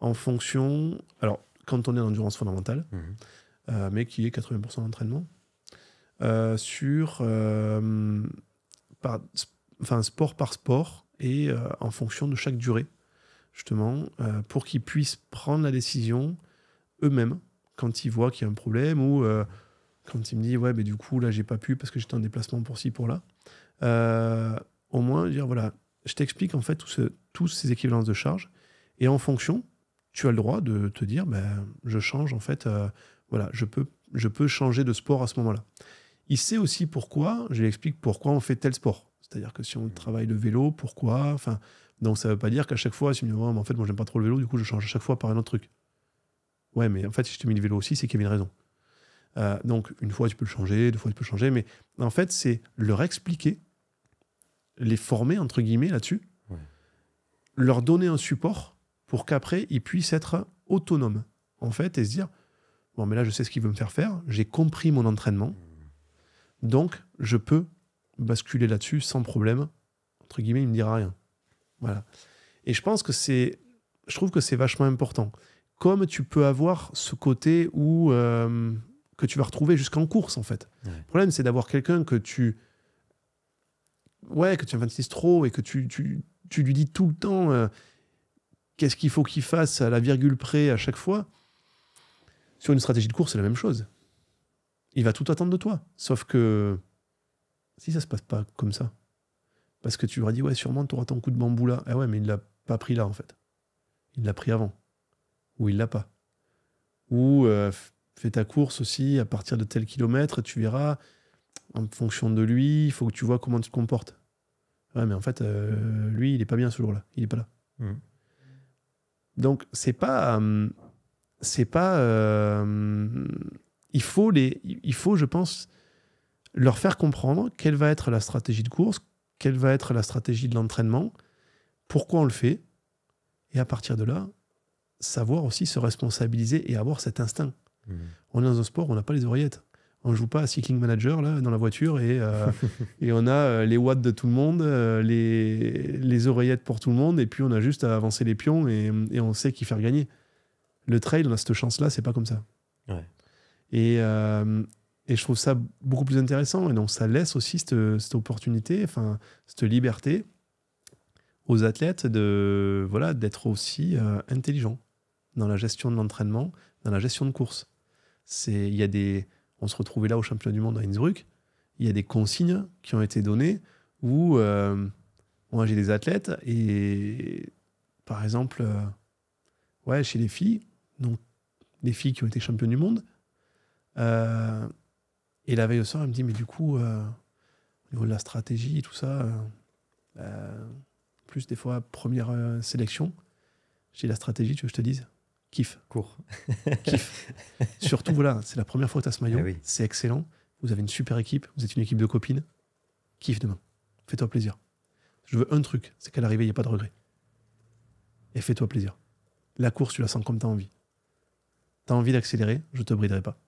en fonction, alors quand on est en endurance fondamentale, mhm. euh, mais qui est 80% d'entraînement, euh, sur euh, enfin, sport par sport et en fonction de chaque durée, justement, pour qu'ils puissent prendre la décision eux-mêmes quand il voit qu'il y a un problème ou euh, quand il me dit ouais mais du coup là j'ai pas pu parce que j'étais en déplacement pour ci pour là euh, au moins dire voilà je t'explique en fait tous ces équivalences de charge et en fonction tu as le droit de te dire ben je change en fait euh, voilà je peux je peux changer de sport à ce moment là il sait aussi pourquoi je lui explique pourquoi on fait tel sport c'est-à-dire que si on mmh. travaille le vélo pourquoi enfin donc ça veut pas dire qu'à chaque fois si me dit en fait moi j'aime pas trop le vélo du coup je change à chaque fois par un autre truc Ouais, mais en fait, si je te mets le vélo aussi, c'est qu'il y avait une raison. Euh, donc, une fois, tu peux le changer, deux fois, tu peux le changer. Mais en fait, c'est leur expliquer, les former, entre guillemets, là-dessus, leur donner un support pour qu'après, ils puissent être autonomes, en fait, et se dire Bon, mais là, je sais ce qu'il veut me faire faire, j'ai compris mon entraînement, mm. donc je peux basculer là-dessus sans problème. Entre guillemets, il ne me dira rien. Voilà. Et je pense que c'est. Je trouve que c'est vachement important comme tu peux avoir ce côté où, euh, que tu vas retrouver jusqu'en course, en fait. Le problème, c'est d'avoir quelqu'un que tu. Ouais, que tu infantilises trop et que tu, lui dis tout le temps euh, qu'est-ce qu'il faut qu'il fasse à la virgule près à chaque fois. Sur une stratégie de course, c'est la même chose. Il va tout attendre de toi. Sauf que si ça se passe pas comme ça, parce que tu lui auras dit, ouais, sûrement, tu auras ton coup de bambou là. Ah ouais, mais il l'a pas pris là, en fait. Il l'a pris avant ou il l'a pas. Ou euh, fais ta course aussi à partir de tel kilomètre, tu verras, en fonction de lui, il faut que tu vois comment tu te comportes. Ouais, mais en fait, euh, lui, il n'est pas bien ce jour-là, il n'est pas là. Mmh. Donc, c'est pas. Euh, c'est pas. il, faut les, il faut, je pense, leur faire comprendre quelle va être la stratégie de course, quelle va être la stratégie de l'entraînement, pourquoi on le fait, et à partir de là, savoir aussi se responsabiliser et avoir cet instinct. Hmm. On est dans un sport, on n'a pas les oreillettes. On joue pas à Cycling Manager là, dans la voiture et, euh, et on a euh, les watts de tout le monde, euh, les, les, oreillettes pour tout le monde, et puis on a juste à avancer les pions et, on sait qui faire gagner. Le trail, on a cette chance-là, c'est pas comme ça. Et, et, je trouve ça beaucoup plus intéressant. Et donc ça laisse aussi cette, opportunité, enfin cette liberté aux athlètes de voilà d'être aussi intelligents dans la gestion de l'entraînement, dans la gestion de course. C'est, il y des, on se retrouvait là au championnat du monde à Innsbruck, il y a des consignes qui ont été données où euh, j'ai des athlètes et par exemple, euh, ouais, chez les filles, donc les filles qui ont été championnes du monde, euh, et la veille au soir, elle me dit, mais du coup, au niveau de la stratégie et tout ça, plus des fois, première sélection, j'ai la stratégie, tu veux que je te dise Kiff. cours, Kiff. Surtout, voilà, c'est la première fois que tu as ce maillot. Ah c'est excellent. Vous avez une super équipe. Vous êtes une équipe de copines. Kiff demain. Fais-toi plaisir. Je veux un truc c'est qu'à l'arrivée, il n'y a pas de regret. Et fais-toi plaisir. La course, tu la sens comme tu as envie. Tu as envie d'accélérer, je te briderai pas.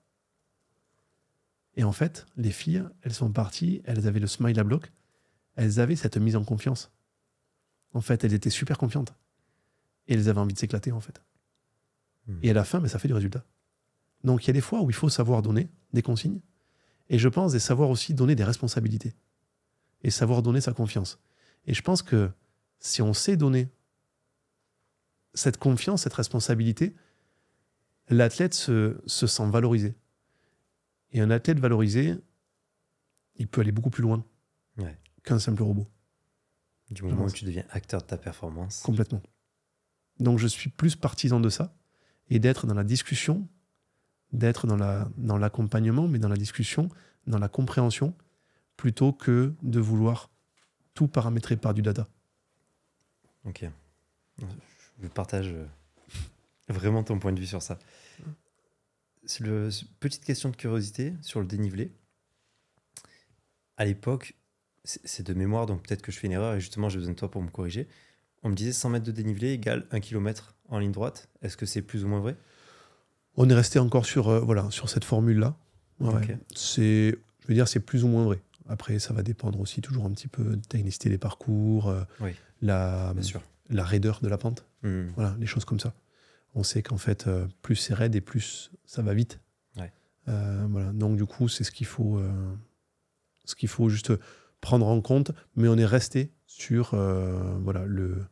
Et en fait, les filles, elles sont parties, elles avaient le smile à bloc, elles avaient cette mise en confiance. En fait, elles étaient super confiantes. Et elles avaient envie de s'éclater, en fait. Hmm. Et à la fin, mais ben, ça fait du résultat. Donc il y a des fois où il faut savoir donner des consignes, et je pense, et savoir aussi donner des responsabilités, et savoir donner sa confiance. Et je pense que si on sait donner cette confiance, cette responsabilité, l'athlète se, sent valorisé. Et un athlète valorisé, il peut aller beaucoup plus loin qu'un simple robot. Du moment où tu deviens acteur de ta performance. Complètement. Donc je suis plus partisan de ça et d'être dans la discussion, d'être dans, la, dans l'accompagnement, mais dans la discussion, dans la compréhension, plutôt que de vouloir tout paramétrer par du data. Ok. Je partage euh, vraiment ton point de vue sur ça. Le, petite question de curiosité sur le dénivelé. À l'époque, c'est de mémoire, donc peut-être que je fais une erreur et justement j'ai besoin de toi pour me corriger on me disait 100 mètres de dénivelé égale 1 km en ligne droite. Est-ce que c'est plus ou moins vrai On est resté encore sur, euh, voilà, sur cette formule-là. C'est, Je veux dire, c'est plus ou moins vrai. Après, ça va dépendre aussi toujours un petit peu de la technicité des parcours, euh, la, la raideur de la pente, hmm. voilà, les choses comme ça. On sait qu'en fait, euh, plus c'est raide et plus ça va vite. voilà. Donc du coup, c'est ce qu'il faut, ce qu'il faut juste prendre en compte, mais on est resté sur voilà le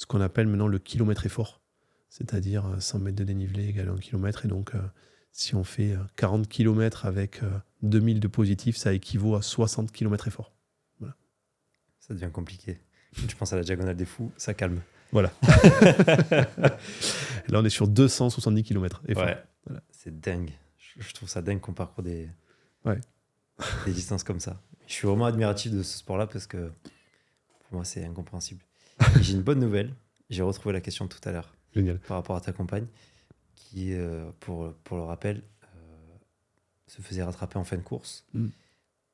ce qu'on appelle maintenant le kilomètre effort, c'est-à-dire 100 euh, mètres de dénivelé égale 1 km. Et donc, euh, si on fait 40 euh, km avec 2000 de positif, ça équivaut à 60 km effort. Ça devient compliqué. Je pense à la diagonale des fous, ça calme. Voilà. Là, on est sur 270 km. Effort. C'est dingue. Je trouve ça dingue qu'on parcourt des distances comme ça. Je suis vraiment admiratif de ce sport-là parce que pour moi, c'est incompréhensible. J'ai une bonne nouvelle. J'ai retrouvé la question de tout à l'heure. Par rapport à ta compagne, qui, euh, pour, pour le rappel, euh, se faisait rattraper en fin de course. Mm.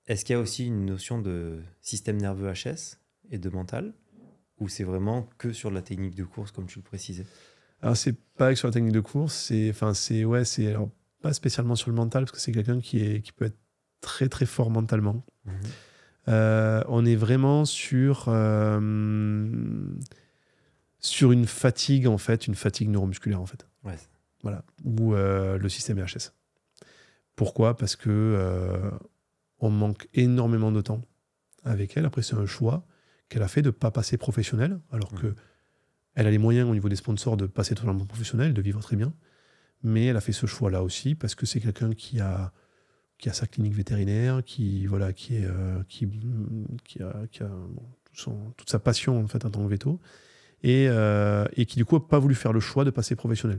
Est-ce qu'il y a aussi une notion de système nerveux HS et de mental Ou c'est vraiment que sur la technique de course, comme tu le précisais Alors, c'est pas que sur la technique de course. C'est, enfin, c'est, ouais, c'est alors, pas spécialement sur le mental, parce que c'est quelqu'un qui, est, qui peut être très, très fort mentalement. Mhm. Euh, on est vraiment sur, euh, sur une fatigue, en fait, une fatigue neuromusculaire, en fait. Voilà. Ou euh, le système IHS. Pourquoi Parce que on manque énormément de temps avec elle. Après, c'est un choix qu'elle a fait de ne pas passer professionnel, alors que elle a les moyens au niveau des sponsors de passer totalement professionnel, de vivre très bien. Mais elle a fait ce choix-là aussi parce que c'est quelqu'un qui a qui a sa clinique vétérinaire, qui voilà, qui est, euh, qui, a, qui a tout son, toute sa passion en fait en tant que veto, et, euh, et qui du coup n'a pas voulu faire le choix de passer professionnel.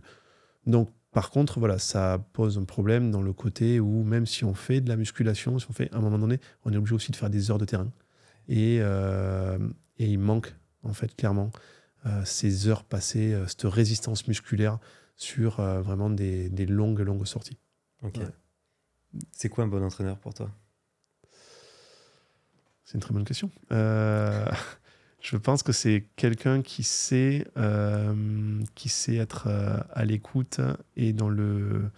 Donc par contre, voilà, ça pose un problème dans le côté où même si on fait de la musculation, si on fait à un moment donné, on est obligé aussi de faire des heures de terrain, et, euh, et il manque en fait clairement ces heures passées, cette résistance musculaire sur vraiment des, des longues longues sorties. Ok. C'est quoi un bon entraîneur pour toi C'est une très bonne question. Euh, je pense que c'est quelqu'un qui sait, euh, qui sait être euh, à l'écoute et dans le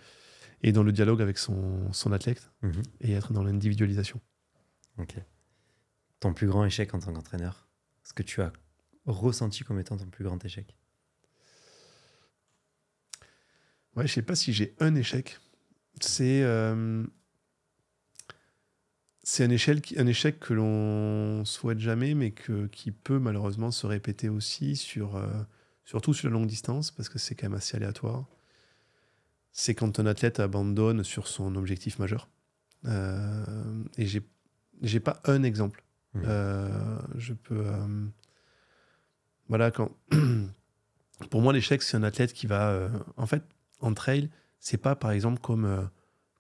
et dans le dialogue avec son, athlète mhm. et être dans l'individualisation. Ok. Ton plus grand échec en tant qu'entraîneur Ce que tu as ressenti comme étant ton plus grand échec Ouais, je sais pas si j'ai un échec c'est euh, c'est un, un, échec que l'on souhaite jamais, mais que, qui peut malheureusement se répéter aussi, sur, euh, surtout sur la longue distance, parce que c'est quand même assez aléatoire. C'est quand un athlète abandonne sur son objectif majeur. Euh, et j'ai, j'ai pas un exemple. Mmh. je peux. voilà, quand. pour moi, l'échec, c'est un athlète qui va. en fait, en trail, c'est pas, par exemple, comme, euh,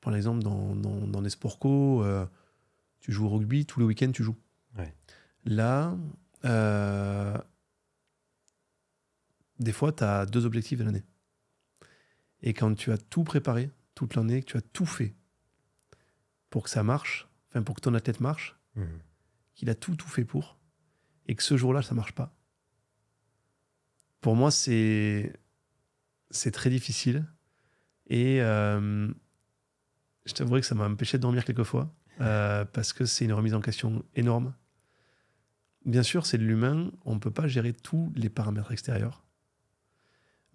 par exemple, dans, dans, dans les sports co, euh, tu joues au rugby, tous les week-ends, tu joues. Là, euh, des fois, tu as deux objectifs de l'année. Et quand tu as tout préparé, toute l'année, que tu as tout fait pour que ça marche, enfin pour que ton athlète marche, mmh. qu'il a tout, tout fait pour, et que ce jour-là, ça marche pas. Pour moi, c'est c'est très difficile et euh, je t'avouerai que ça m'a empêché de dormir quelques fois euh, parce que c'est une remise en question énorme. Bien sûr, c'est de l'humain, on ne peut pas gérer tous les paramètres extérieurs.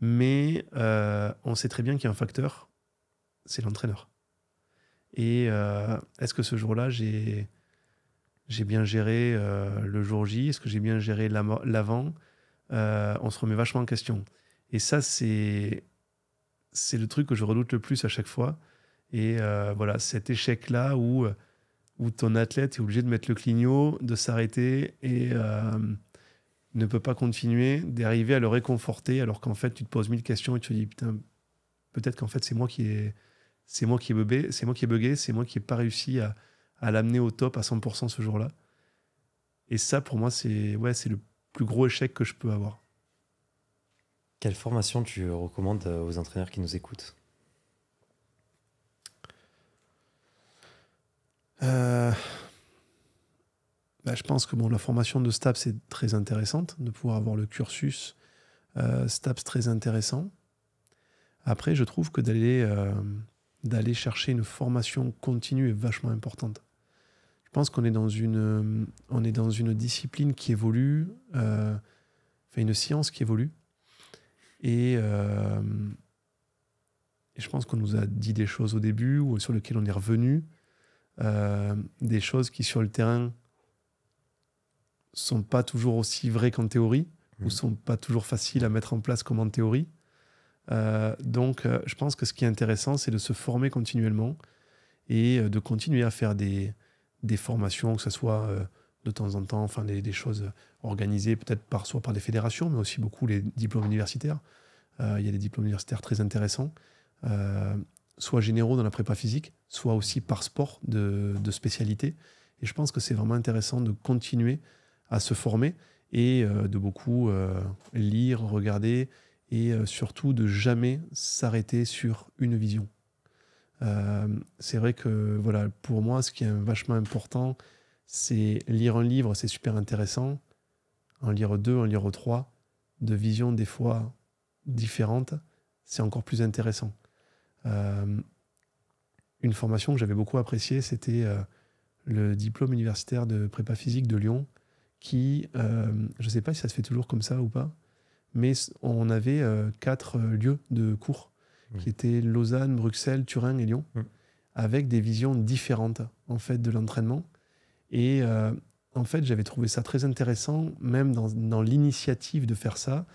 Mais euh, on sait très bien qu'il y a un facteur, c'est l'entraîneur. Et euh, est-ce que ce jour-là, j'ai j'ai bien géré le jour J, est-ce que j'ai bien géré l'avant On se remet vachement en question. Et ça, c'est c'est le truc que je redoute le plus à chaque fois. Et euh, voilà, cet échec-là où, euh, où ton athlète est obligé de mettre le clignot, de s'arrêter et euh, ne peut pas continuer, d'arriver à le réconforter alors qu'en fait, tu te poses mille questions et tu te dis, putain, peut-être qu'en fait, c'est moi qui ai... C'est moi qui ai bugué, c'est moi qui ai c'est moi qui n'ai pas réussi à, à l'amener au top à 100% ce jour-là. Et ça, pour moi, c'est ouais, c'est le plus gros échec que je peux avoir. Quelle formation tu recommandes euh, aux entraîneurs qui nous écoutent euh, bah, Je pense que bon, la formation de STAPS est très intéressante, de pouvoir avoir le cursus euh, STAPS très intéressant. Après, je trouve que d'aller d'aller chercher une formation continue est vachement importante. Je pense qu'on est dans une on est dans une discipline qui évolue, enfin une science qui évolue euh, et, je pense qu'on nous a dit des choses au début ou sur lesquelles on est revenu, euh, des choses qui sur le terrain sont pas toujours aussi vraies qu'en théorie ou ou mmh. sont pas toujours faciles à mettre en place comme en théorie. Euh, donc, je pense que ce qui est intéressant, c'est de se former continuellement et de continuer à faire des, des formations, que ce soit de temps en temps, enfin des, choses organisées peut-être par, soit par des fédérations, mais aussi beaucoup les diplômes universitaires. Euh, il y a des diplômes universitaires très intéressants, euh, soit généraux dans la prépa physique, soit aussi par sport de, spécialité. Et je pense que c'est vraiment intéressant de continuer à se former et euh, de beaucoup lire, regarder et surtout de jamais s'arrêter sur une vision. c'est vrai que voilà, pour moi, ce qui est vachement important, c'est lire un livre, c'est super intéressant, en lire deux, en lire trois, de visions des fois différentes, c'est encore plus intéressant. Euh, une formation que j'avais beaucoup appréciée, c'était euh, le diplôme universitaire de prépa physique de Lyon, qui, euh, je ne sais pas si ça se fait toujours comme ça ou pas, mais on avait quatre lieux de cours, mmh. qui étaient Lausanne, Bruxelles, Turin et Lyon, mmh. avec des visions différentes en fait de l'entraînement et euh, en fait, j'avais trouvé ça très intéressant, même dans, l'initiative de faire ça,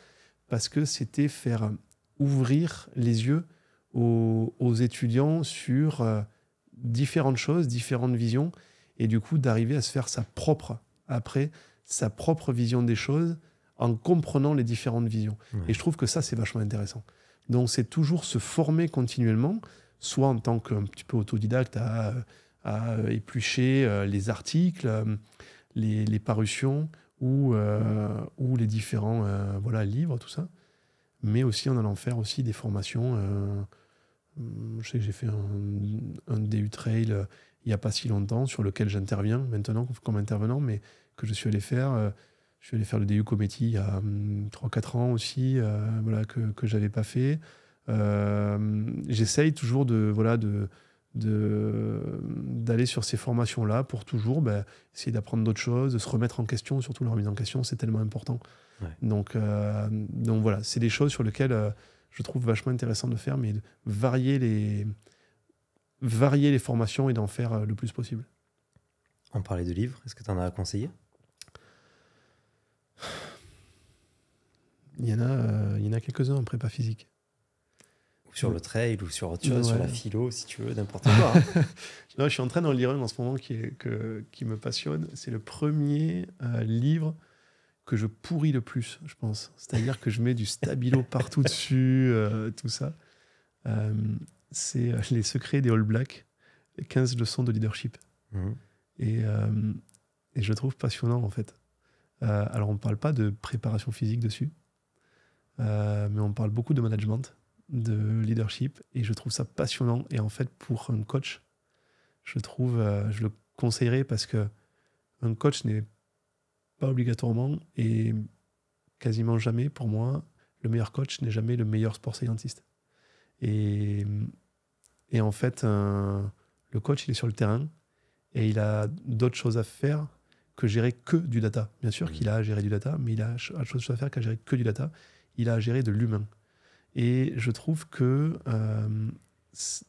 parce que c'était faire ouvrir les yeux aux, étudiants sur euh, différentes choses, différentes visions, et du coup d'arriver à se faire sa propre, après, sa propre vision des choses en comprenant les différentes visions. Et je trouve que ça, c'est vachement intéressant. Donc c'est toujours se former continuellement, soit en tant qu'un petit peu autodidacte à... Euh, à euh, éplucher euh, les articles, euh, les, parutions ou, ou les différents voilà, livres, tout ça. Mais aussi en allant faire aussi des formations. je sais que j'ai fait un, DU Trail il n'y a pas si longtemps, sur lequel j'interviens maintenant comme intervenant, mais que je suis allé faire. je suis allé faire le DU cométi il y a 3-4 hum, ans aussi, voilà, que, je n'avais pas fait. J'essaye toujours de, voilà, de, d'aller sur ces formations-là pour toujours ben, essayer d'apprendre d'autres choses, de se remettre en question, surtout la remise en question, c'est tellement important. Donc, euh, donc voilà, c'est des choses sur lesquelles euh, je trouve vachement intéressant de faire, mais de varier les, varier les formations et d'en faire euh, le plus possible. On parlait de livres, est-ce que tu en as à conseiller Il y en a, il y en a quelques-uns en prépa physique sur le trail, ou sur autre chose, sur la philo, si tu veux, n'importe quoi. Hein. je suis en train d'en lire un en ce moment qui, est, qui me passionne. C'est le premier euh, livre que je pourris le plus, je pense. C'est-à-dire que je mets du stabilo partout dessus, euh, tout ça. Euh, c'est Les secrets des All Blacks, 15 leçons de leadership. Mhm. Et, et, je trouve passionnant, en fait. alors, on ne parle pas de préparation physique dessus, mais on parle beaucoup de management de leadership et je trouve ça passionnant. Et en fait, pour un coach, je trouve, euh, je le conseillerais parce que un coach n'est pas obligatoirement et quasiment jamais, pour moi, le meilleur coach n'est jamais le meilleur sport scientiste. Et, et en fait, euh, le coach, il est sur le terrain et il a d'autres choses à faire que gérer que du data. Bien sûr mmh. qu'il a à gérer du data, mais il a autre chose à faire qu'à gérer que du data. Il a à gérer de l'humain. Et je trouve que euh,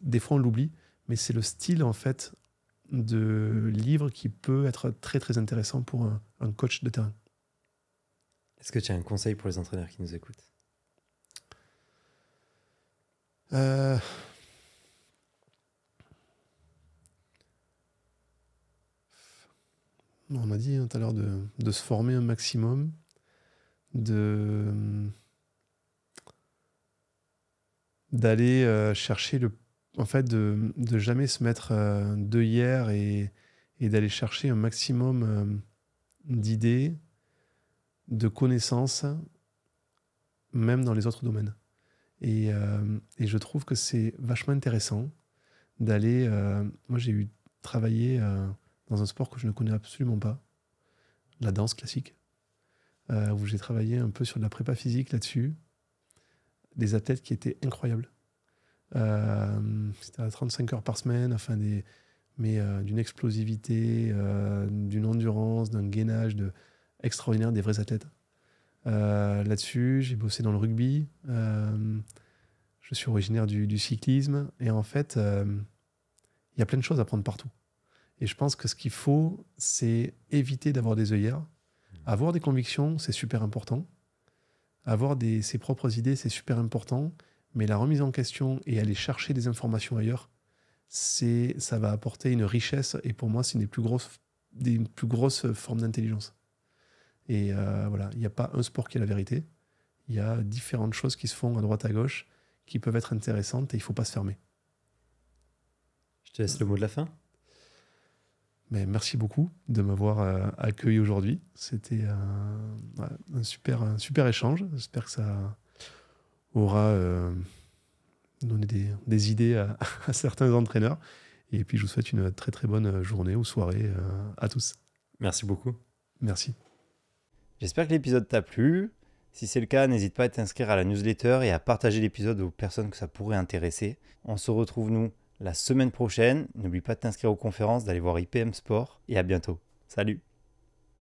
des fois on l'oublie, mais c'est le style en fait de livre qui peut être très très intéressant pour un, coach de terrain. Est-ce que tu as un conseil pour les entraîneurs qui nous écoutent euh, On a dit hein, tout à l'heure de, de se former un maximum, de hum, d'aller euh, chercher le. En fait, de, de jamais se mettre euh, de hier et, d'aller chercher un maximum euh, d'idées, de connaissances, même dans les autres domaines. Et, et je trouve que c'est vachement intéressant d'aller. moi, j'ai eu travaillé dans un sport que je ne connais absolument pas, la danse classique, où j'ai travaillé un peu sur de la prépa physique là-dessus des athlètes qui étaient incroyables. Euh, c'était à 35 heures par semaine, enfin des, mais euh, d'une explosivité, euh, d'une endurance, d'un gainage de, extraordinaire des vrais athlètes. Là-dessus, j'ai bossé dans le rugby. je suis originaire du, du, cyclisme. Et en fait, il y a plein de choses à prendre partout. Et je pense que ce qu'il faut, c'est éviter d'avoir des œillères. Mmh. Avoir des convictions, c'est super important. Avoir ses propres idées, c'est super important, mais la remise en question et aller chercher des informations ailleurs, c'est ça va apporter une richesse et pour moi, c'est une des plus grosses, des plus grosses formes d'intelligence. Et euh, voilà, il n'y a pas un sport qui est la vérité. Il y a différentes choses qui se font à droite à gauche qui peuvent être intéressantes et il ne faut pas se fermer. Je te laisse le mot de la fin merci beaucoup de m'avoir euh, accueilli aujourd'hui. C'était un, super, super échange. J'espère que ça aura euh, donné des, idées à, certains entraîneurs. Et puis, je vous souhaite une très très bonne journée ou soirée euh, à tous. Merci beaucoup. Merci. J'espère que l'épisode t'a plu. Si c'est le cas, n'hésite pas à t'inscrire à la newsletter et à partager l'épisode aux personnes que ça pourrait intéresser. On se retrouve, nous, la semaine prochaine. N'oublie pas de t'inscrire aux conférences, d'aller voir IPM Sport et à bientôt. Salut